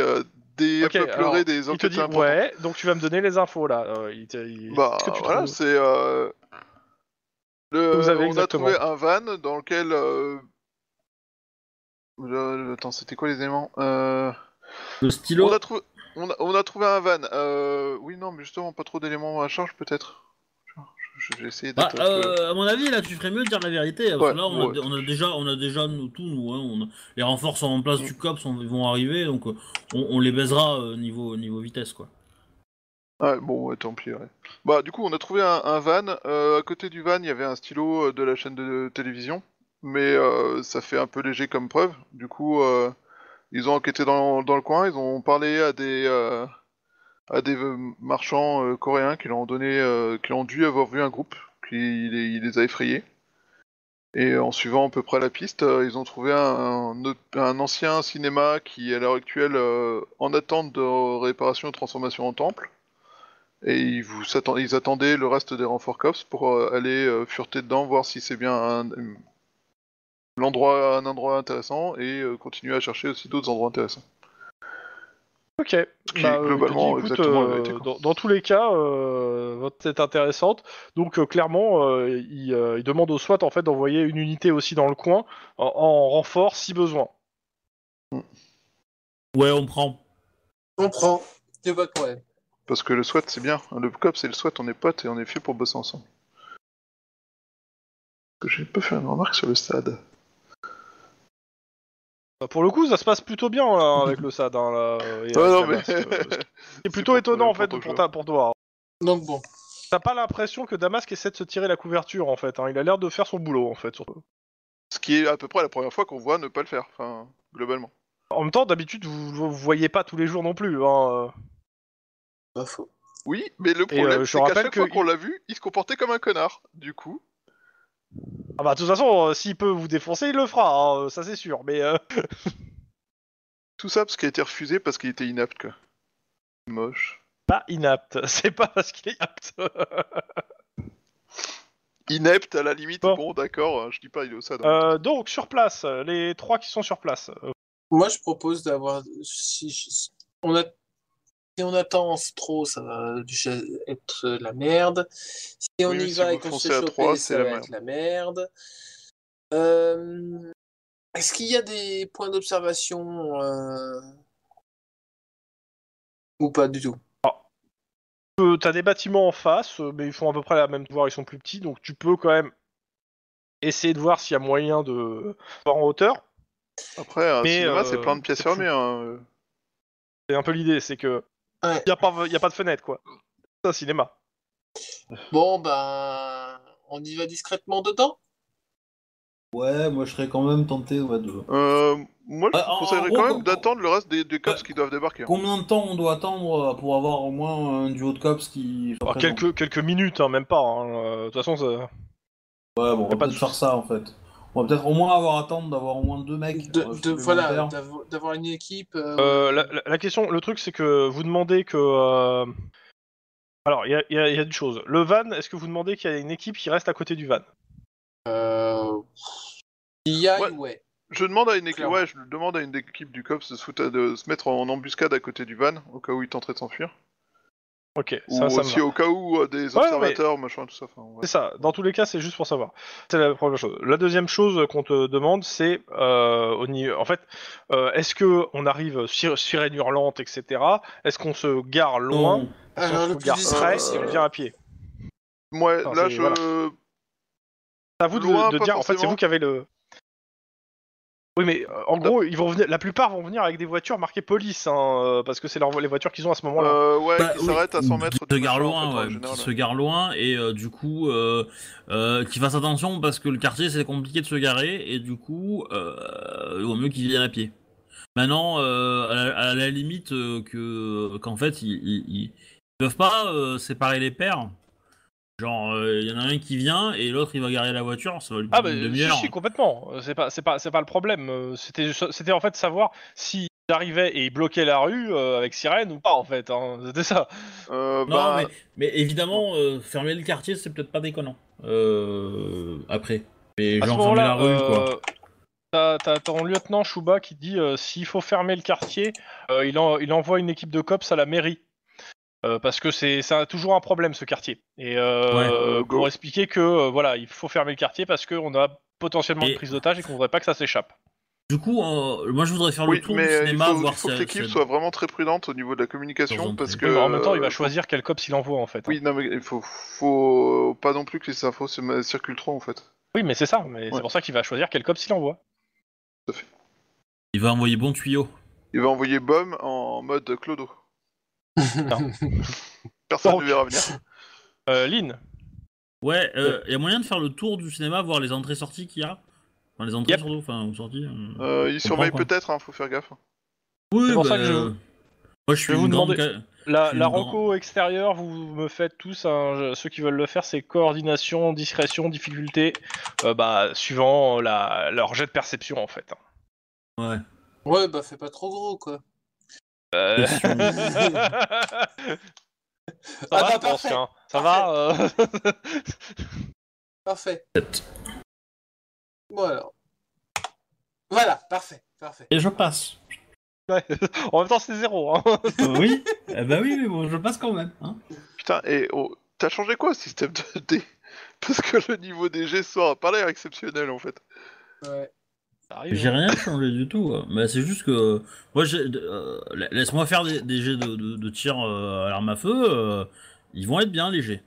des pleurer des Il te ouais, donc tu vas me donner les infos là. Bah, -ce que tu voilà, c'est on a trouvé un van dans lequel. Euh, attends, c'était quoi les éléments euh, Le stylo. On a, on, a, trouvé un van. Euh, oui, non, mais justement, pas trop d'éléments à charge peut-être. J'ai essayé d'être. Bah, à mon avis, là, tu ferais mieux de dire la vérité. là, on, a, déjà, on a déjà nous, tout nous. Hein, les renforts en place du mm. cops, vont arriver, donc on, les baisera niveau, niveau vitesse, quoi. Ah, bon, tant pis. Bah, du coup, on a trouvé un, van. Euh, à côté du van, il y avait un stylo euh, de la chaîne de télévision, mais euh, ça fait un peu léger comme preuve. Du coup, ils ont enquêté dans, le coin, ils ont parlé à des marchands coréens qui ont donné, qui ont dû avoir vu un groupe qui les, il les a effrayés. Et en suivant à peu près la piste, ils ont trouvé un, ancien cinéma qui, à l'heure actuelle, en attente de réparation et transformation en temple et ils, ils attendaient le reste des renforts cops pour euh, aller euh, fureter dedans, voir si c'est bien un, endroit, un endroit intéressant et euh, continuer à chercher aussi d'autres endroits intéressants. Ok. Bah, euh, globalement dans, tous les cas, votre tête est intéressante. Donc clairement, ils demandent au SWAT en fait d'envoyer une unité aussi dans le coin en, renfort si besoin. Ouais, on prend. On prend. C'est votre parce que le sweat, c'est bien. Le COP, c'est le sweat, on est potes et on est fait pour bosser ensemble. J'ai pas fait une remarque sur le stade. Bah, pour le coup, ça se passe plutôt bien avec le SAD. Hein, C'est plutôt étonnant en fait pour, pour toi. Hein. Donc bon. T'as pas l'impression que Damask essaie de se tirer la couverture en fait. Hein. Il a l'air de faire son boulot en fait. Ce qui est à peu près la première fois qu'on voit ne pas le faire, enfin, globalement. En même temps, d'habitude, vous, vous voyez pas tous les jours non plus. Hein. Oui, mais le problème, euh, c'est qu'à chaque fois qu'on l'a vu, il se comportait comme un connard. Du coup, Ah bah de toute façon, euh, s'il peut vous défoncer, il le fera, hein, euh, ça c'est sûr. Mais tout ça parce qu'il a été refusé parce qu'il était inapte, quoi. Moche. pas inapte, c'est pas parce qu'il est apte. Inepte, à la limite, Bon. d'accord, hein, je dis pas, il est au hein. donc sur place, les trois qui sont sur place. Moi, je propose d'avoir. On a si on attend trop, ça va être la merde. Si on y va et qu'on se fait ça va merde. être la merde. Euh, est-ce qu'il y a des points d'observation euh, ou pas du tout ah. euh, Tu as des bâtiments en face, mais ils font à peu près la même voir, ils sont plus petits, donc tu peux quand même essayer de voir s'il y a moyen de voir en hauteur. Après, c'est plein de pièces fermées. Hein. C'est un peu l'idée, c'est que il n'y a, pas de fenêtre, quoi. C'est un cinéma. Bon, ben. On y va discrètement dedans Ouais, moi je serais quand même tenté de. Euh, moi je euh, conseillerais quand même d'attendre le reste des, des cops euh, qui doivent débarquer. Hein. Combien de temps on doit attendre euh, pour avoir au moins un duo de cops qui. Ah, quelques, quelques minutes, hein, même pas. Hein. De toute façon, ça. Ouais, bon, on va pas de faire ça en fait. On va peut-être au moins avoir à attendre d'avoir au moins deux mecs. Euh, voilà, d'avoir une équipe. Euh, euh, la, question, le truc, c'est que vous demandez que. Alors, il y, y, a deux choses. Le van, est-ce que vous demandez qu'il y ait une équipe qui reste à côté du van Il y a, Je demande à une équipe, ouais, je demande à une équipe du COPS de se, de se mettre en embuscade à côté du van, au cas où il tenterait de s'enfuir. Ok, ça, Ou ça aussi au cas où euh, des observateurs, machin, tout ça. C'est ça. Dans tous les cas, c'est juste pour savoir. C'est la première chose. La deuxième chose qu'on te demande, c'est euh, au en fait, euh, est-ce que on arrive sur sirène hurlante, etc. Est-ce qu'on se gare loin, Mmh. qu'on se gare près, on vient à pied Ouais, là, je. C'est à vous de, dire. En fait, c'est vous qui avez le. Oui, mais euh, en gros, ils vont la plupart vont venir avec des voitures marquées police, hein, euh, parce que c'est les voitures qu'ils ont à ce moment-là. Euh, ouais, bah, qui s'arrêtent à 100 mètres. Qui se garent loin, se loin, et du coup, qu'ils fassent attention, parce que le quartier, c'est compliqué de se garer, et du coup, il vaut mieux qu'ils viennent à pied. Maintenant, à la, limite, que qu'en fait, ils, ne peuvent pas séparer les paires Genre, euh, il y en a un qui vient et l'autre il va garer la voiture, ça va lui ah bah, complètement. Euh, c'est pas, c'est pas, c'est pas le problème. Euh, c'était, c'était en fait savoir si arrivait et il bloquait la rue avec sirène ou pas en fait. Hein. C'était ça. non, bah, mais, évidemment, fermer le quartier c'est peut-être pas déconnant. après, mais genre la rue T'as, ton lieutenant Chouba qui dit s'il faut fermer le quartier, il, en, il envoie une équipe de cops à la mairie euh, parce que c'est toujours un problème ce quartier. Et euh, pour expliquer que euh, voilà, il faut fermer le quartier parce qu'on a potentiellement une prise d'otage et qu'on voudrait pas que ça s'échappe. Du coup, moi je voudrais faire le tour mais du cinéma, il faut, que l'équipe soit vraiment très prudente au niveau de la communication parce que. en même temps, il va choisir quel cop s'il envoie en fait. Oui, non, mais il faut, faut pas non plus que les infos circulent trop en fait. Oui, mais c'est ça. Mais c'est pour ça qu'il va choisir quel cop s'il envoie. Tout fait. Il va envoyer bon tuyau. Il va envoyer BOM en mode clodo. Personne ne lui revenir. Euh, Lynn Ouais, euh, il y a moyen de faire le tour du cinéma, voir les entrées-sorties qu'il y a Enfin, les entrées surtout, enfin, sorties. Euh, euh, il surveille peut-être, hein, faut faire gaffe. Oui, C'est pour ça bah, que je- je vais vous La, la extérieure, vous me faites tous, ceux qui veulent le faire, c'est coordination, discrétion, difficulté, bah, suivant la, leur jet de perception en fait. Ouais. Ouais, bah fais pas trop gros, quoi. Euh... ça ah va, bah, Ça va Parfait. Euh. Bon alors. Voilà, parfait, parfait. Et je passe. Ouais. En même temps, c'est zéro. Hein. Euh, oui, eh bah oui, mais bon, je passe quand même. Hein. Putain, et oh, t'as changé quoi au système de D Parce que le niveau des G soit pas l'air exceptionnel en fait. Ouais. J'ai hein. rien changé du tout. Hein. Mais c'est juste que. Moi, euh, laisse-moi faire des, jets de, tir euh, à l'arme à feu. Euh, ils vont être bien, les jets.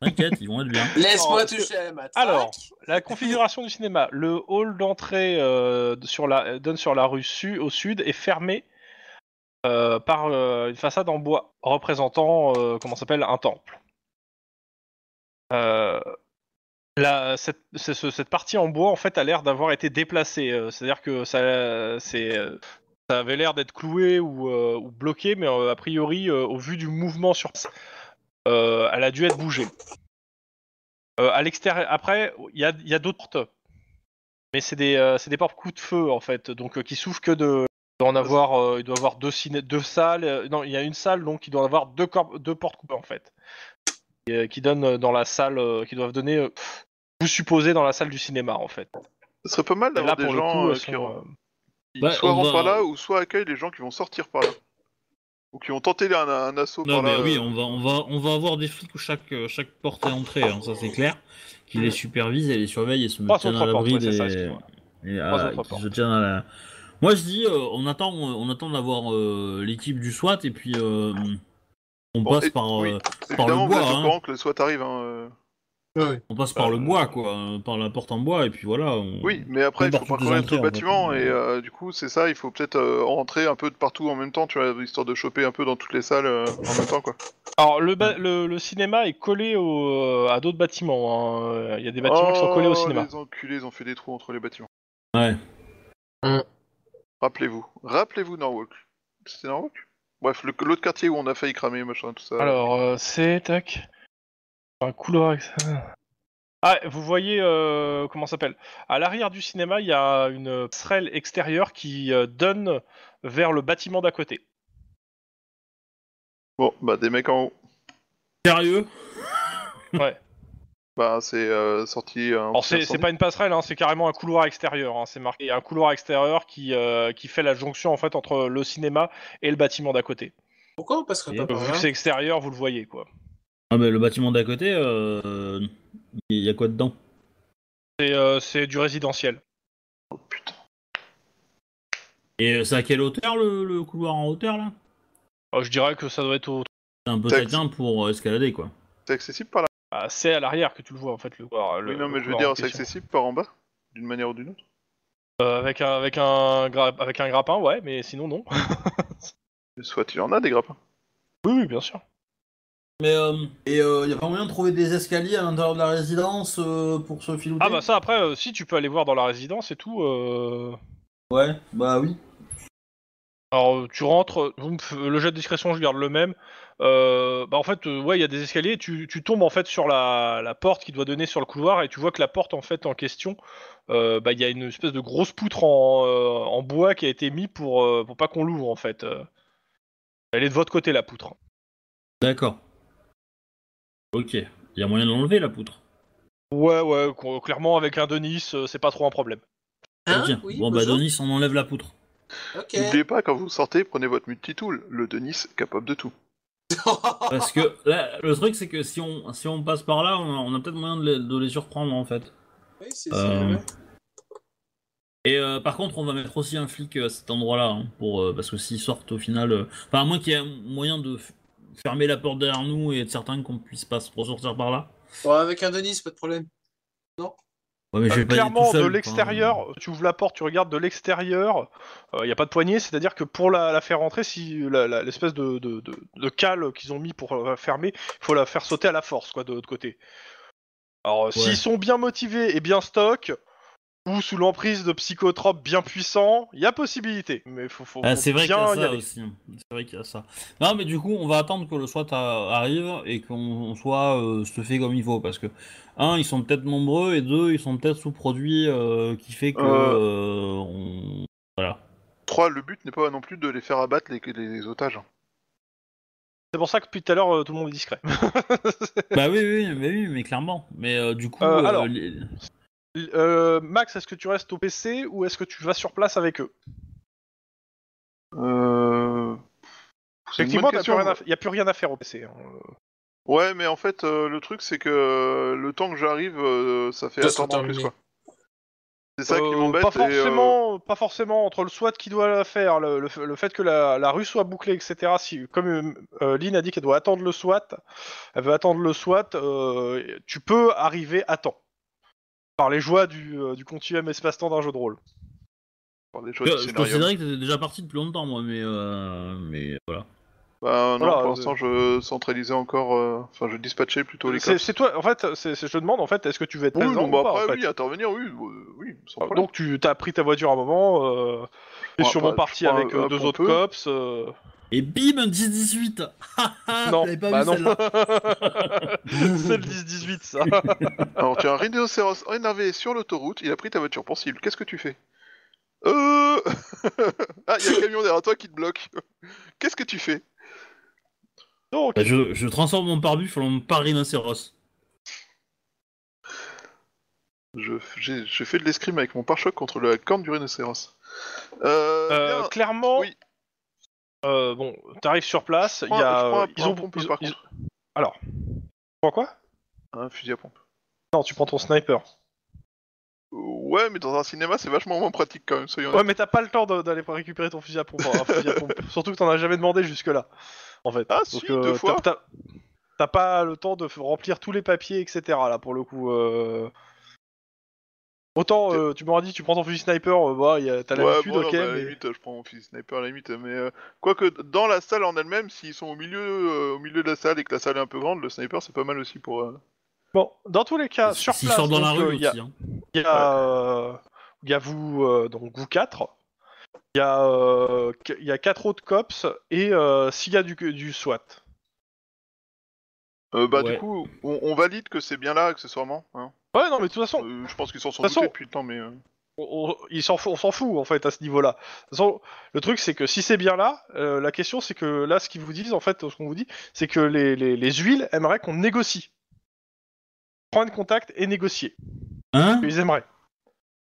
T'inquiète, ils vont être bien. Laisse-moi toucher à Alors, la configuration du cinéma. Le hall d'entrée sur la, donne sur la rue au sud est fermé par une façade en bois représentant, comment s'appelle, un temple. Euh cette, partie en bois en fait a l'air d'avoir été déplacée. Euh, c'est-à-dire que euh, ça, avait l'air d'être cloué ou, euh, bloqué, mais a priori, au vu du mouvement sur place, elle a dû être bougée. à après, il y a, d'autres portes, mais c'est des, portes coups de feu en fait, donc qui souffrent que de avoir, il doit avoir deux, deux salles. non, il y a une salle, donc il doit avoir deux, deux portes coupées en fait. Euh, qui donnent euh, dans la salle, euh, qui doivent donner, vous supposez, dans la salle du cinéma en fait. Ce serait pas mal d'avoir des gens qui, soient rentrés bah, soit là ou soit accueillent les gens qui vont sortir par là. Ou qui ont tenté un, assaut non, par mais là. Oui, on va, on, va, on va avoir des flics où chaque, chaque porte est entrée, hein, ça c'est clair, qui les mm. supervise et les surveille et se mettent à la Et, Moi je dis, on attend, on attend d'avoir l'équipe du SWAT et puis on passe par, le bois. Hein. que le arrive. Hein, On passe par le bois, quoi, hein, par la porte en bois, et puis voilà. Oui, mais après, il faut parcourir tout le hein, bâtiment, et euh, du coup, c'est ça, il faut peut-être euh, rentrer un peu de partout en même temps, tu vois, histoire de choper un peu dans toutes les salles euh, en même temps, quoi. Alors, le, le, cinéma est collé à d'autres bâtiments, hein. il y a des bâtiments qui sont collés au oh, cinéma. Les enculés, ont fait des trous entre les bâtiments. Ouais. Mm. Rappelez-vous, rappelez-vous Norwalk. C'était Norwalk Bref, l'autre quartier où on a failli cramer, machin, tout ça. Alors, euh, c'est tac. Un couloir. avec ça. Ah, vous voyez euh, comment ça s'appelle À l'arrière du cinéma, il y a une passerelle extérieure qui euh, donne vers le bâtiment d'à côté. Bon, bah des mecs en haut. Sérieux Ouais. Bah, c'est euh, sorti. Euh, c'est, pas une passerelle, hein, c'est carrément un couloir extérieur. Hein, c'est marqué un couloir extérieur qui, euh, qui fait la jonction en fait entre le cinéma et le bâtiment d'à côté. Pourquoi parce pas que c'est extérieur, vous le voyez quoi. Ah, mais le bâtiment d'à côté, il y a quoi dedans c'est, c'est du résidentiel. Oh putain. Et c'est à quelle hauteur le, couloir en hauteur là oh, Je dirais que ça doit être C'est un peu pour escalader quoi. C'est accessible par là c'est à l'arrière que tu le vois en fait le oui, non, mais je veux dire, c'est accessible par en bas, d'une manière ou d'une autre. Euh, avec un avec un avec un grappin, ouais, mais sinon non. Soit tu en as des grappins. Oui, oui, bien sûr. Mais euh, et il euh, y a pas moyen de trouver des escaliers à l'intérieur de la résidence euh, pour se filouter. Ah bah ça après, si tu peux aller voir dans la résidence et tout. Ouais, bah oui. Alors, tu rentres, le jet de discrétion, je garde le même. Euh, bah en fait, euh, ouais, il y a des escaliers. Tu, tombes en fait sur la, porte qui doit donner sur le couloir et tu vois que la porte en fait en question, euh, bah, il y a une espèce de grosse poutre en, bois qui a été mise pour, pas qu'on l'ouvre en fait. Elle est de votre côté la poutre. D'accord. Ok. Il y a moyen de l'enlever la poutre. Ouais, ouais. Clairement avec un Denis, c'est pas trop un problème. Hein bon bah Denis, on enlève la poutre. N'oubliez pas, quand vous sortez, prenez votre multitool. Le Denis capable de tout. Parce que le truc, c'est que si on, si on passe par là, on a, peut-être moyen de les, surprendre en fait. Oui, c'est ça. Euh, et euh, par contre, on va mettre aussi un flic euh, à cet endroit-là, hein, pour parce que s'ils sortent au final, enfin à moins qu'il y ait moyen de fermer la porte derrière nous et être certain qu'on puisse pas se ressortir par là. Ouais, avec un Denis, pas de problème. Non. Euh, clairement, de l'extérieur, euh. tu ouvres la porte, tu regardes de l'extérieur, il euh, n'y a pas de poignée, c'est-à-dire que pour la, faire rentrer, si l'espèce de, cale qu'ils ont mis pour la fermer, il faut la faire sauter à la force, quoi, de l'autre côté. Alors, s'ils sont bien motivés et bien stock, ou sous l'emprise de psychotropes bien puissants, il y a possibilité. Mais faut, faut, ah, c'est vrai qu'il y a ça aussi. C'est vrai qu'il y a ça. Non, mais du coup, on va attendre que le SWAT arrive et qu'on soit euh, se fait comme il faut, parce que un, ils sont peut-être nombreux et deux, ils sont peut-être sous-produits euh, qui fait que euh. Euh, voilà. Trois, Le but n'est pas non plus de les faire abattre les, otages. C'est pour ça que depuis tout à l'heure, tout le monde est discret. bah oui, oui, mais mais clairement. Mais du coup, euh, Max, est-ce que tu restes au PC ou est-ce que tu vas sur place avec eux euh, Effectivement, il n'y a, plus rien à faire au PC. Hein, euh. Ouais, mais en fait, le truc, c'est que le temps que j'arrive, ça fait attendre plus, quoi. C'est ça qui m'embête. Pas, forcément, entre le SWAT qui doit la faire, le, fait que la, rue soit bouclée, etc. Si, comme Lynn a dit qu'elle doit attendre le SWAT, elle veut attendre le SWAT, tu peux arriver à temps par les joies du, euh, du continuum espace-temps d'un jeu de rôle. Par des joies je, considérais que t'étais déjà parti depuis longtemps, moi, mais, euh, mais voilà. Bah, non, pour euh, l'instant, je centralisais encore, euh, enfin, je dispatchais plutôt les C'est, c'est toi, en fait, c'est, je te demande, en fait, est-ce que tu veux être Oui, présent ou bah, oui, intervenir, oui, oui, sans ah, Donc tu as pris ta voiture à un moment, euh, t'es sûrement parti avec deux autres cops. Et bim, un 10-18 ah, ah, Non, pas bah C'est le 10-18, ça Alors, tu as un rhinocéros énervé sur l'autoroute, il a pris ta voiture pour cible. Qu'est-ce que tu fais Euh Ah, il y a un camion derrière toi qui te bloque. Qu'est-ce que tu fais bah, je, transforme mon pare sur en pare-rhinocéros. Je, fais de l'escrime avec mon pare-choc contre la corne du rhinocéros. Euh, euh clairement, euh, bon, t'arrives sur place, il y a. Euh, ils ont- pompe, par Alors. Pourquoi Un fusil à pompe. Non, tu prends ton sniper. Euh, ouais, mais dans un cinéma, c'est vachement moins pratique quand même, Ouais, mais t'as pas le temps d'aller récupérer ton fusil à pompe. Surtout que t'en as jamais demandé jusque-là, en fait. Ah, si, euh, deux fois. t'as- pas le temps de remplir tous les papiers, etc. Là, pour le coup. Autant euh, tu m'aurais dit, tu prends ton fusil sniper, bah, t'as l'habitude, ok. mais- je prends mon fusil sniper à la limite, mais euh, quoique dans la salle en elle-même, s'ils sont au milieu, euh, au milieu de la salle et que la salle est un peu grande, le sniper c'est pas mal aussi pour. Bon, dans tous les cas, sur place, Il hein. y a, vous, donc vous quatre. Il y, a, a quatre autres cops et s'il y a du, du SWAT. bah du coup, on, valide que c'est bien là accessoirement. Hein. Ouais, non, mais de toute façon, euh, je pense qu'ils s'en sont depuis le temps, mais. Euh. on, s'en fout- en fait à ce niveau-là. Le truc c'est que si c'est bien là, euh, la question c'est que là ce qu'ils vous disent en fait, ce qu'on vous dit, c'est que les, huiles aimeraient qu'on négocie. Prendre contact et négocier. Hein ils aimeraient.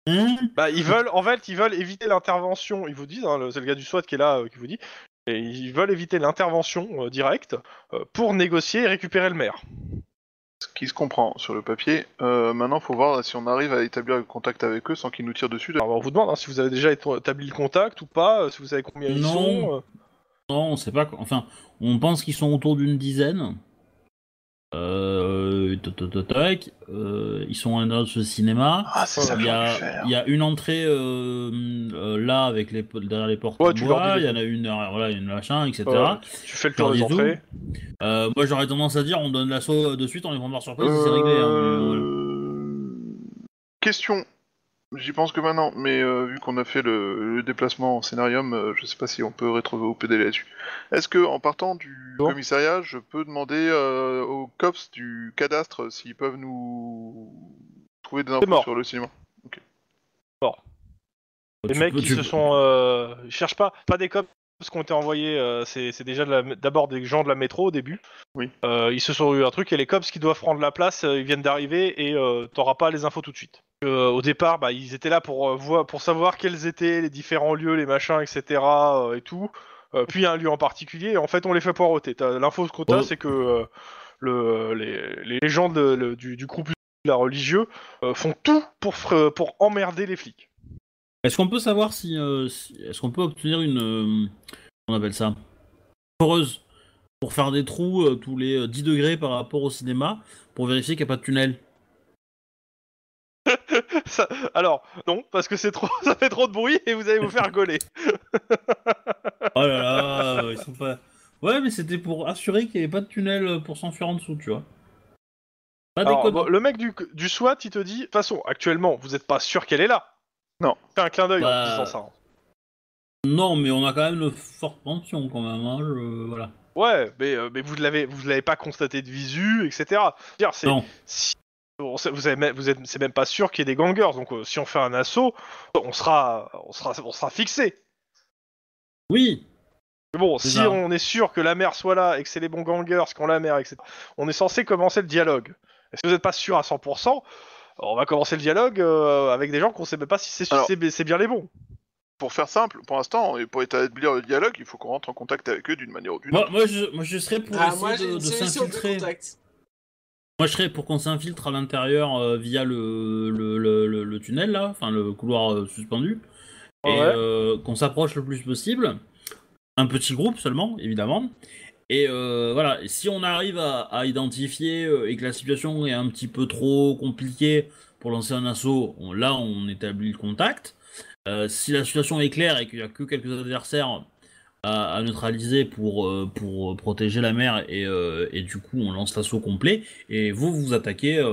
Hein bah ils veulent, en fait ils veulent éviter l'intervention, ils vous disent, hein, c'est le gars du SWAT qui est là qui vous dit, ils veulent éviter l'intervention directe pour négocier et récupérer le maire. Ce qui se comprend sur le papier. Euh, maintenant, faut voir si on arrive à établir le contact avec eux sans qu'ils nous tirent dessus. Alors, on vous demande hein, si vous avez déjà établi le contact ou pas, euh, si vous savez combien ils sont. Euh. Non, on sait pas. Enfin, on pense qu'ils sont autour d'une dizaine. Euh, toc, toc, euh, ils sont dans ce cinéma. Ah, il, y a, il y a, une entrée euh, euh, là avec les derrière les portes. de bois, il y en a une voilà une machin etc. tu fais le tour des entrées. Euh, moi j'aurais tendance à dire on donne l'assaut de suite on les prend par surprise c'est réglé. Hein, question J'y pense que maintenant, mais euh, vu qu'on a fait le, déplacement en scénarium, je euh, je sais pas si on peut au PDL là-dessus. Est-ce que en partant du commissariat, je peux demander euh, aux cops du cadastre s'ils peuvent nous trouver des infos sur le cinéma Les mecs qui se sont cherchent pas, pas des cops ce qu'on était envoyé, euh, c'est déjà d'abord des gens de la métro au début. Oui. Euh, ils se sont eu un truc et les cops qui doivent prendre la place, euh, ils viennent d'arriver et tu t'auras pas les infos tout de suite. au départ, bah, ils étaient là pour, pour savoir quels étaient les différents lieux, les machins, etc. et tout. puis un lieu en particulier. Et en fait, on les fait poireauter. l'info L'info ce qu'on a, oh. c'est que le, les, gens du, groupe religieux font tout pour, pour emmerder les flics. Est-ce qu'on peut savoir euh, si, est-ce qu'on peut obtenir une euh, on appelle ça foreuse pour faire des trous euh, tous les 10 degrés par rapport au cinéma pour vérifier qu'il n'y a pas de tunnel alors non parce que c'est trop ça fait trop de bruit et vous allez vous faire gauler. oh là là, ils sont pas Ouais, mais c'était pour assurer qu'il n'y avait pas de tunnel pour s'enfuir en dessous, tu vois. le mec du, du SWAT, il te dit, de toute façon, actuellement, vous n'êtes pas sûr qu'elle est là. Non, fais un clin d'œil en bah, disant ça. Hein. Non, mais on a quand même une forte pension quand même. Hein, voilà. Ouais, mais, euh, vous ne l'avez vous l'avez pas constaté de visu, etc. c'est Non. vous avez vous êtes c'est même pas sûr qu'il y ait des gangers. Donc euh, si on fait un assaut, on sera on sera fixé. Oui. Mais bon, si on est sûr que la mer soit là et que c'est les bons gangers qui ont la mer, etc. On est censé commencer le dialogue. Est-ce que vous n'êtes pas sûr à 100%, on va commencer le dialogue euh, avec des gens qu'on sait même pas si c'est c'est- bien les bons. Pour faire simple, pour l'instant, et pour établir le dialogue, il faut qu'on rentre en contact avec eux d'une manière ou d'une autre. Moi, je, serais pour ah, de, Moi, je serais pour qu'on s'infiltre à l'intérieur euh, via le, tunnel, là, enfin le couloir euh, suspendu, et qu'on s'approche le plus possible. Un petit groupe seulement, évidemment, et euh, voilà, si on arrive à, identifier euh, et que la situation est un petit peu trop compliquée pour lancer un assaut, là on établit le contact. Euh, si la situation est claire et qu'il n'y a que quelques adversaires à, neutraliser pour, pour protéger la mer et, du coup on lance l'assaut complet et vous vous attaquez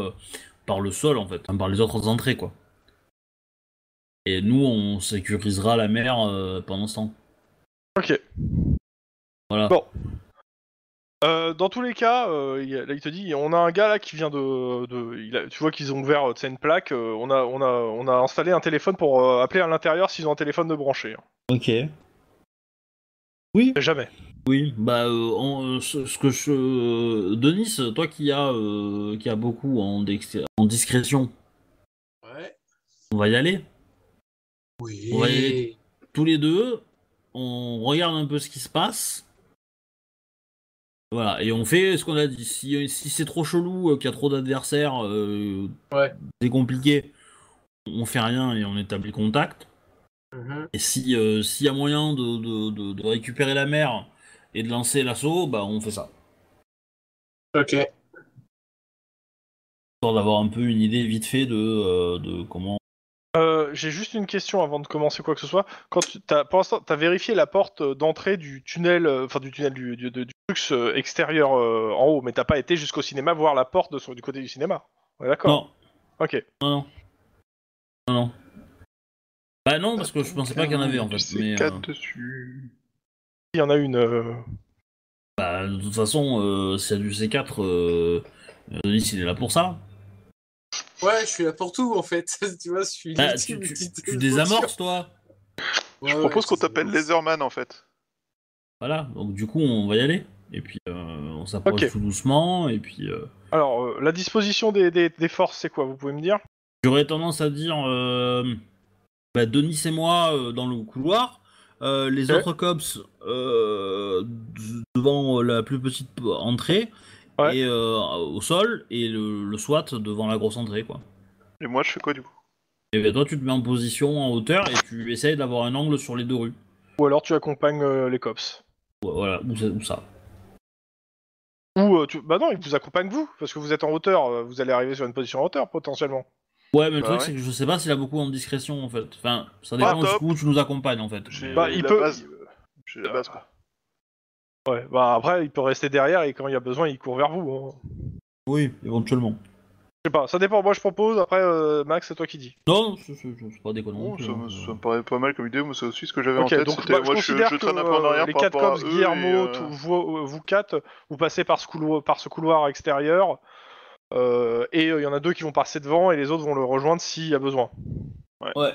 par le sol en fait, hein, par les autres entrées quoi. Et nous on sécurisera la mer pendant ce temps. Ok. Voilà. Bon, euh, dans tous les cas, euh, il, te dit, on a un gars là qui vient de, tu vois qu'ils ont ouvert, une euh, plaque. on a, on a, on a installé un téléphone pour appeler à l'intérieur s'ils ont un téléphone de branché. Hein. Ok. Oui, Jamais. oui. Bah, ce, que je, Denis, toi qui as, qui a beaucoup en, discrétion, Ouais. on va y aller. Oui. aller. Tous les deux, on regarde un peu ce qui se passe et on fait ce qu'on a dit. Si, si c'est trop chelou, euh, qu'il y a trop d'adversaires, euh, c'est compliqué, on fait rien et on établit contact. Mhm. Et si euh, s'il y a moyen de, récupérer la mer et de lancer l'assaut, bah on fait ça. Ok. Histoire d'avoir un peu une idée vite fait de, de comment euh, j'ai juste une question avant de commencer quoi que ce soit. Quand tu pour l'instant, t'as vérifié la porte euh, d'entrée du tunnel, euh, enfin du tunnel du, du, extérieur en haut, mais t'as pas été jusqu'au cinéma voir la porte du côté du cinéma. Ouais, D'accord. Non. Ok. Non, non. Non, Bah non, parce que je pensais pas qu'il y en avait en fait. Mais, Il y en a une. Bah, de toute façon, c'est du C4, Denis il est là pour ça. Ouais, je suis là pour tout en fait. tu vois, je suis. Ah, tu, désamorces toi Je propose qu'on t'appelle Laserman en fait. Voilà, donc du coup on va y aller. Et puis euh, on s'approche tout doucement. Et puis. Euh, Alors, euh, la disposition des, forces, c'est quoi Vous pouvez me dire J'aurais tendance à dire. Bah, Denis et moi dans le couloir. les autres cops devant la plus petite entrée et euh, au sol et le, SWAT devant la grosse entrée quoi. Et moi je fais quoi du coup Et eh bien toi tu te mets en position en hauteur et tu essayes d'avoir un angle sur les deux rues. Ou alors tu accompagnes euh, les cops. voilà, ou ça. Ou, euh, tu... bah non, ils vous accompagnent vous, parce que vous êtes en hauteur, vous allez arriver sur une position en hauteur potentiellement. Ouais, mais le bah truc c'est que je sais pas s'il a beaucoup en discrétion en fait. Enfin, ça bah, dépend ah, où tu nous accompagnes en fait. Bah, il peut. base, ah. quoi. Ouais, bah après, il peut rester derrière et quand il y a besoin, il court vers vous. Hein. Oui, éventuellement. Je sais pas, ça dépend. Moi, je propose. Après, euh, Max, c'est toi qui dis. Non, c'est pas déconnant. Euh, ça, me- paraît pas mal comme idée, mais c'est aussi ce que j'avais en tête. donc moi, je, en euh, arrière les par quatre cops, Guillermo, vous, vous quatre, vous passez par ce couloir, par ce couloir extérieur, et il y en a deux qui vont passer devant et les autres vont le rejoindre s'il y a besoin. Ouais.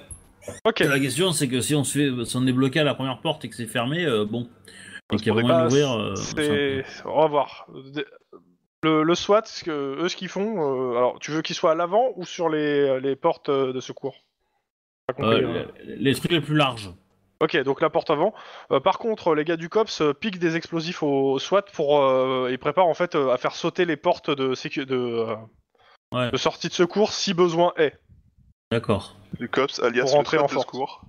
Ok. La question, c'est que si on se est bloqué à la première porte et que c'est fermé, bon, on va voir. Le, SWAT, eux, ce qu'ils font. Euh, alors, tu veux qu'ils soient à l'avant ou sur les, portes euh, de secours euh, hein. les trucs les plus larges. Ok, donc la porte avant. par contre, les gars du COPS piquent des explosifs au, SWAT pour. ils préparent en fait à faire sauter les portes de, de, sortie de secours si besoin est. d'accord. Du COPS alias Pour en force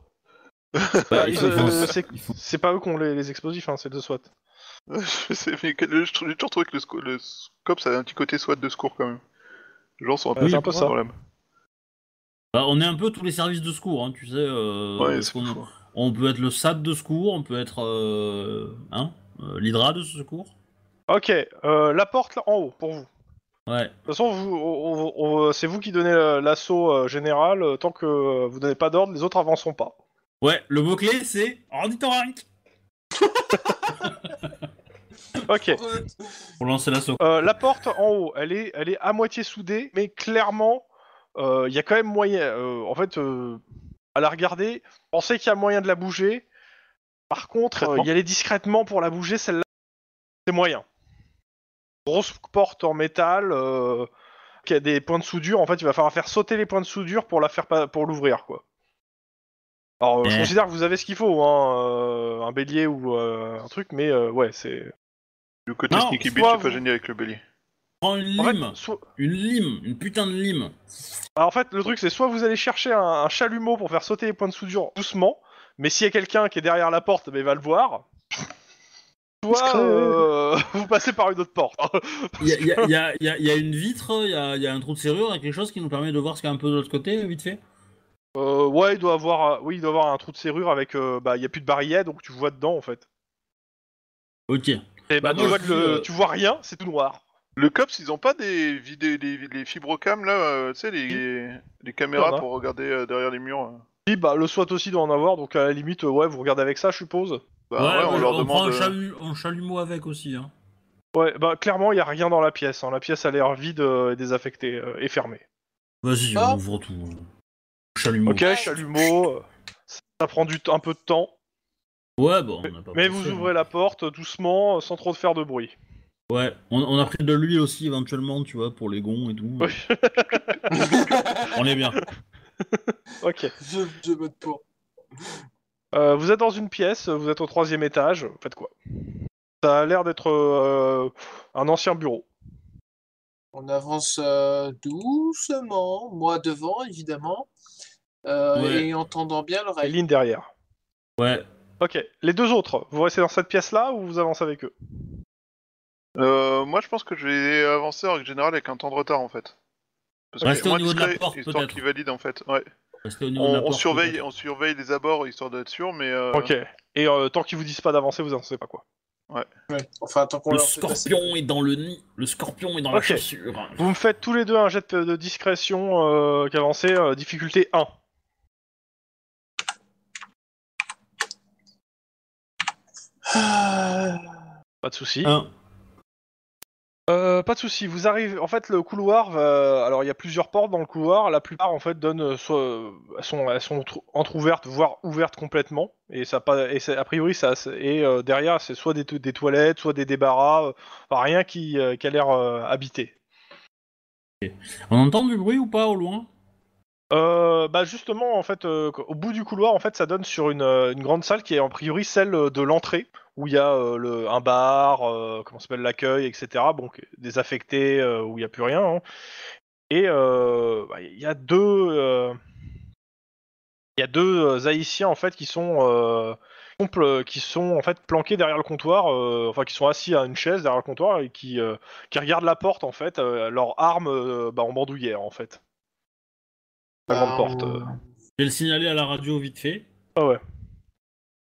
c'est pas eux qui ont les, explosifs, hein, c'est de SWAT. je j'ai toujours trouvé que le, le, scope ça a un petit côté SWAT de secours quand même. Les gens ah, un peu, ça. Bah, on est un peu tous les services de secours, hein, tu sais. Euh, on, peut être le SAT de secours, on peut être euh, hein, euh l'Hydra de secours. Ok, euh, la porte là, en haut pour vous. Ouais. De toute façon, c'est vous qui donnez l'assaut général. Tant que vous donnez pas d'ordre, les autres avanceront pas. Ouais, le mot-clé c'est ornithorynque. ok. Pour lancer l'assaut. Euh, la porte en haut, elle est, elle est à moitié soudée, mais clairement, euh, il y a quand même moyen. Euh, en fait, à la regarder, on sait qu'il y a moyen de la bouger. Par contre, y aller discrètement pour la bouger, celle-là, c'est moyen. Grosse porte en métal, qui a des points de soudure. En fait, il va falloir faire sauter les points de soudure pour la faire pour l'ouvrir, quoi. Alors, je eh. considère que vous avez ce qu'il faut, hein, euh, un bélier ou euh, un truc, mais euh, ouais, c'est. Le côté sneaky bitch, c'est pas génial avec le bélier. Prends une lime, une lime, une putain de lime. Bah, en fait, le truc, c'est soit vous allez chercher un, chalumeau pour faire sauter les points de soudure doucement, mais s'il y a quelqu'un qui est derrière la porte, mais bah, il va le voir. Soit vous passez par une autre porte. Il y, a une vitre, il y a, un trou de serrure, il y a quelque chose qui nous permet de voir ce qu'il y a un peu de l'autre côté, vite fait euh, ouais, il doit avoir, oui, il avoir un trou de serrure avec, euh, bah, il y a plus de barillet, donc tu vois dedans en fait. Ok. bah, bah euh, tu, vois rien, c'est tout noir. Le COPS, ils ont pas des, vidéos, des, fibrocams là, euh, tu sais, les, caméras pour regarder derrière les murs. Oui, bah le SWAT aussi doit en avoir, donc à la limite, ouais, vous regardez avec ça, je suppose. Bah, ouais, on, leur demande. Prend avec aussi. Hein. Ouais, bah clairement, il y a rien dans la pièce. Hein. La pièce a l'air vide et désaffectée et fermée. Vas-y, ah. on ouvre tout. Hein. Chalumeau. Ok, chalumeau. Euh, ça prend un peu de temps. Ouais, bon, Mais vous hein. ouvrez la porte euh, doucement, euh, sans trop faire de bruit. Ouais, on, a pris de l'huile aussi éventuellement, tu vois, pour les gonds et tout. on est bien. ok. Je, je vous êtes dans une pièce, vous êtes au troisième étage, vous faites quoi Ça a l'air d'être un ancien bureau. On avance doucement, moi devant évidemment euh, en et entendant bien l'oreille. Et ligne derrière. Ouais. Ok. Les deux autres, vous restez dans cette pièce-là ou vous avancez avec eux euh, Moi, je pense que je vais avancer en général avec un temps de retard en fait. Parce que au niveau de en fait. Ouais. on, surveille, on surveille les abords histoire d'être sûr, mais. Euh, ok. Et euh, tant qu'ils vous disent pas d'avancer, vous avancez pas quoi. Ouais. Enfin, tant qu'on le scorpion est dans le nid, le scorpion est dans la chaussure. Vous me faites tous les deux un jet de discrétion euh, euh difficulté 1. Pas de souci. Euh, pas de souci. Vous arrivez. En fait, le couloir. Euh, alors, il y a plusieurs portes dans le couloir. La plupart, en fait, donnent euh, soit elles sont, entre ouvertes voire ouvertes complètement. Et ça pas. Et a priori, ça. Et derrière, c'est soit des, toilettes, soit des débarras. rien qui, a l'air habité. On entend du bruit ou pas au loin euh, bah justement, en fait, euh, au bout du couloir, en fait, ça donne sur une, euh, une grande salle qui est en priori celle euh, de l'entrée, où il y a le, un bar, comment s'appelle l'accueil, etc. Bon, désaffecté, où il n'y a plus rien. Hein. Et il bah, y a deux, il y a deux haïtiens en fait qui sont qui sont en fait planqués derrière le comptoir, enfin qui sont assis à une chaise derrière le comptoir et qui, qui regardent la porte en fait, leurs armes bah, en bandoulière en fait. Bah, euh. Je vais le signaler à la radio vite fait. Ah ouais.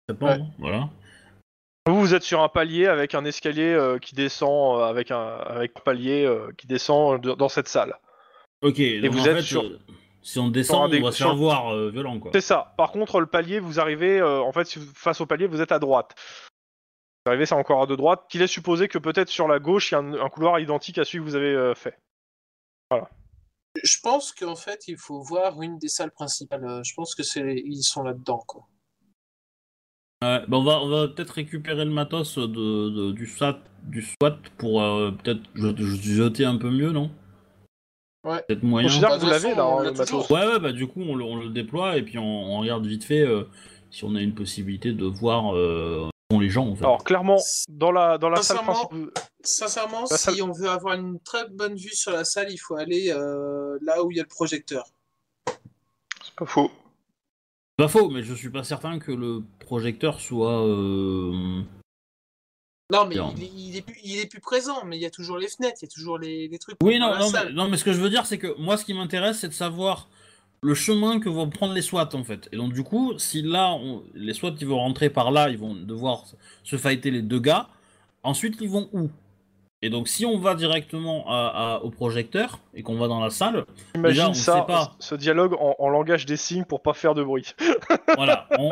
C'est bon, hein, voilà. Vous, vous êtes sur un palier avec un escalier euh, qui descend, euh, avec un, avec palier qui descend dans cette salle. Ok, donc vous en êtes sur- si on descend, on va se voir violent, quoi. C'est ça. Par contre, le palier, vous arrivez, en fait, face au palier, vous êtes à droite. Vous arrivez, c'est encore à de droite, qu'il est supposé que peut-être sur la gauche, il y a un, couloir identique à celui que vous avez fait. Voilà. Je pense qu'en fait, il faut voir une des salles principales. Euh, je pense que c'est ils sont là-dedans, quoi. Ouais, ben, on va, peut-être récupérer le matos du, SWAT, du SWAT pour euh, peut-être jeter un peu mieux, non Ouais. Peut-être moyen. Bah, vous l'avez hein, Ouais, ouais, bah du coup, on le, déploie et puis on, regarde vite fait euh, si on a une possibilité de voir les gens ont Alors clairement, dans la, dans la salle Sincèrement, si on veut avoir une très bonne vue sur la salle, il faut aller euh, là où il y a le projecteur. C'est pas faux. Pas faux, mais je suis pas certain que le projecteur soit... Euh, non, mais il, est, plus présent, mais il y a toujours les fenêtres, il y a toujours les, trucs. Oui, non, non, non, mais, ce que je veux dire, c'est que moi, ce qui m'intéresse, c'est de savoir le chemin que vont prendre les SWAT en fait. Et donc du coup, si là, les SWAT ils vont rentrer par là, ils vont devoir se fighter les deux gars. Ensuite, ils vont où Et donc si on va directement au projecteur et qu'on va dans la salle, Imagine on ça, sait pas... ce dialogue en, langage des signes pour pas faire de bruit. voilà, on,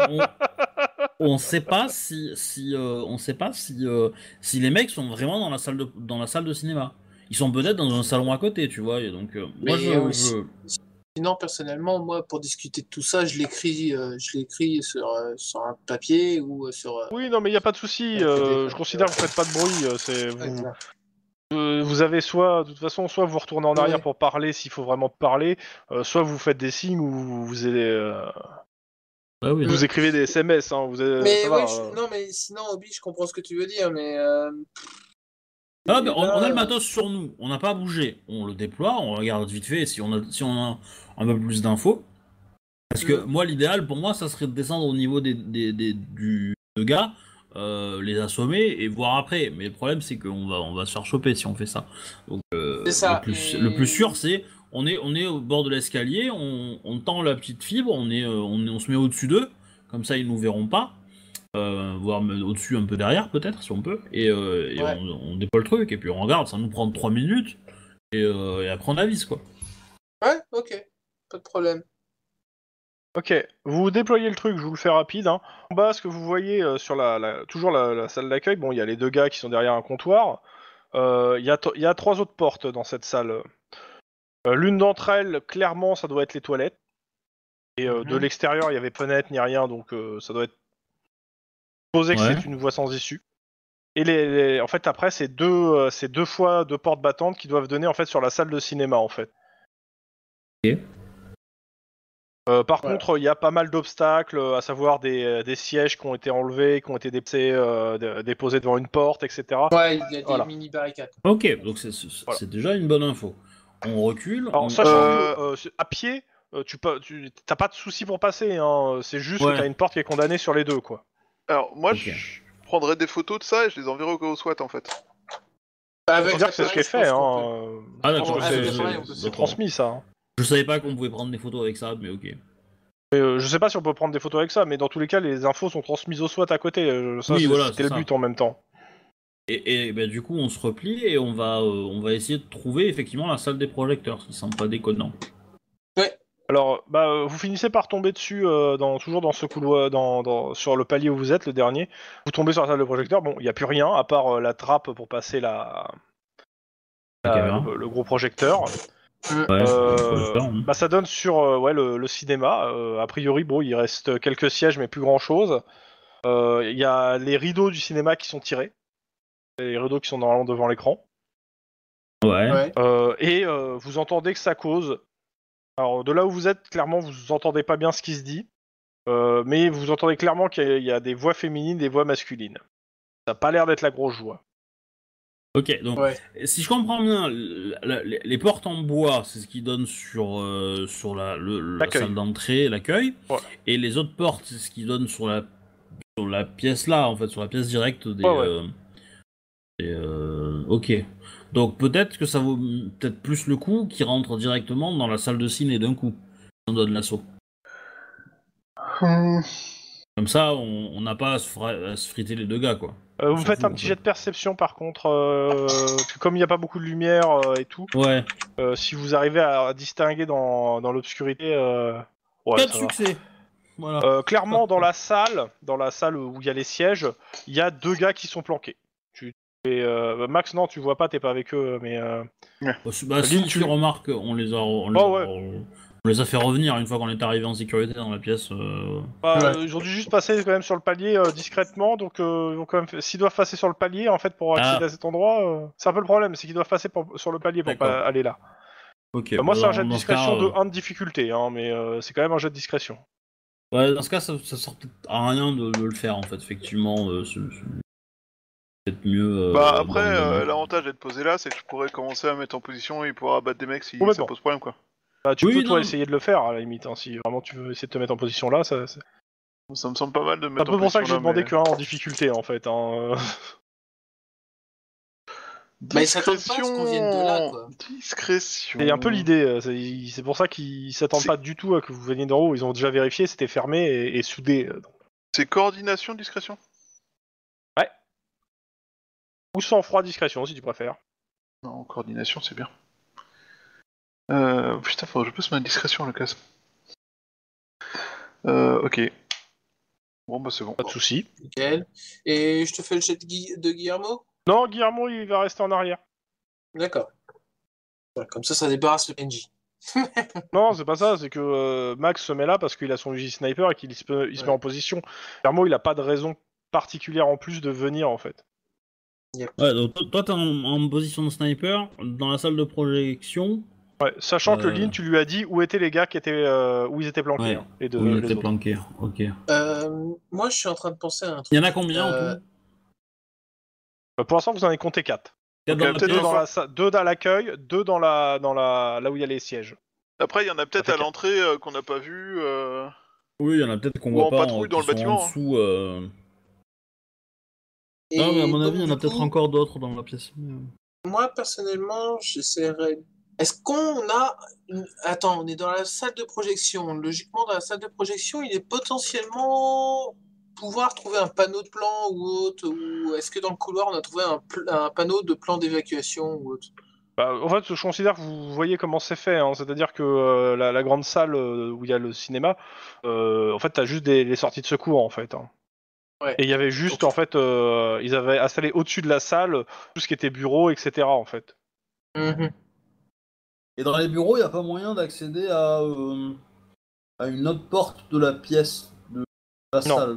on... sait pas si, si euh, on sait pas si, euh, si les mecs sont vraiment dans la salle de, dans la salle de cinéma. Ils sont peut-être dans un salon à côté, tu vois. donc, euh, moi, je... Sinon, personnellement, moi, pour discuter de tout ça, je l'écris, euh, je l'écris sur, euh, sur, un papier ou euh, sur. oui, non, mais il n'y a pas de souci. je considère que vous faites pas de bruit. C'est vous, avez soit, de toute façon, soit vous retournez en arrière pour parler s'il faut vraiment parler, soit vous faites des signes ou vous, allez. Bah vous écrivez des SMS, hein, mais, Non, mais sinon, Obi, je comprends ce que tu veux dire, mais on, a le matos sur nous, on n'a pas bougé. On le déploie, on regarde vite fait si on a, si on a un peu plus d'infos. Parce que mm. moi, l'idéal pour moi, ça serait de descendre au niveau des, du gars, euh, les assommer et voir après. Mais le problème, c'est qu'on va, on va se faire choper si on fait ça. Euh, ça. Le, plus, sûr, c'est on est, on est au bord de l'escalier, on, tend la petite fibre, euh, on, est, on se met au-dessus d'eux, comme ça ils nous verront pas voire au-dessus, un peu derrière peut-être, si on peut, et, euh, on, déploie le truc, et puis on regarde, ça nous prend 3 minutes, euh, et, après on avise, quoi. Ouais, ok, pas de problème. Ok, vous déployez le truc, je vous le fais rapide. Hein. En bas, ce que vous voyez euh, sur la, toujours la, salle d'accueil, bon, il y a les deux gars qui sont derrière un comptoir. Il y, a trois autres portes dans cette salle. L'une d'entre elles, clairement, ça doit être les toilettes. Et de mhm. l'extérieur, il y avait fenêtre ni rien, donc ça doit être que c'est une voie sans issue. Et les, en fait, après, c'est deux, euh, c'est deux fois deux portes battantes qui doivent donner en fait sur la salle de cinéma en fait. Euh, par contre, il y a pas mal d'obstacles, euh, à savoir des, sièges qui ont été enlevés, qui ont été déposés, déposés devant une porte, etc. Ouais, il y a des mini barricades. Ok, donc c'est, déjà une bonne info. On recule. à pied, tu peux tu, pas de souci pour passer. Hein. C'est juste que tu une porte qui est condamnée sur les deux, quoi. Alors, moi, je prendrais des photos de ça et je les enverrai au SWAT, en fait. Bah, avec c'est ce qui est fait, hein. c'est- ah, euh, transmis ça. Hein. Je savais pas qu'on pouvait prendre des photos avec ça, mais ok. Euh, je sais pas si on peut prendre des photos avec ça, mais dans tous les cas, les infos sont transmises au SWAT à côté. Euh, ça, voilà, c'était le but en même temps. Et, bah, du coup, on se replie et on va, on va essayer de trouver effectivement la salle des projecteurs, Ça qui semble pas déconnant. Ouais, alors, bah, euh, vous finissez par tomber dessus, euh, toujours dans ce couloir, sur le palier où vous êtes, le dernier. Vous tombez sur la salle de projecteur. Bon, il n'y a plus rien, à part euh, la trappe pour passer la, le, gros projecteur. Hein. Bah, ça donne sur ouais, le, cinéma. a priori, bon, il reste quelques sièges, mais plus grand chose. Il y a les rideaux du cinéma qui sont tirés. Les rideaux qui sont normalement devant l'écran. Ouais. et vous entendez que ça cause alors, de là où vous êtes, clairement, vous entendez pas bien ce qui se dit, euh, mais vous entendez clairement qu'il y, a des voix féminines, des voix masculines. Ça n'a pas l'air d'être la grosse joie. Ok, donc si je comprends bien, les portes en bois, c'est ce qui donne sur, euh, sur la, salle d'entrée, l'accueil, et les autres portes, c'est ce qui donne sur la, sur la pièce là, en fait, sur la pièce directe des. Euh, des ok. Donc peut-être que ça vaut peut-être plus le coup qu'il rentre directement dans la salle de ciné d'un coup, on donne l'assaut. Hum. Comme ça, on n'a pas à se, friter les deux gars, quoi. Euh, vous faites un petit jet de perception, par contre, euh, comme il n'y a pas beaucoup de lumière euh, et tout. Ouais. si vous arrivez à, distinguer dans, l'obscurité. Ouais, succès. clairement, dans la salle, dans la salle où il y a les sièges, il y a deux gars qui sont planqués. Euh, bah, Max, non, tu vois pas, t'es pas avec eux, euh, mais. Euh, bah, si bah, tu, remarques, on les a, oh, on les, a, fait revenir une fois qu'on est arrivé en sécurité dans la pièce. Euh... Bah, ils ont dû juste passer quand même sur le palier discrètement, donc s'ils doivent passer sur le palier en fait pour ah. accéder à cet endroit, c'est un peu le problème, c'est qu'ils doivent passer sur le palier pour pas aller là. moi, c'est un jet de discrétion de 1 de difficulté, hein, mais c'est quand même un jet de discrétion. Ouais, dans ce cas, ça, ça sort à rien de, le faire en fait, effectivement. Euh, bah après, euh, l'avantage d'être posé là, c'est que je pourrais commencer à mettre en position et pouvoir abattre des mecs si ça pose problème quoi. Bah, tu peux toi essayer de le faire à la limite, hein, si vraiment tu veux essayer de te mettre en position là, ça, Ça me semble pas mal de me c'est un peu pour ça que je qu'un en difficulté en fait. Hein. discrétion Discrétion. C'est un peu l'idée, euh, c'est pour ça qu'ils s'attendent pas du tout à que vous veniez d'en haut, ils ont déjà vérifié, c'était fermé et, soudé. C'est coordination, discrétion ou sans froid discrétion, si tu préfères. Non, coordination, c'est bien. Euh, putain, faut que je passe ma discrétion, Lucas. Euh, ok. Bon, bah c'est bon. Pas de soucis. Nickel. Et je te fais le chat de, Guillermo Non, Guillermo, il va rester en arrière. D'accord. comme ça, ça débarrasse le PNJ. non, c'est pas ça, c'est que euh, Max se met là parce qu'il a son UG sniper et qu'il se, met en position. Guillermo, il a pas de raison particulière en plus de venir, en fait. Ouais, toi, t'es en, en, position de sniper dans la salle de projection. Ouais, sachant que euh. Lynn, tu lui as dit où étaient les gars qui étaient euh, où ils étaient planqués. et hein, de, où ils étaient ok. Euh, moi, je suis en train de penser à un truc. Il y en a combien en tout Pour l'instant, vous en avez compté 4. deux, dans la, deux dans l'accueil, deux dans la dans la là où il y a les sièges. Après, il y en a peut-être à l'entrée qu'on n'a pas vu. Oui, il y en a peut-être qu'on voit pas. Hein, dans le bâtiment. Hein non, ah, mais à mon avis, il y en a peut-être encore d'autres dans la pièce. Moi, personnellement, j'essaierais. Est-ce qu'on a. Attends, on est dans la salle de projection. Logiquement, dans la salle de projection, il est potentiellement pouvoir trouver un panneau de plan ou autre Ou est-ce que dans le couloir, on a trouvé un, panneau de plan d'évacuation ou autre bah, en fait, je considère que vous voyez comment c'est fait. Hein. C'est-à-dire que euh, la, grande salle euh, où il y a le cinéma, euh, en fait, t'as juste des, sorties de secours, en fait. Hein. Et il y avait juste, en fait, euh, ils avaient installé au-dessus de la salle tout ce qui était bureau, etc. En fait. Mhm. Et dans les bureaux, il n'y a pas moyen d'accéder euh, à, une autre porte de la pièce, de la salle.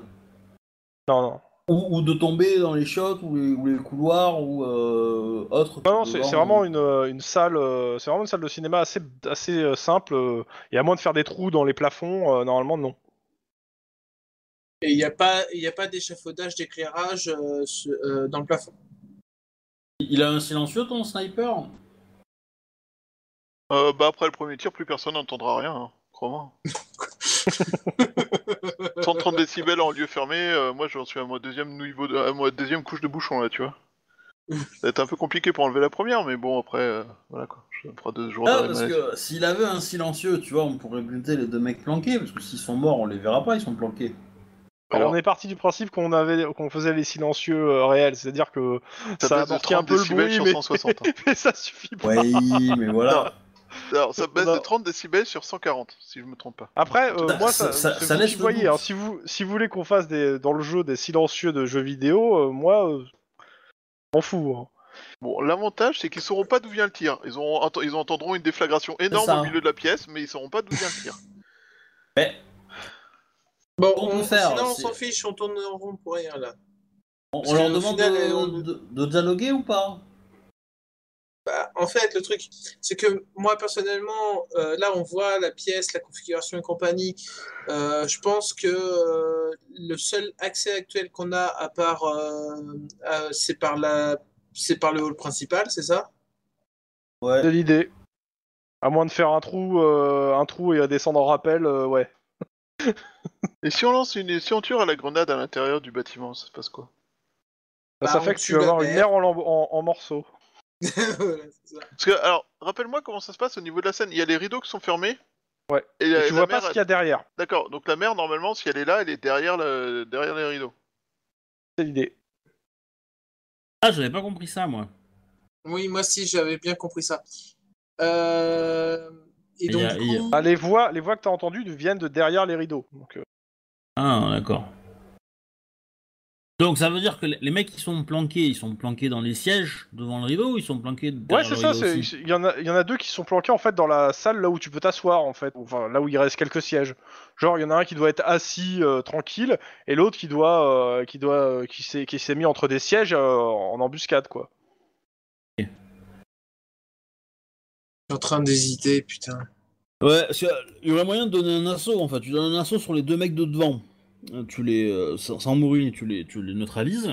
Non, non. Ou, de tomber dans les chiottes ou les, couloirs ou euh, autre. Non, non, c'est vraiment euh, une, salle, c'est vraiment une salle de cinéma assez, assez simple. Il à moins de faire des trous dans les plafonds, normalement, non. Et il n'y a pas, pas d'échafaudage d'éclairage euh, euh, dans le plafond. Il a un silencieux ton sniper euh, Bah après le premier tir, plus personne n'entendra rien, hein, crois-moi. 130 décibels en lieu fermé, moi j'en suis à ma deuxième niveau, à deuxième couche de bouchon là, tu vois. Ça va être un peu compliqué pour enlever la première, mais bon après, voilà quoi. Je prends deux jours. Ah parce que s'il avait un silencieux, tu vois, on pourrait buter les deux mecs planqués, parce que s'ils sont morts, on les verra pas, ils sont planqués on est parti du principe qu'on avait, qu'on faisait les silencieux euh, réels, c'est-à-dire que ça, ça un peu le bruit, 160. Hein. mais ça suffit pas. Oui, mais voilà. Alors, ça baisse de 30 décibels sur 140, si je me trompe pas. Après, euh, moi, ça, hein, si, vous, si voulez qu'on fasse des, dans le jeu des silencieux de jeux vidéo, euh, moi, je m'en fous. Hein. Bon, l'avantage, c'est qu'ils sauront pas d'où vient le tir. Ils, ont, entendront une déflagration énorme au milieu de la pièce, mais ils sauront pas d'où vient le tir. Mais sinon on s'en fiche, on tourne en rond pour rien là. On, leur demande de, dialoguer ou pas bah, En fait, le truc, c'est que moi personnellement, euh, là on voit la pièce, la configuration et compagnie. Euh, je pense que euh, le seul accès actuel qu'on a, à part, c'est par c'est par le hall principal, c'est ça Ouais. C'est l'idée. À moins de faire un trou, un trou et descendre en rappel, ouais. Et si on lance une, si on à la grenade à l'intérieur du bâtiment, ça se passe quoi bah, Ça fait que tu vas avoir une mer en, morceaux. alors, rappelle-moi comment ça se passe au niveau de la scène. Il y a les rideaux qui sont fermés. Ouais. Et, tu vois pas ce qu'il y a derrière. D'accord. Donc la mer, normalement, si elle est là, elle est derrière, le, derrière les rideaux. C'est l'idée. Ah, j'avais pas compris ça, moi. Oui, moi si, j'avais bien compris ça. Euh... Ah, les voix, les voix que t'as entendues viennent de derrière les rideaux. Donc, euh, Ah, d'accord. Donc ça veut dire que les mecs qui sont planqués, ils sont planqués dans les sièges devant le rideau, ou ils sont planqués. Derrière ouais, c'est ça. Il y, en a, deux qui sont planqués en fait dans la salle là où tu peux t'asseoir en fait, enfin là où il reste quelques sièges. Genre il y en a un qui doit être assis euh, tranquille et l'autre qui doit, euh, qui qui s'est mis entre des sièges en embuscade quoi. en train d'hésiter, putain. Ouais, il y aurait moyen de donner un assaut en Tu donnes un assaut sur les deux mecs de devant. Euh, tu les. Euh, sans mourir, tu les, tu les neutralises.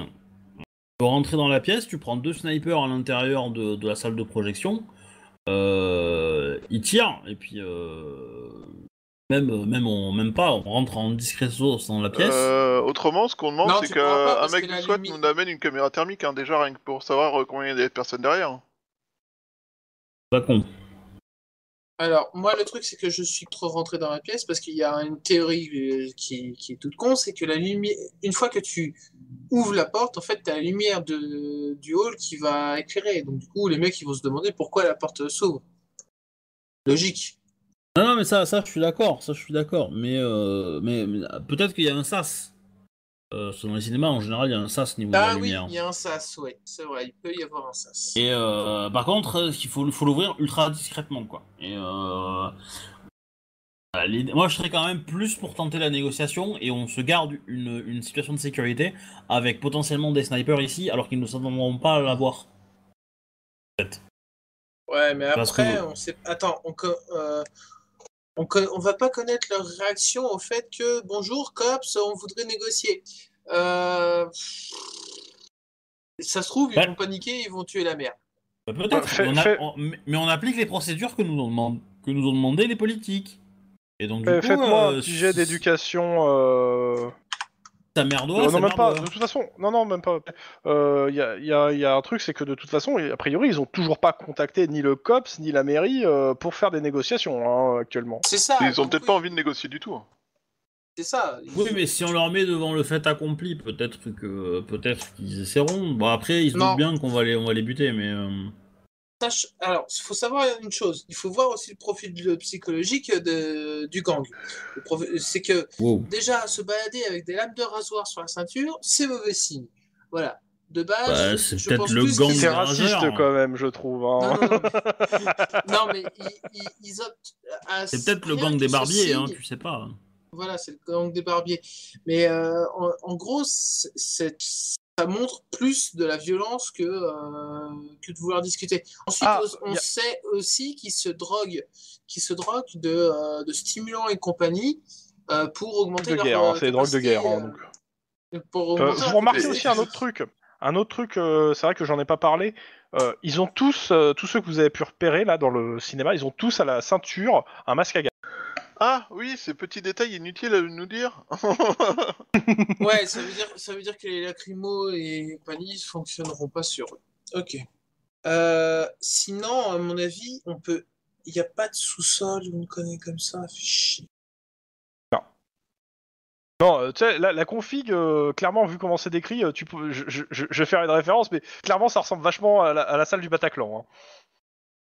Pour rentrer dans la pièce, tu prends deux snipers à l'intérieur de, la salle de projection. Euh, ils tirent, et puis. même, même, on, même pas, on rentre en discrétion dans la pièce. autrement, ce qu'on demande, c'est qu'un mec du nous amène une caméra thermique, hein, déjà rien que pour savoir combien il y a de personnes derrière. Hein. Pas con. Alors, moi, le truc, c'est que je suis trop rentré dans ma pièce parce qu'il y a une théorie euh, qui, qui est toute con, c'est que la lumière, une fois que tu ouvres la porte, en fait, tu as la lumière de, du hall qui va éclairer. Donc, du coup, les mecs, ils vont se demander pourquoi la porte s'ouvre. Logique. Non, non, mais ça, ça, je suis d'accord, ça, je suis d'accord. Mais, euh, mais, mais peut-être qu'il y a un sas. Euh, selon les cinémas, en général, il y a un sas niveau ah, oui, Ah oui, il y a un sas, oui, c'est vrai, il peut y avoir un sas. Et euh, par contre, euh, il faut, l'ouvrir ultra discrètement, quoi. Et moi, je serais quand même plus pour tenter la négociation et on se garde une, situation de sécurité avec potentiellement des snipers ici, alors qu'ils ne s'attendront pas à l'avoir. Ouais, mais après, on sait. Attends, on on ne va pas connaître leur réaction au fait que bonjour cops, on voudrait négocier. Euh, ça se trouve, ils ben. vont paniquer, ils vont tuer la merde. Ben, peut-être, mais on applique les procédures que nous ont, demandé les politiques. Et donc, du ben, coup, faites-moi un sujet euh, d'éducation. Euh, non, euh, non même pas. De toute façon, non, non, même pas. Il euh, ya y, a, un truc, c'est que de toute façon, a priori, ils ont toujours pas contacté ni le COPS ni la mairie euh, pour faire des négociations hein, actuellement. C'est ça. Ils ont peut-être pas envie de négocier du tout. Hein. C'est ça. Oui, mais si on leur met devant le fait accompli, peut-être que peut-être qu'ils essaieront. Bon, après, ils se doutent bien qu'on va les, on va les buter, mais alors, il faut savoir une chose, il faut voir aussi le profil psychologique de, du gang. C'est que déjà, se balader avec des lames de rasoir sur la ceinture, c'est mauvais signe. Voilà. De base, bah, c'est peut-être le gang raciste hein. quand même, je trouve. Hein. Non, mais ils, optent C'est peut-être le gang des barbiers, hein, tu sais pas. Voilà, c'est le gang des barbiers. Mais euh, en, gros, cette ça montre plus de la violence que, euh, de vouloir discuter. Ensuite, ah, on, sait aussi qu'ils se droguent, se euh, de, stimulants et compagnie euh, pour augmenter de hein, C'est des drogues de guerre. Hein, vous remarquez aussi un autre truc. Un autre truc, c'est vrai que j'en ai pas parlé. ils ont tous, tous ceux que vous avez pu repérer là dans le cinéma, ils ont tous à la ceinture un masque à gaz. Ah oui, ces petits détails inutiles à nous dire. ouais, ça veut dire, ça veut dire que les lacrymos et Panis fonctionneront pas sur eux. Ok. Euh, sinon, à mon avis, on peut. Il n'y a pas de sous-sol on on connaît comme ça. Fait chier. Non. Euh, tu sais, la, config, euh, clairement, vu comment c'est décrit, tu peux, je, je, vais faire une référence, mais clairement, ça ressemble vachement à la, salle du Bataclan. Hein.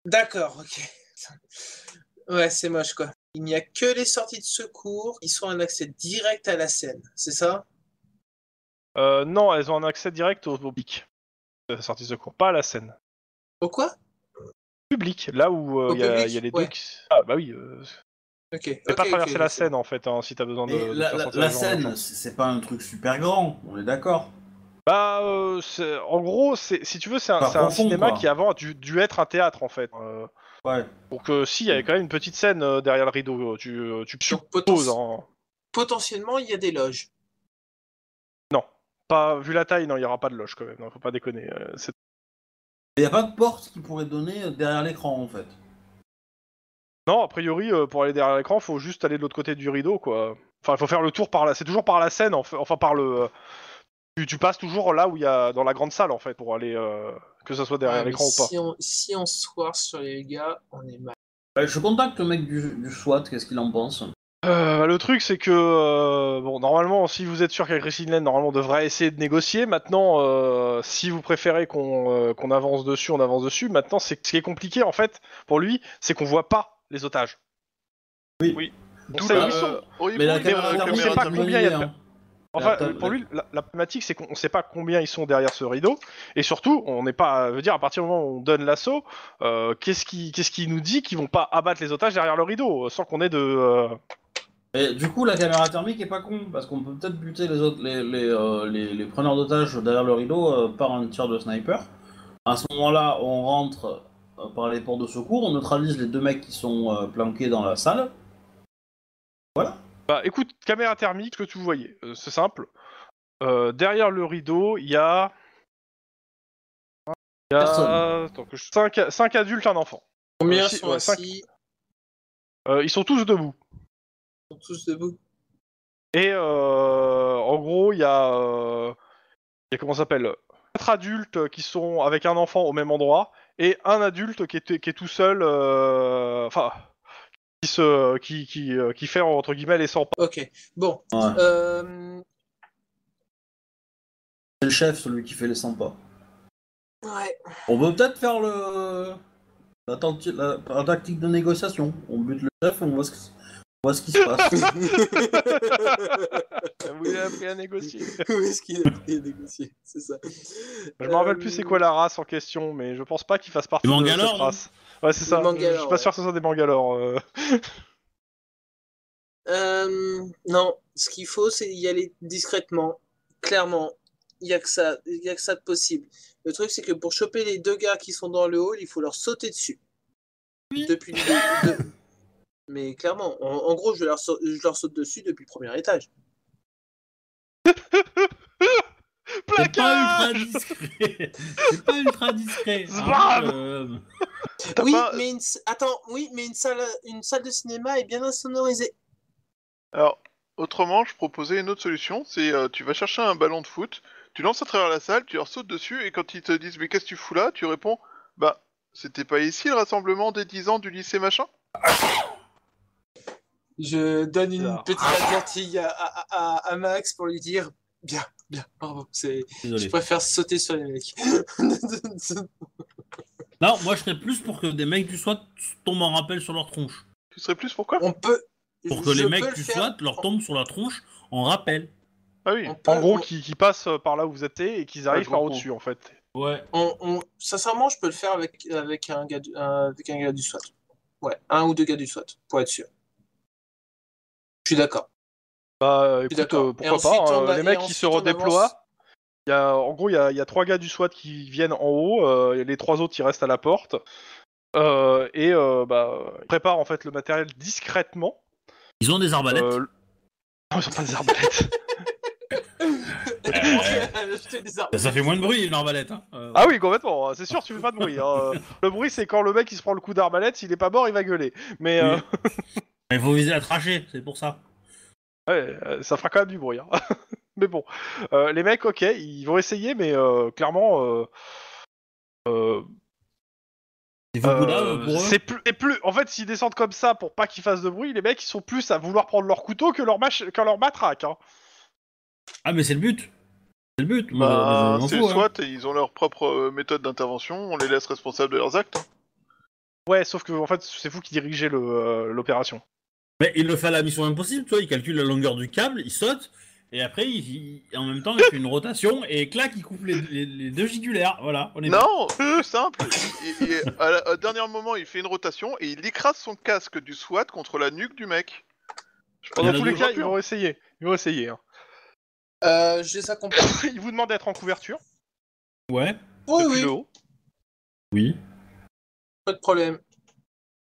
D'accord, ok. Ouais, c'est moche, quoi il n'y a que les sorties de secours qui sont un accès direct à la scène, c'est ça euh, Non, elles ont un accès direct au public. La euh, sortie de secours, pas à la scène. Au quoi Public, là où euh, il y, a les Ah bah oui. Euh... pas traverser la scène en fait, hein, si t'as besoin de... la, scène, c'est pas un truc super grand, on est d'accord bah, euh, en gros, si tu veux, c'est un, cinéma qui avant a dû, être un théâtre en fait. Hein, Ouais. Donc, si, il y avait quand même une petite scène euh, derrière le rideau. Euh, tu, euh, tu supposes, hein. Potentiellement, il y a des loges. Non. Pas, vu la taille, non, il n'y aura pas de loge quand même. Non, hein, faut pas déconner. Il n'y a pas de porte qui pourrait donner derrière l'écran, en fait. Non, a priori, pour aller derrière l'écran, faut juste aller de l'autre côté du rideau, quoi. Enfin, il faut faire le tour par là. La... C'est toujours par la scène, enfin, par le tu, passes toujours là où il y a dans la grande salle en fait pour aller que ça soit derrière l'écran ou pas. si on soir sur les gars, on est mal. je contacte le mec du, SWAT, qu'est-ce qu'il en pense le truc, c'est que bon, normalement, si vous êtes sûr a Christine normalement, on devrait essayer de négocier. Maintenant, si vous préférez qu'on avance dessus, on avance dessus. Maintenant, c'est ce qui est compliqué en fait pour lui, c'est qu'on voit pas les otages. Oui. oui. mais, la caméra, on sait pas combien il y a. Enfin, euh, pour lui, la, problématique, c'est qu'on ne sait pas combien ils sont derrière ce rideau, et surtout, on n'est pas, veut dire, à partir du moment où on donne l'assaut, euh, qu'est-ce qui, qu'est-ce qui nous dit qu'ils vont pas abattre les otages derrière le rideau, euh, sans qu'on ait de. Et du coup, la caméra thermique est pas con, parce qu'on peut peut-être buter les autres, les, les, preneurs d'otages derrière le rideau par un tir de sniper. À ce moment-là, on rentre par les ports de secours, on neutralise les deux mecs qui sont planqués dans la salle. Voilà. Bah écoute, caméra thermique, que tu voyais, euh, c'est simple. Euh, derrière le rideau, il y a. Il 5, adultes, un enfant. Euh, ils sont tous debout. Ils sont tous debout Et en gros, il y a. il y a comment s'appelle Quatre adultes qui sont avec un enfant au même endroit et un adulte qui est, qui est tout seul. Enfin, qui, qui, qui, euh, qui fait entre guillemets les 100 pas. Ok, bon. C'est euh, le chef, celui qui fait les 100 pas. Ouais. On peut peut-être faire le... La, tactique de négociation. On bute le chef, on voit ce que... Moi, ce qu'il se passe. Vous avez appris à négocier. Où est-ce qu'il a appris à négocier C'est ça. Je je me rappelle plus euh, c'est quoi la race en question, mais je pense pas qu'il fasse partie de cette race. Ouais, c'est ça. Je suis pas sûr que ce soit des Bangalores. Euh. Euh, non, ce qu'il faut, c'est y aller discrètement, clairement. Il n'y a, que ça, a que ça de possible. Le truc, c'est que pour choper les deux gars qui sont dans le hall, il faut leur sauter dessus. Depuis le, de, mais clairement, en, gros, je leur, saute, dessus depuis le premier étage. C'est pas ultra discret. C'est pas ultra discret. Ah, oui, mais une... attends, oui, mais une salle, une salle de cinéma est bien insonorisée. Alors, autrement, je proposais une autre solution. C'est euh, tu vas chercher un ballon de foot, tu lances à travers la salle, tu leur sautes dessus, et quand ils te disent mais qu'est-ce que tu fous là, tu réponds bah c'était pas ici le rassemblement des 10 ans du lycée machin. Je donne une petite alertie à, Max pour lui dire Bien, bien, pardon, Je préfère sauter sur les mecs. non, moi je serais plus pour que des mecs du SWAT tombent en rappel sur leur tronche. Tu serais plus pour quoi On peut. Pour que les mecs du SWAT leur tombent sur la tronche en rappel. Ah oui, en gros, qui, passent par là où vous êtes et qu'ils arrivent par au-dessus en fait. Ouais. Sincèrement, je peux le faire avec, avec, un, gars du... avec un gars du SWAT. Ouais, un ou deux gars du SWAT, pour être sûr d'accord. Bah, écoute, euh, pourquoi pas. Hein, les mecs qui se redéploient. Y a, en gros, il y, y a, trois gars du SWAT qui viennent en haut, euh, et les trois autres ils restent à la porte. Euh, et bah, ils préparent en fait le matériel discrètement. Ils ont des arbalètes pas des arbalètes. Ça fait moins de bruit une arbalète. Hein. Ah oui, complètement. Hein, c'est sûr, tu fais pas de bruit. le bruit, c'est quand le mec il se prend le coup d'arbalète, s'il est pas mort, il va gueuler. Mais. Il faut viser à tracher, c'est pour ça. Ouais, euh, ça fera quand même du bruit. Hein. mais bon, euh, les mecs, ok, ils vont essayer, mais euh, clairement. c'est plus, en fait, s'ils descendent comme ça pour pas qu'ils fassent de bruit, les mecs ils sont plus à vouloir prendre leur couteau que leur, mach... que leur matraque. Hein. Ah, mais c'est le but! C'est le but! Bah, c'est hein. soit ils ont leur propre méthode d'intervention, on les laisse responsables de leurs actes. Ouais, sauf que en fait, c'est vous qui dirigez l'opération. Mais il le fait à la mission impossible, tu vois, il calcule la longueur du câble, il saute, et après, il, en même temps, il fait une rotation, et clac, il coupe les, deux gigulaires. Voilà, on est Non, simple. à au dernier moment, il fait une rotation et il écrase son casque du SWAT contre la nuque du mec. Je pense tous les cas, ils vont hein. essayer. Ils vont essayer. Hein. Euh, j'ai ça compris. Il vous demande d'être en couverture Ouais, Oui, oui, pas de problème.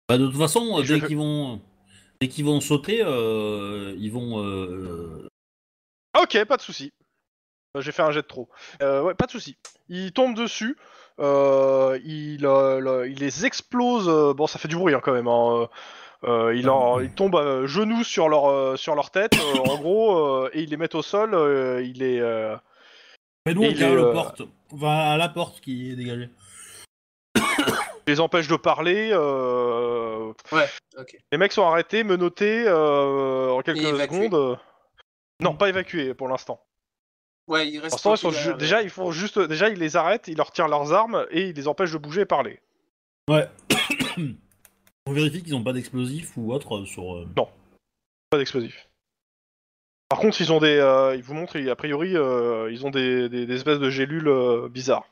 Bah, de toute façon, dès qu'ils vont. Dès qu'ils vont sauter, euh, ils vont. Euh, ok, pas de souci. Bah, j'ai fait un jet de trop. Euh, ouais, pas de souci. Ils tombent dessus. euh, il, les explose. bon, ça fait du bruit hein, quand même. Hein, ils tombent il, tombe genoux sur leur, sur leur tête, en gros, et ils les mettent au sol. il est. Mais nous, on le à la porte qui est dégagée les empêche de parler. Euh, les mecs sont arrêtés, menottés euh, en quelques secondes. Euh, non, pas évacués pour l'instant. Ouais, ils restent. déjà, ils font juste. Déjà, ils les arrêtent, ils leur tirent leurs armes et ils les empêchent de bouger et parler. Ouais. On vérifie qu'ils ont pas d'explosifs ou autre sur. Non, pas d'explosifs. Par contre, ils ont des, ils vous montrent, a priori, ils ont des, espèces de gélules bizarres.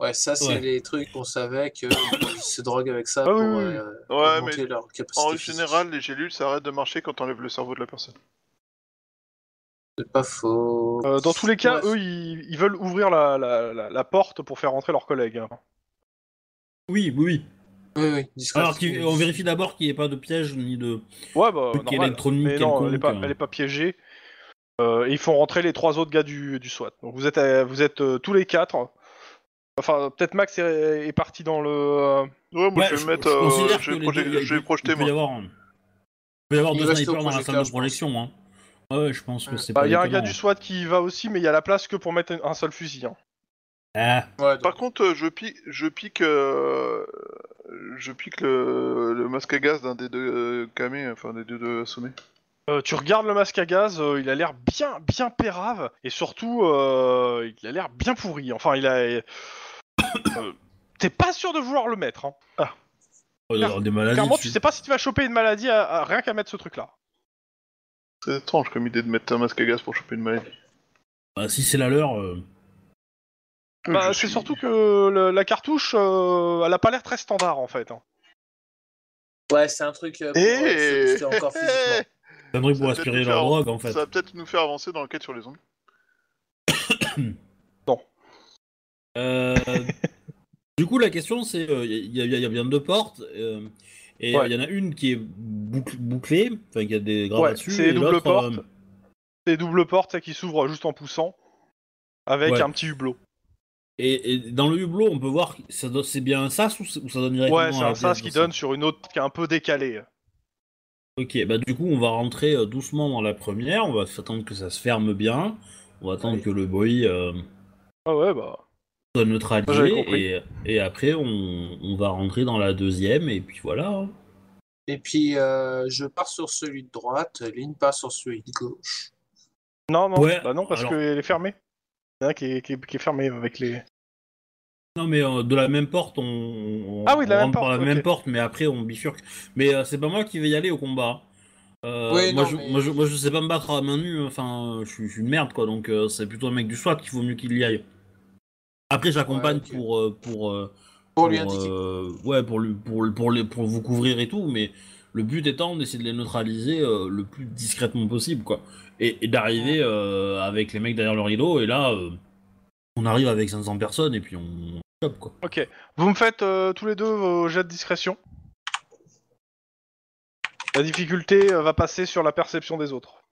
Ouais, ça, c'est les trucs qu'on savait que se droguent avec ça ah pour, euh, mais leur En général, les gélules, ça arrête de marcher quand on enlève le cerveau de la personne. C'est pas faux. Euh, dans tous les cas, eux, ils, veulent ouvrir la, porte pour faire rentrer leurs collègues. Hein. Oui, oui, oui. Alors on vérifie d'abord qu'il n'y ait pas de piège ni de ouais, bah, non, elle n'est pas, piégée. Euh, et ils font rentrer les trois autres gars du, du SWAT. Donc vous êtes, vous êtes tous les quatre Enfin, peut-être Max est, parti dans le. Euh, ouais, moi je vais le mettre. Je, euh, vais, le projeter, je projeter. Il peut y avoir, peut y avoir deux snipers dans la salle de projection. Hein. Ouais, je pense que c'est bah, pas. Il y a un gars du hein. SWAT qui va aussi, mais il y a la place que pour mettre un seul fusil. Hein. Ah. Ouais, Par contre, euh, je pique, je pique, je pique le, masque à gaz d'un des deux euh, camés, enfin des deux, sommets. tu regardes le masque à gaz, il a l'air bien, bien pérave, et surtout, il a l'air bien pourri. Enfin, il a, T'es pas sûr de vouloir le mettre. Hein. Ah. Oh, des maladies, clairement, tu sais pas si tu vas choper une maladie à, rien qu'à mettre ce truc-là. C'est étrange comme idée de mettre un masque à gaz pour choper une maladie. Bah, si c'est la leur. Euh, bah, c'est surtout que la cartouche, euh, elle a pas l'air très standard en fait. Hein. Ouais, c'est un truc. Et... Euh, eh c'est encore eh un truc pour aspirer leur drogue en fait. Ça va peut-être nous faire avancer dans quête sur les zombies. Euh, du coup, la question, c'est il euh, y, a bien deux portes. Euh, et il y en a une qui est bouclée, enfin, il y a des grappes dessus. C'est double porte. C'est double porte qui s'ouvre juste en poussant avec un petit hublot. Et, dans le hublot, on peut voir ça c'est bien un sas ou, ça donne directement Ouais, c'est un sas qui donne sur une autre qui est un peu décalée. Ok, bah du coup, on va rentrer doucement dans la première. On va s'attendre que ça se ferme bien. On va attendre que le bruit. Ah ouais, bah soit ah, et, après on, va rentrer dans la deuxième, et puis voilà. Hein. Et puis euh, je pars sur celui de droite, Lynn passe sur celui de gauche. Non, non, bah non parce qu'elle est fermée. Il y en qui est, qui, fermée avec les. Non, mais euh, de la même porte, on, ah la même rentre porte, par la même porte, mais après on bifurque. Mais euh, c'est pas moi qui vais y aller au combat. moi, je, sais pas me battre à main nue, enfin, je, suis une merde quoi, donc c'est plutôt un mec du SWAT qu'il vaut mieux qu'il y aille. Après, j'accompagne pour, euh, pour, euh, euh, ouais, pour, pour, pour, les, pour vous couvrir et tout, mais le but étant d'essayer de les neutraliser le plus discrètement possible, quoi. Et, d'arriver avec les mecs derrière le rideau, et là, on arrive avec 500 personnes, et puis on, Quoi. Ok, vous me faites tous les deux vos jets de discrétion. La difficulté va passer sur la perception des autres.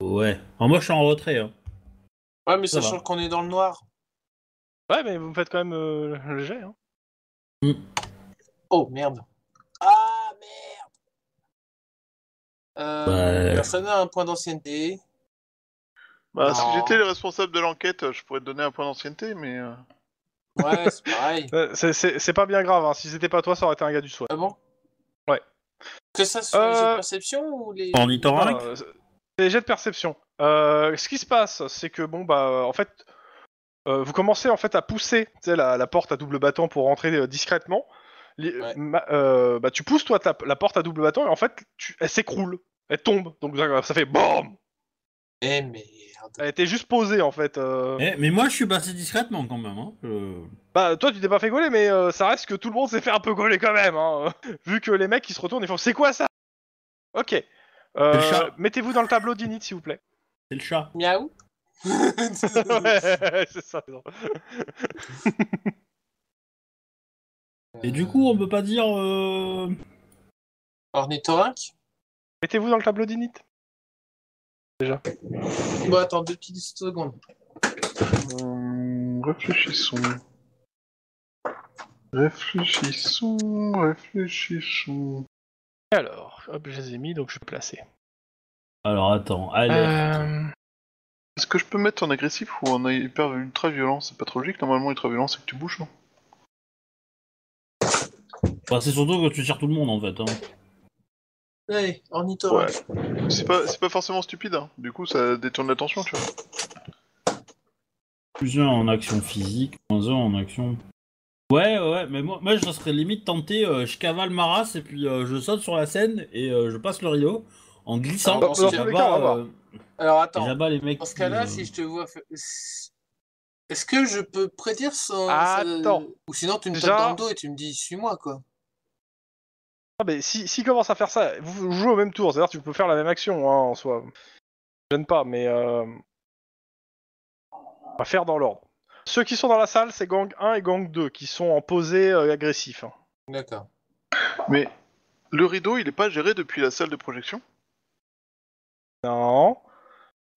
Ouais, moi je suis en retrait. Hein. Ouais, mais Ça sachant qu'on est dans le noir. Ouais, mais vous me faites quand même euh, le jet. Hein. Mm. Oh merde. Ah merde. Euh, Personne n'a un point d'ancienneté. Bah, si j'étais le responsable de l'enquête, je pourrais te donner un point d'ancienneté, mais. Euh. Ouais, c'est pareil. Euh, c'est- pas bien grave, hein. si c'était pas toi, ça aurait été un gars du soir. Ah bon Ouais. Que ça soit les ou les. En c'est les jets de perception. ce qui se passe, c'est que bon bah en fait euh, vous commencez en fait à pousser la, porte à double battant pour rentrer euh, discrètement. Euh, bah, tu pousses toi la porte à double battant et en fait elle s'écroule, elle tombe, donc ça fait BOOM Eh merde elle était juste posée en fait. Eh, mais moi je suis passé discrètement quand même. Hein. Bah toi tu t'es pas fait gauler mais ça reste que tout le monde s'est fait un peu gauler quand même. Hein. Vu que les mecs ils se retournent et font c'est quoi ça Ok. Mettez-vous dans le tableau d'init s'il vous plaît. C'est le chat. Miaou. c'est ça. Et du coup, on peut pas dire. Euh... Ornithorac Mettez-vous dans le tableau d'init. Déjà. Bon, attends deux petites secondes. Euh, réfléchissons. Réfléchissons, réfléchissons. Alors, hop, je les ai mis, donc je vais placer. Alors attends, allez. Euh, est-ce que je peux mettre en agressif ou en hyper ultra violent C'est pas trop logique, normalement ultra violent c'est que tu bouges, non c'est surtout que tu tires tout le monde en fait. Hein. Hey, C'est pas, forcément stupide, hein. du coup ça détourne l'attention, tu vois. Plus un en action physique, moins un en action. Ouais, ouais, mais moi, moi je serais limite tenté, euh, je cavale ma et puis euh, je saute sur la scène et euh, je passe le rio en glissant. Alors, dans euh, Alors attends. là Dans ce cas-là, si euh, je te vois. Est-ce que je peux prédire son... Ou sinon, tu me jettes dans le dos et tu me dis suis-moi, quoi. Ah, mais si, si commence à faire ça, vous jouez au même tour, c'est-à-dire tu peux faire la même action hein, en soi. Je gêne pas, mais. On euh, va faire dans l'ordre. Ceux qui sont dans la salle, c'est gang 1 et gang 2, qui sont en posé agressif. Hein. D'accord. Mais le rideau, il n'est pas géré depuis la salle de projection non.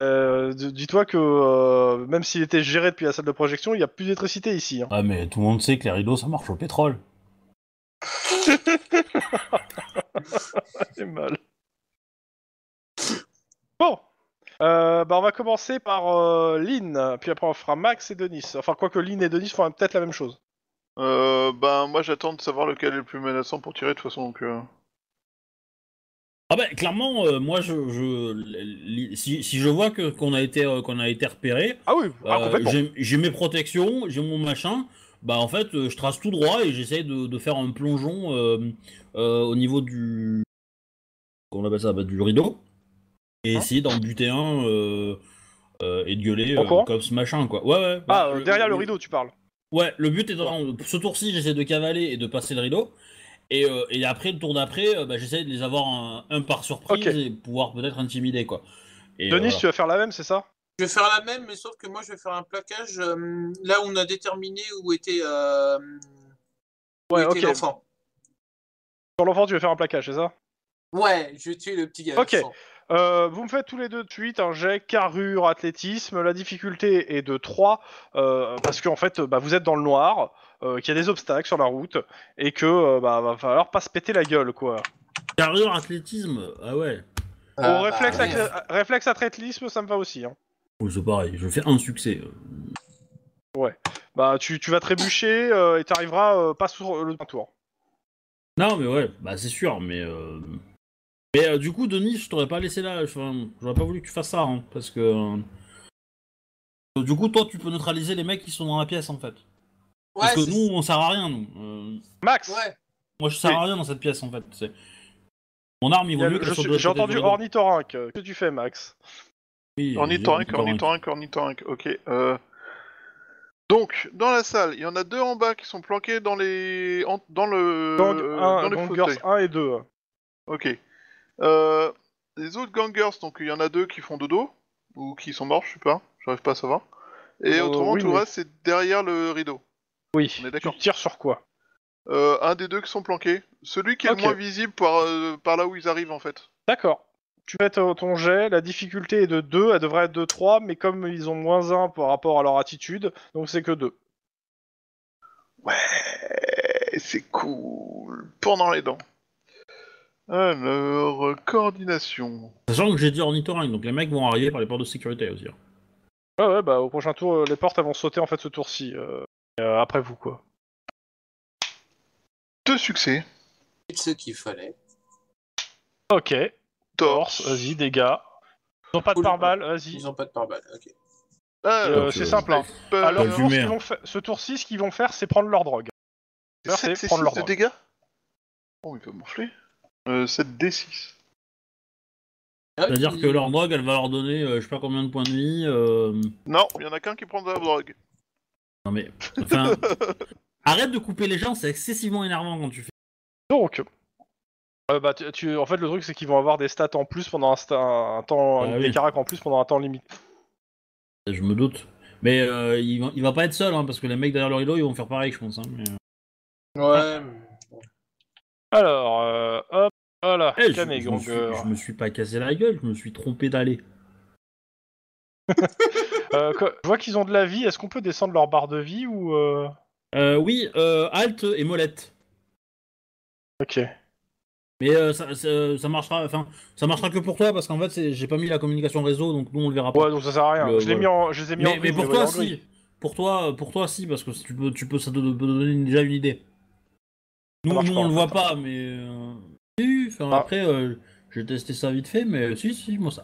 Euh, dis-toi que euh, même s'il était géré depuis la salle de projection, il n'y a plus d'électricité ici. Hein. Ah, mais tout le monde sait que les rideaux, ça marche au pétrole. C'est mal. Bon. Euh, bah on va commencer par euh, Lynn, puis après on fera Max et Denis. Enfin, que Lynn et Denis font peut-être la même chose. Euh, ben, moi j'attends de savoir lequel est le plus menaçant pour tirer de toute façon. Donc, ah ben bah, clairement, euh, moi je, si, je vois que qu'on a été euh, qu'on a été repéré, ah oui, ah, euh, j'ai mes protections, j'ai mon machin, bah en fait je trace tout droit et j'essaye de, faire un plongeon au niveau du qu'on appelle ça bah, du rideau et hein essayer d'en buter un et de gueuler comme ce machin quoi. Ouais ouais. Bah, ah derrière le, rideau tu parles. Ouais, le but est ce tour-ci j'essaie de cavaler et de passer le rideau. Euh, et, après, le tour d'après, euh, bah, j'essaie de les avoir un, par surprise et pouvoir peut-être intimider. quoi. Et, Denis, euh, tu vas faire la même, c'est ça Je vais faire la même, mais sauf que moi, je vais faire un plaquage là où on a déterminé où était, l'enfant. Sur l'enfant, tu vas faire un plaquage, c'est ça Ouais, je vais tuer le petit gars. Ok. Euh, vous me faites tous les deux de suite un hein. jet carrure, athlétisme. La difficulté est de 3 euh, parce qu'en fait, bah, vous êtes dans le noir, euh, qu'il y a des obstacles sur la route et que bah, va falloir pas se péter la gueule quoi. Carrure, athlétisme, ah ouais. Au réflexe, bah, réflexe athlétisme, ça me va aussi. Hein. c'est pareil, je fais un succès. Ouais. Bah, tu, vas trébucher et t'arriveras pas sur le tour. Non, mais ouais, bah c'est sûr, mais. Euh, du coup, Denis, je t'aurais pas laissé là. Je j'aurais pas voulu que tu fasses ça, hein, parce que. Euh, du coup, toi, tu peux neutraliser les mecs qui sont dans la pièce, en fait. parce que nous, on sert à rien, nous. Euh, Max ouais. Moi, je sers à rien dans cette pièce, en fait. Mon arme, il vaut mieux que J'ai entendu ornithorynque. Que tu fais, Max oui, Ornithorynque, ornithorynque, ornithorynque. Ok. Donc, dans la salle, il y en a deux en bas qui sont planqués dans les. Dans le. Gang dans les 1 et 2. Ok. Euh, les autres gangers, donc il y en a deux qui font dodo, ou qui sont morts, je sais pas, j'arrive pas à savoir. Et euh, autrement, tout le reste, c'est derrière le rideau. Oui, tu tires sur quoi euh, un des deux qui sont planqués. Celui qui est le moins visible par, par là où ils arrivent, en fait. D'accord. Tu mets ton ton jet, la difficulté est de 2, elle devrait être de 3, mais comme ils ont moins 1 par rapport à leur attitude, donc c'est que 2. Ouais, c'est cool. Pendant les dents. Alors, coordination. Sachant que j'ai dit ornithorynque, donc les mecs vont arriver par les portes de sécurité aussi. Hein. Ouais, ouais, bah au prochain tour, euh, les portes elles vont sauter en fait ce tour-ci. euh, euh après vous, quoi. Deux succès. C'est ce qu'il fallait. Ok, torse, vas-y, dégâts. Ils ont pas de pare-balles, vas-y. Ils ont pas de pare-balles. ok. Euh, euh c'est simple. Hein. Alors ce, tour-ci, ce qu'ils vont faire, c'est prendre leur drogue. c'est prendre leur de drogue. dégâts Oh, il peut m'enfler. Euh, d 6 C'est-à-dire ah, que leur drogue, elle va leur donner euh, je sais pas combien de points de vie. Euh. Non, il y en a qu'un qui prend de la drogue. Non mais. Enfin, arrête de couper les gens, c'est excessivement énervant quand tu fais. Donc, bah, tu, en fait, le truc, c'est qu'ils vont avoir des stats en plus pendant un, temps, bah des caracs en plus pendant un temps limite. Je me doute. Mais il, va, pas être seul, hein, parce que les mecs derrière leur îlot, ils vont faire pareil, je pense. Hein, ouais. Alors, hop. Voilà, oh eh, je, me suis, pas cassé la gueule, je me suis trompé d'aller. Euh, je vois qu'ils ont de la vie, est-ce qu'on peut descendre leur barre de vie ou... Euh? Euh, oui, euh, et molette. Ok. Mais ça, marchera, enfin, ça marchera que pour toi parce qu'en fait, j'ai pas mis la communication réseau, donc nous on le verra pas. Ouais, donc ça sert à rien. je, les ai mis en mais, pour toi, si. Pour toi, pour toi, si, parce que tu peux, tu peux, ça te, peut donner déjà une idée. Nous, on le voit pas, mais bah. Après, euh, j'ai testé ça vite fait, mais si, si, moi, ça...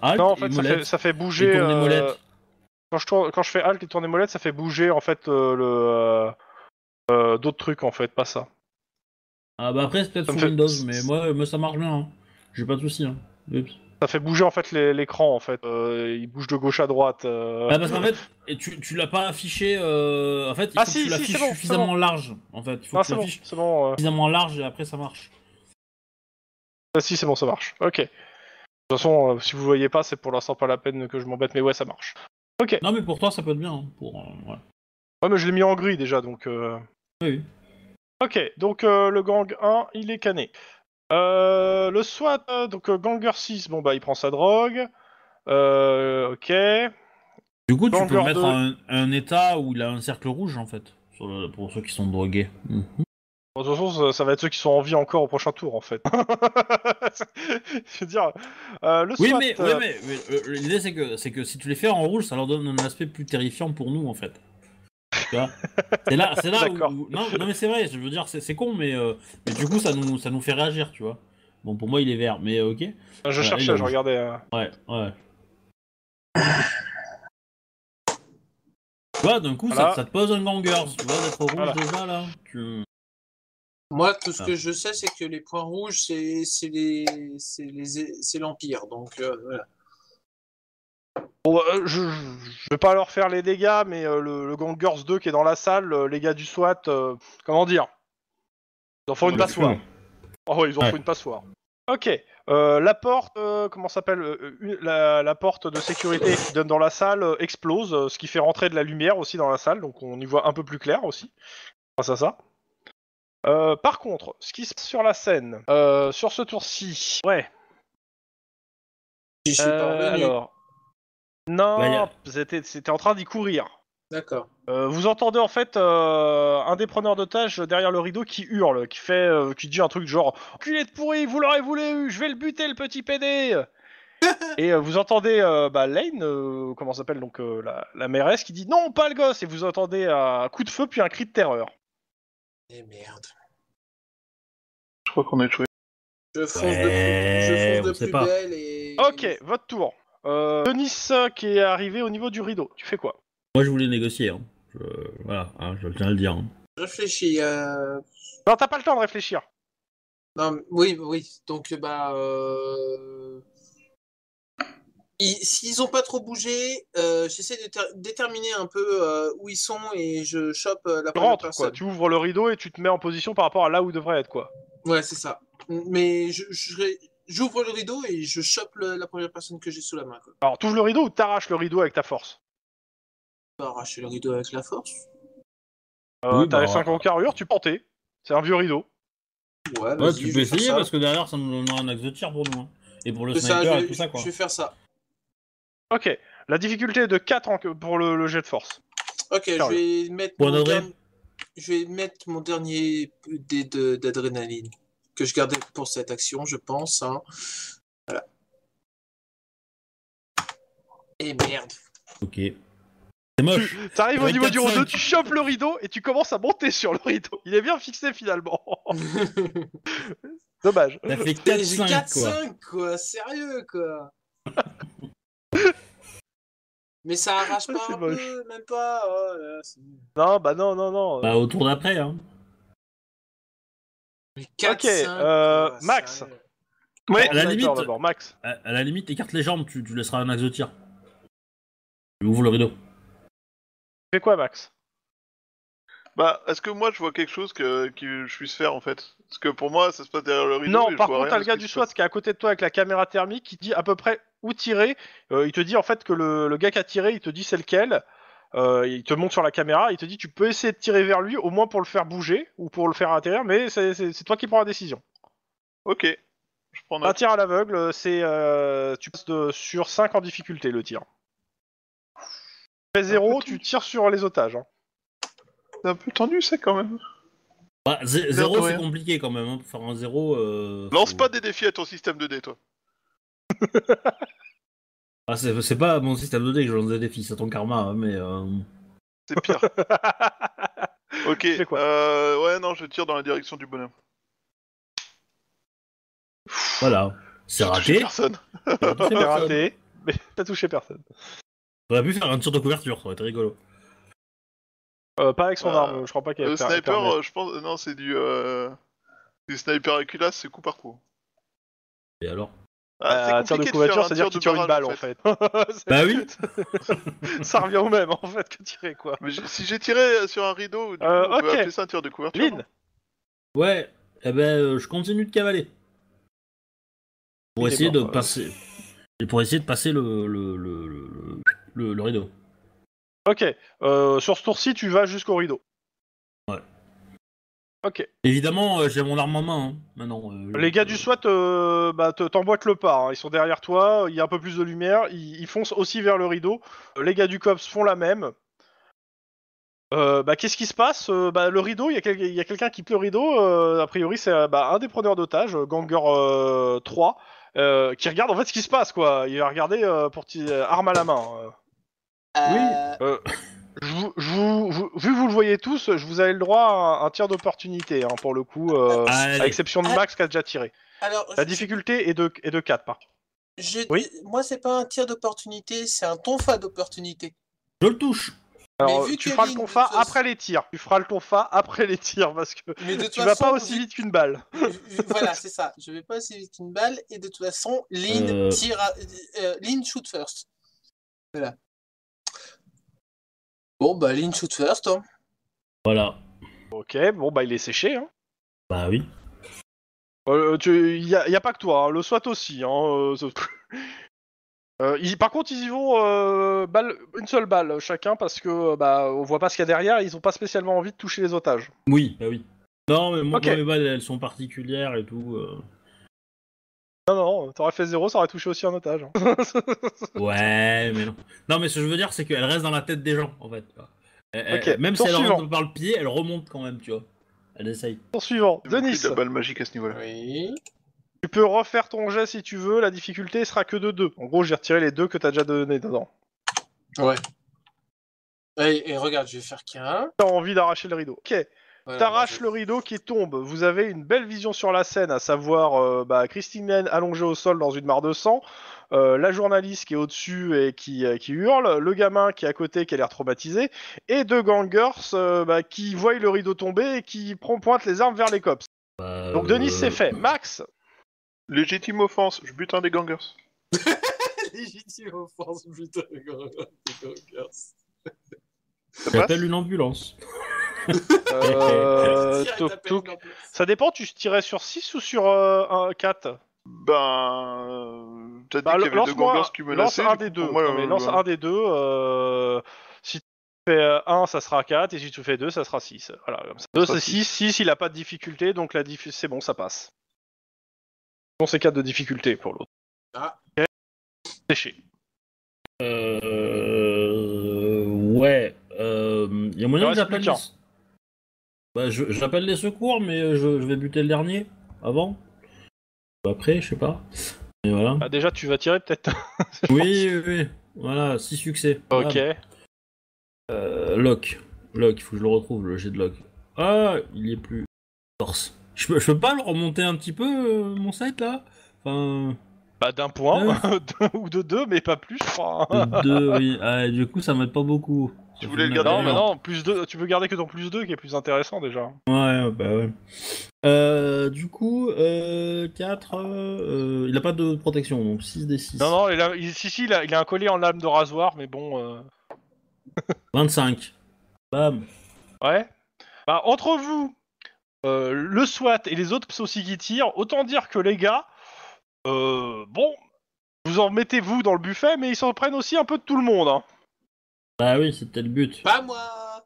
fait, bouger. Euh, quand, je tourne... Quand je fais Alt et tourner molette, ça fait bouger en fait euh, le d'autres trucs en fait, pas ça. Ah bah après, c'est peut-être sur Windows, mais moi, ça marche bien. Hein. J'ai pas de soucis. Hein. Ça fait bouger en fait l'écran en fait. il bouge de gauche à droite. Bah, et fait, tu, tu l'as pas affiché. En fait, ah suffisamment large. En fait, suffisamment large et après ça marche. Ah si, c'est bon, ça marche. Ok. De toute façon, euh, si vous voyez pas, c'est pour l'instant pas la peine que je m'embête, mais ouais, ça marche. Ok. Non, mais pour toi, ça peut être bien. Hein, pour, euh, Ouais, mais je l'ai mis en gris déjà, donc... Euh. Oui, Ok, donc le gang 1, il est cané. le SWAT, donc ganger 6, bon bah il prend sa drogue. ok. Du coup, tu peux mettre un, état où il a un cercle rouge en fait, pour ceux qui sont drogués. Mhm. De toute façon, ça, va être ceux qui sont en vie encore au prochain tour, en fait. je veux dire, euh, le oui, mais, euh, euh, l'idée c'est que, c'est que si tu les fais en rouge, ça leur donne un aspect plus terrifiant pour nous, en fait. C'est là, c'est là où, Non, mais c'est vrai. Je veux dire, c'est, con, mais, du coup, ça nous, ça nous fait réagir, tu vois. Bon, pour moi, il est vert, mais ok. Ah, je cherchais, je regardais. Hein. Ouais, ouais. Tu vois, d'un coup, ça, te pose un gangers, tu vois, d'être rouge déjà là. Moi, tout ce ah. que je sais, c'est que les points rouges, c'est l'Empire. Donc, euh, euh, je, je vais pas leur faire les dégâts, mais euh, le, le 2 qui est dans la salle, les gars du SWAT, comment dire Ils en font une passoire. Oh ils en font oh, une passoire. Ok, la porte, comment s'appelle la, porte de sécurité qui donne dans la salle explose, ce qui fait rentrer de la lumière aussi dans la salle, donc on y voit un peu plus clair aussi grâce à ça. Euh, par contre, ce qui se passe sur la scène, euh, sur ce tour-ci, ouais. J'y suis euh, alors, non, c'était en train d'y courir. D'accord. vous entendez en fait un des preneurs d'otages derrière le rideau qui hurle, qui fait, qui dit un truc genre "Culé de pourri, vous l'aurez voulu, je vais le buter le petit PD." et vous entendez bah, Lane, comment s'appelle donc la, la mairesse, qui dit "Non, pas le gosse" et vous entendez un coup de feu puis un cri de terreur. Eh, merde. Je crois qu'on a échoué. Je fonce de Ok, votre tour. Euh, Denis euh, qui est arrivé au niveau du rideau, tu fais quoi Moi je voulais négocier, hein. voilà, hein, je tiens à le dire. Hein. réfléchis. Euh. Non, t'as pas le temps de réfléchir. Non, oui, oui, donc bah... Euh... S'ils n'ont pas trop bougé, euh, j'essaie de déterminer un peu euh, où ils sont et je chope euh, la première rentres, personne. Quoi. Tu ouvres le rideau et tu te mets en position par rapport à là où devrait être quoi. Ouais, c'est ça. Mais j'ouvre le rideau et je chope la première personne que j'ai sous la main. Quoi. Alors, ouvres le rideau ou t'arraches le rideau avec ta force bah, Arracher le rideau avec la force. Oui, T'avais bah... 5 en carrure, tu portais. C'est un vieux rideau. Ouais, ouais tu peux essayer parce que derrière ça nous donne un axe de tir pour nous. Hein. Et pour le sniper et tout ça quoi. Je vais faire ça. Ok, la difficulté est de 4 pour le, jet de force. Ok, je vais, mettre mon je vais mettre mon dernier dé d'adrénaline que je gardais pour cette action, je pense. Hein. Voilà. Et merde. Ok. C'est moche. Tu arrives au niveau du rideau, tu chopes le rideau et tu commences à monter sur le rideau. Il est bien fixé finalement. Dommage. T'as fait 4-5 quoi. 4-5, quoi. Sérieux, quoi. Mais ça arrache pas un peu, même pas. Oh non, bah non, non, non. Euh. Bah au tour d'après, hein. Mais 4, ok, euh, Max. Oh, ouais, à la limite, Max. À, la limite, écarte les jambes, tu, tu laisseras un axe de tir. Tu ouvres le rideau. Fais quoi, Max bah, est-ce que moi je vois quelque chose que, je puisse faire en fait Parce que pour moi, ça se passe derrière le rideau. Non, par contre, t'as le gars du SWAT qui est à côté de toi avec la caméra thermique qui dit à peu près où tirer. Euh, il te dit en fait que le, gars qui a tiré, il te dit c'est lequel. Euh, il te monte sur la caméra, il te dit tu peux essayer de tirer vers lui, au moins pour le faire bouger ou pour le faire atterrir, mais c'est- toi qui prends la décision. Ok, je prends Un tir à l'aveugle, c'est euh, tu passes sur 5 en difficulté le tir. Fais 0, tu tires sur les otages. Hein. C'est un peu tendu, ça, quand même. Bah, zéro, c'est compliqué quand même. Hein. Pour faire un zéro. euh, Lance pas des défis à ton système de dés, toi. Ah, c'est, pas mon système de dés que je lance des défis, c'est ton karma, hein, mais. euh, C'est pire. ok. quoi euh, ouais, non, je tire dans la direction du bonhomme. Voilà. C'est raté. Personne. raté, mais t'as touché personne. T'aurais pu faire un tir de couverture, ça aurait été rigolo. Euh, pas avec son bah, arme, je crois pas qu'elle Le sniper, euh, je pense. Non, c'est du. Euh, du sniper culasse, c'est coup par coup. Et alors ah, euh, tir de couverture, c'est-à-dire que tu une balle en fait. bah oui Ça revient au même en fait que tirer quoi. Mais si j'ai tiré sur un rideau, du on peut appeler ça un tir de couverture. Ouais, et eh ben je continue de cavaler. Pour essayer de bah, passer. Et pour essayer de passer le, le, le, le rideau. Ok, euh, sur ce tour-ci, tu vas jusqu'au rideau. Ouais. Ok. Évidemment, euh, j'ai mon arme en main hein, maintenant. Euh, les gars du SWAT bah, t'emboîtent le pas, hein. ils sont derrière toi, il y a un peu plus de lumière, ils, foncent aussi vers le rideau. Les gars du COPS font la même. Euh, bah, Qu'est-ce qui se passe bah, Le rideau, il y a, quelqu'un qui quitte le rideau, a priori c'est un des preneurs d'otages, Ganger 3, qui regarde en fait ce qui se passe, quoi. Il va regarder pour arme à la main. Oui. Euh, euh, vous, vu que vous le voyez tous, je vous avais le droit à un, tir d'opportunité, hein, pour le coup, euh, ah, à l'exception de ah. Max qui a déjà tiré. La difficulté est de, est de 4, par Oui Moi, c'est pas un tir d'opportunité, c'est un tonfa d'opportunité. Je le touche alors, tu feras le tonfa après les tirs. Tu feras le tonfa après les tirs parce que tu vas pas aussi vite qu'une balle. voilà, c'est ça. Je vais pas aussi vite qu'une balle et de toute façon, Lynn tire, shoot first. Voilà. Bon, bah, Lynn shoot first. Voilà. Ok, bon bah il est séché. Hein. Bah oui. Euh, il a, y a pas que toi, hein. le SWAT aussi. Hein, euh, euh, par contre, ils y vont euh, une seule balle chacun parce que bah on voit pas ce qu'il y a derrière. Ils ont pas spécialement envie de toucher les otages. Oui, bah oui. Non, mais moi, quand mes balles, elles sont particulières et tout. Non, non, t'aurais fait zéro, ça aurait touché aussi un otage. Hein. Ouais, mais non. Non, mais ce que je veux dire, c'est qu'elle reste dans la tête des gens, en fait. même si elle rentre par le pied, elle remonte quand même, tu vois. Elle essaye. Pour suivant, Denis, de balle magique à ce niveau-là. Oui. tu peux refaire ton jet si tu veux, la difficulté sera que de 2. En gros, j'ai retiré les deux que t'as déjà donné dedans. Ouais. Et, et regarde, je vais faire qu'un. T'as envie d'arracher le rideau. Ok, T'arraches le rideau qui tombe. Vous avez une belle vision sur la scène, à savoir euh, bah, Christine Lane allongée au sol dans une mare de sang, euh, la journaliste qui est au-dessus et euh, qui, hurle, le gamin qui est à côté qui a l'air traumatisé, et deux gangers bah, qui voient le rideau tomber et qui prennent pointe les armes vers les cops. Bah, Donc Denis, c'est fait. Max Légitime offense, je bute un des gangers. Légitime offense, je bute un des gangers. J'appelle une ambulance. Euh, ça dépend, tu tirais sur 6 ou sur 4 euh, Ben. peut dit Bah, qu'il y avait deux lance qui menaçaient euh, Lance un des moi, mais lance un des deux. euh, Si tu fais 1, ça sera 4, et si tu fais 2, ça sera 6. Voilà, comme ça. 2, c'est 6. 6, il n'a pas de difficulté, donc la c'est bon, ça passe. Bon, c'est 4 de difficulté pour l'autre. Ah. Ok. Séché. Euh... Ouais. Euh... Il y a moyen de en que bah, j'appelle les secours, mais euh, je, vais buter le dernier avant. après, je sais pas. Mais voilà. Ah, déjà, tu vas tirer peut-être oui, oui, oui, Voilà, 6 succès. Ok. Euh, lock. Lock, il faut que je le retrouve, le jet de lock. Ah, il est plus. Force. Je peux, peux pas le remonter un petit peu, euh, mon site, là Enfin. Bah, d'un point, ou de deux, mais pas plus, je crois. de deux, oui. Ah, du coup, ça m'aide pas beaucoup. Tu voulais le garder Non, mais non, plus 2, tu veux garder que ton plus 2 qui est plus intéressant déjà. Ouais, bah ouais. Euh, du coup, 4, euh, euh, il a pas de protection, donc 6 des 6. Non, non, il a, il, a, un collier en lame de rasoir, mais bon. 25. Bam. Ouais. Bah, entre vous, le SWAT et les autres aussi qui tirent, autant dire que les gars, bon, vous en mettez vous dans le buffet, mais ils s'en prennent aussi un peu de tout le monde. Hein. Bah oui, c'était le but. Pas moi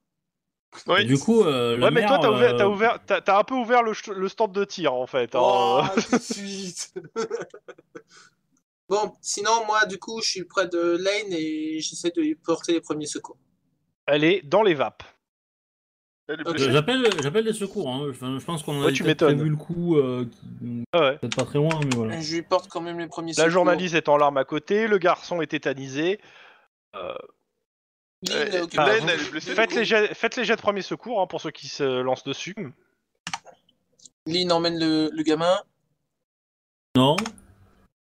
Du coup, euh, le Ouais, mais toi, t'as ouvert, euh, un peu ouvert le, stand de tir en fait. Hein. Oh, tout Bon, sinon, moi, du coup, je suis près de Lane et j'essaie de lui porter les premiers secours. Elle est dans les vapes. J'appelle, j'appelle les secours. hein. je pense qu'on a Ouais, le coup, euh, ah ouais. peut-être pas très loin, mais voilà. Je lui porte quand même les premiers secours. La journaliste est en larmes à côté, le garçon est tétanisé. Euh, euh, faites, les jets, de premier secours hein, pour ceux qui se lancent dessus. Lynn emmène le, gamin. Non.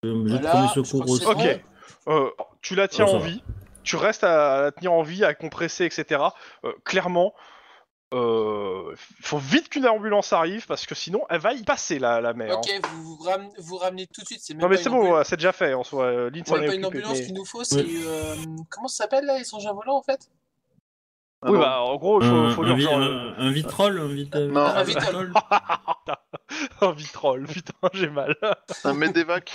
Euh, de premier secours aussi. Ok. Euh, tu la tiens en vie. Tu restes à la tenir en vie, à compresser, etc. Euh, clairement, euh, faut vite qu'une ambulance arrive parce que sinon elle va y passer la, la mer. Ok, hein. vous vous, ramenez, tout de suite. C'est même non mais c'est bon, c'est déjà fait en soi. Euh, Lynn, pas une ambulance qu'il nous faut. C'est euh, comment ça s'appelle là Ils sont volants en fait. Ah oui bah en gros faut, euh, faut un, un, vitrol, un vitrol. Non, un vitrol. un vitrol. Putain, j'ai mal. un médévac.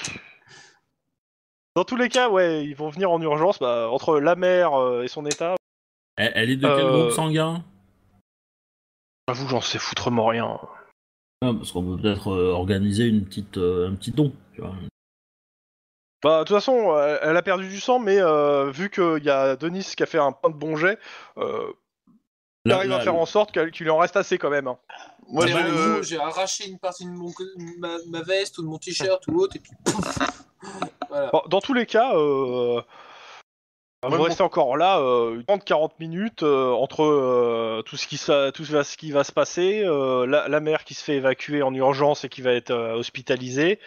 Dans tous les cas, ouais, ils vont venir en urgence. Bah, entre la mer et son état. elle est de quel groupe sanguin J'avoue, j'en sais foutrement rien. Ah, parce qu'on peut peut-être euh, organiser une petite, euh, un petit don. Tu vois. Bah, de toute façon, euh, elle a perdu du sang, mais vu qu'il y a Denis qui a fait un pain de bon jet, euh, il arrive à faire en sorte qu'il lui en reste assez quand même. Hein. Moi, ah, bah, j'ai, arraché une partie de ma, veste ou de mon t-shirt ou autre, et dans tous les cas, euh, vous restez encore là, 30-40 euh, minutes euh, entre euh, tout, ce qui, va se passer, la-, mère qui se fait évacuer en urgence et qui va être hospitalisée.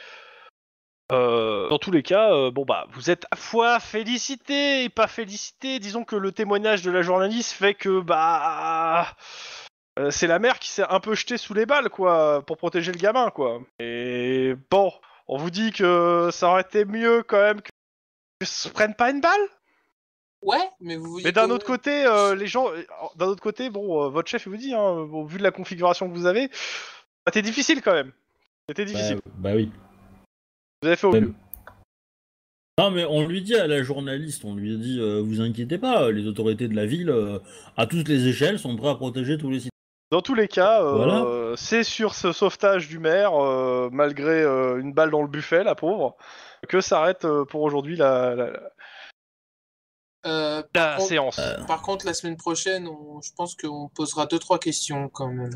dans tous les cas, bon bah, vous êtes à fois félicité et pas félicité. Disons que le témoignage de la journaliste fait que bah, c'est la mère qui s'est un peu jetée sous les balles quoi, pour protéger le gamin quoi. Et bon, on vous dit que ça aurait été mieux quand même que ne prenne pas une balle Ouais, mais vous. Mais d'un autre côté, euh, les gens, euh, d'un autre côté, bon, euh, votre chef il vous dit, au hein, vu de la configuration que vous avez, c'était bah, difficile quand même. C'était bah, difficile. Bah, oui. Vous avez fait au mieux. Non mais on lui dit à la journaliste, on lui a dit, vous inquiétez pas, les autorités de la ville, à toutes les échelles, sont prêts à protéger tous les sites. Dans tous les cas, c'est sur ce sauvetage du maire, malgré une balle dans le buffet, la pauvre, que s'arrête pour aujourd'hui la euh, la séance. Euh. Par contre, la semaine prochaine, je pense qu'on posera deux trois questions quand même.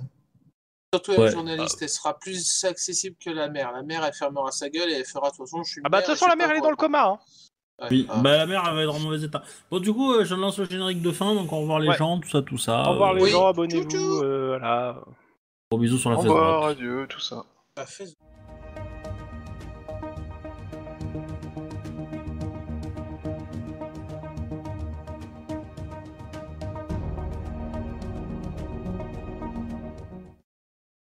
Surtout ouais. la journaliste, ah. elle sera plus accessible que la mère. La mère, elle fermera sa gueule et elle fera de toute façon, je suis. Ah bah de toute façon, la mère, elle est dans le coma. Hein. oui, ah. bah la mère elle va être en mauvais état. Bon, du coup, euh, je lance le générique de fin, donc au revoir les gens, tout ça, tout ça. Au revoir les gens, abonnez-vous, euh, voilà. Gros bisous sur la Au revoir, adieu, tout ça. Bah,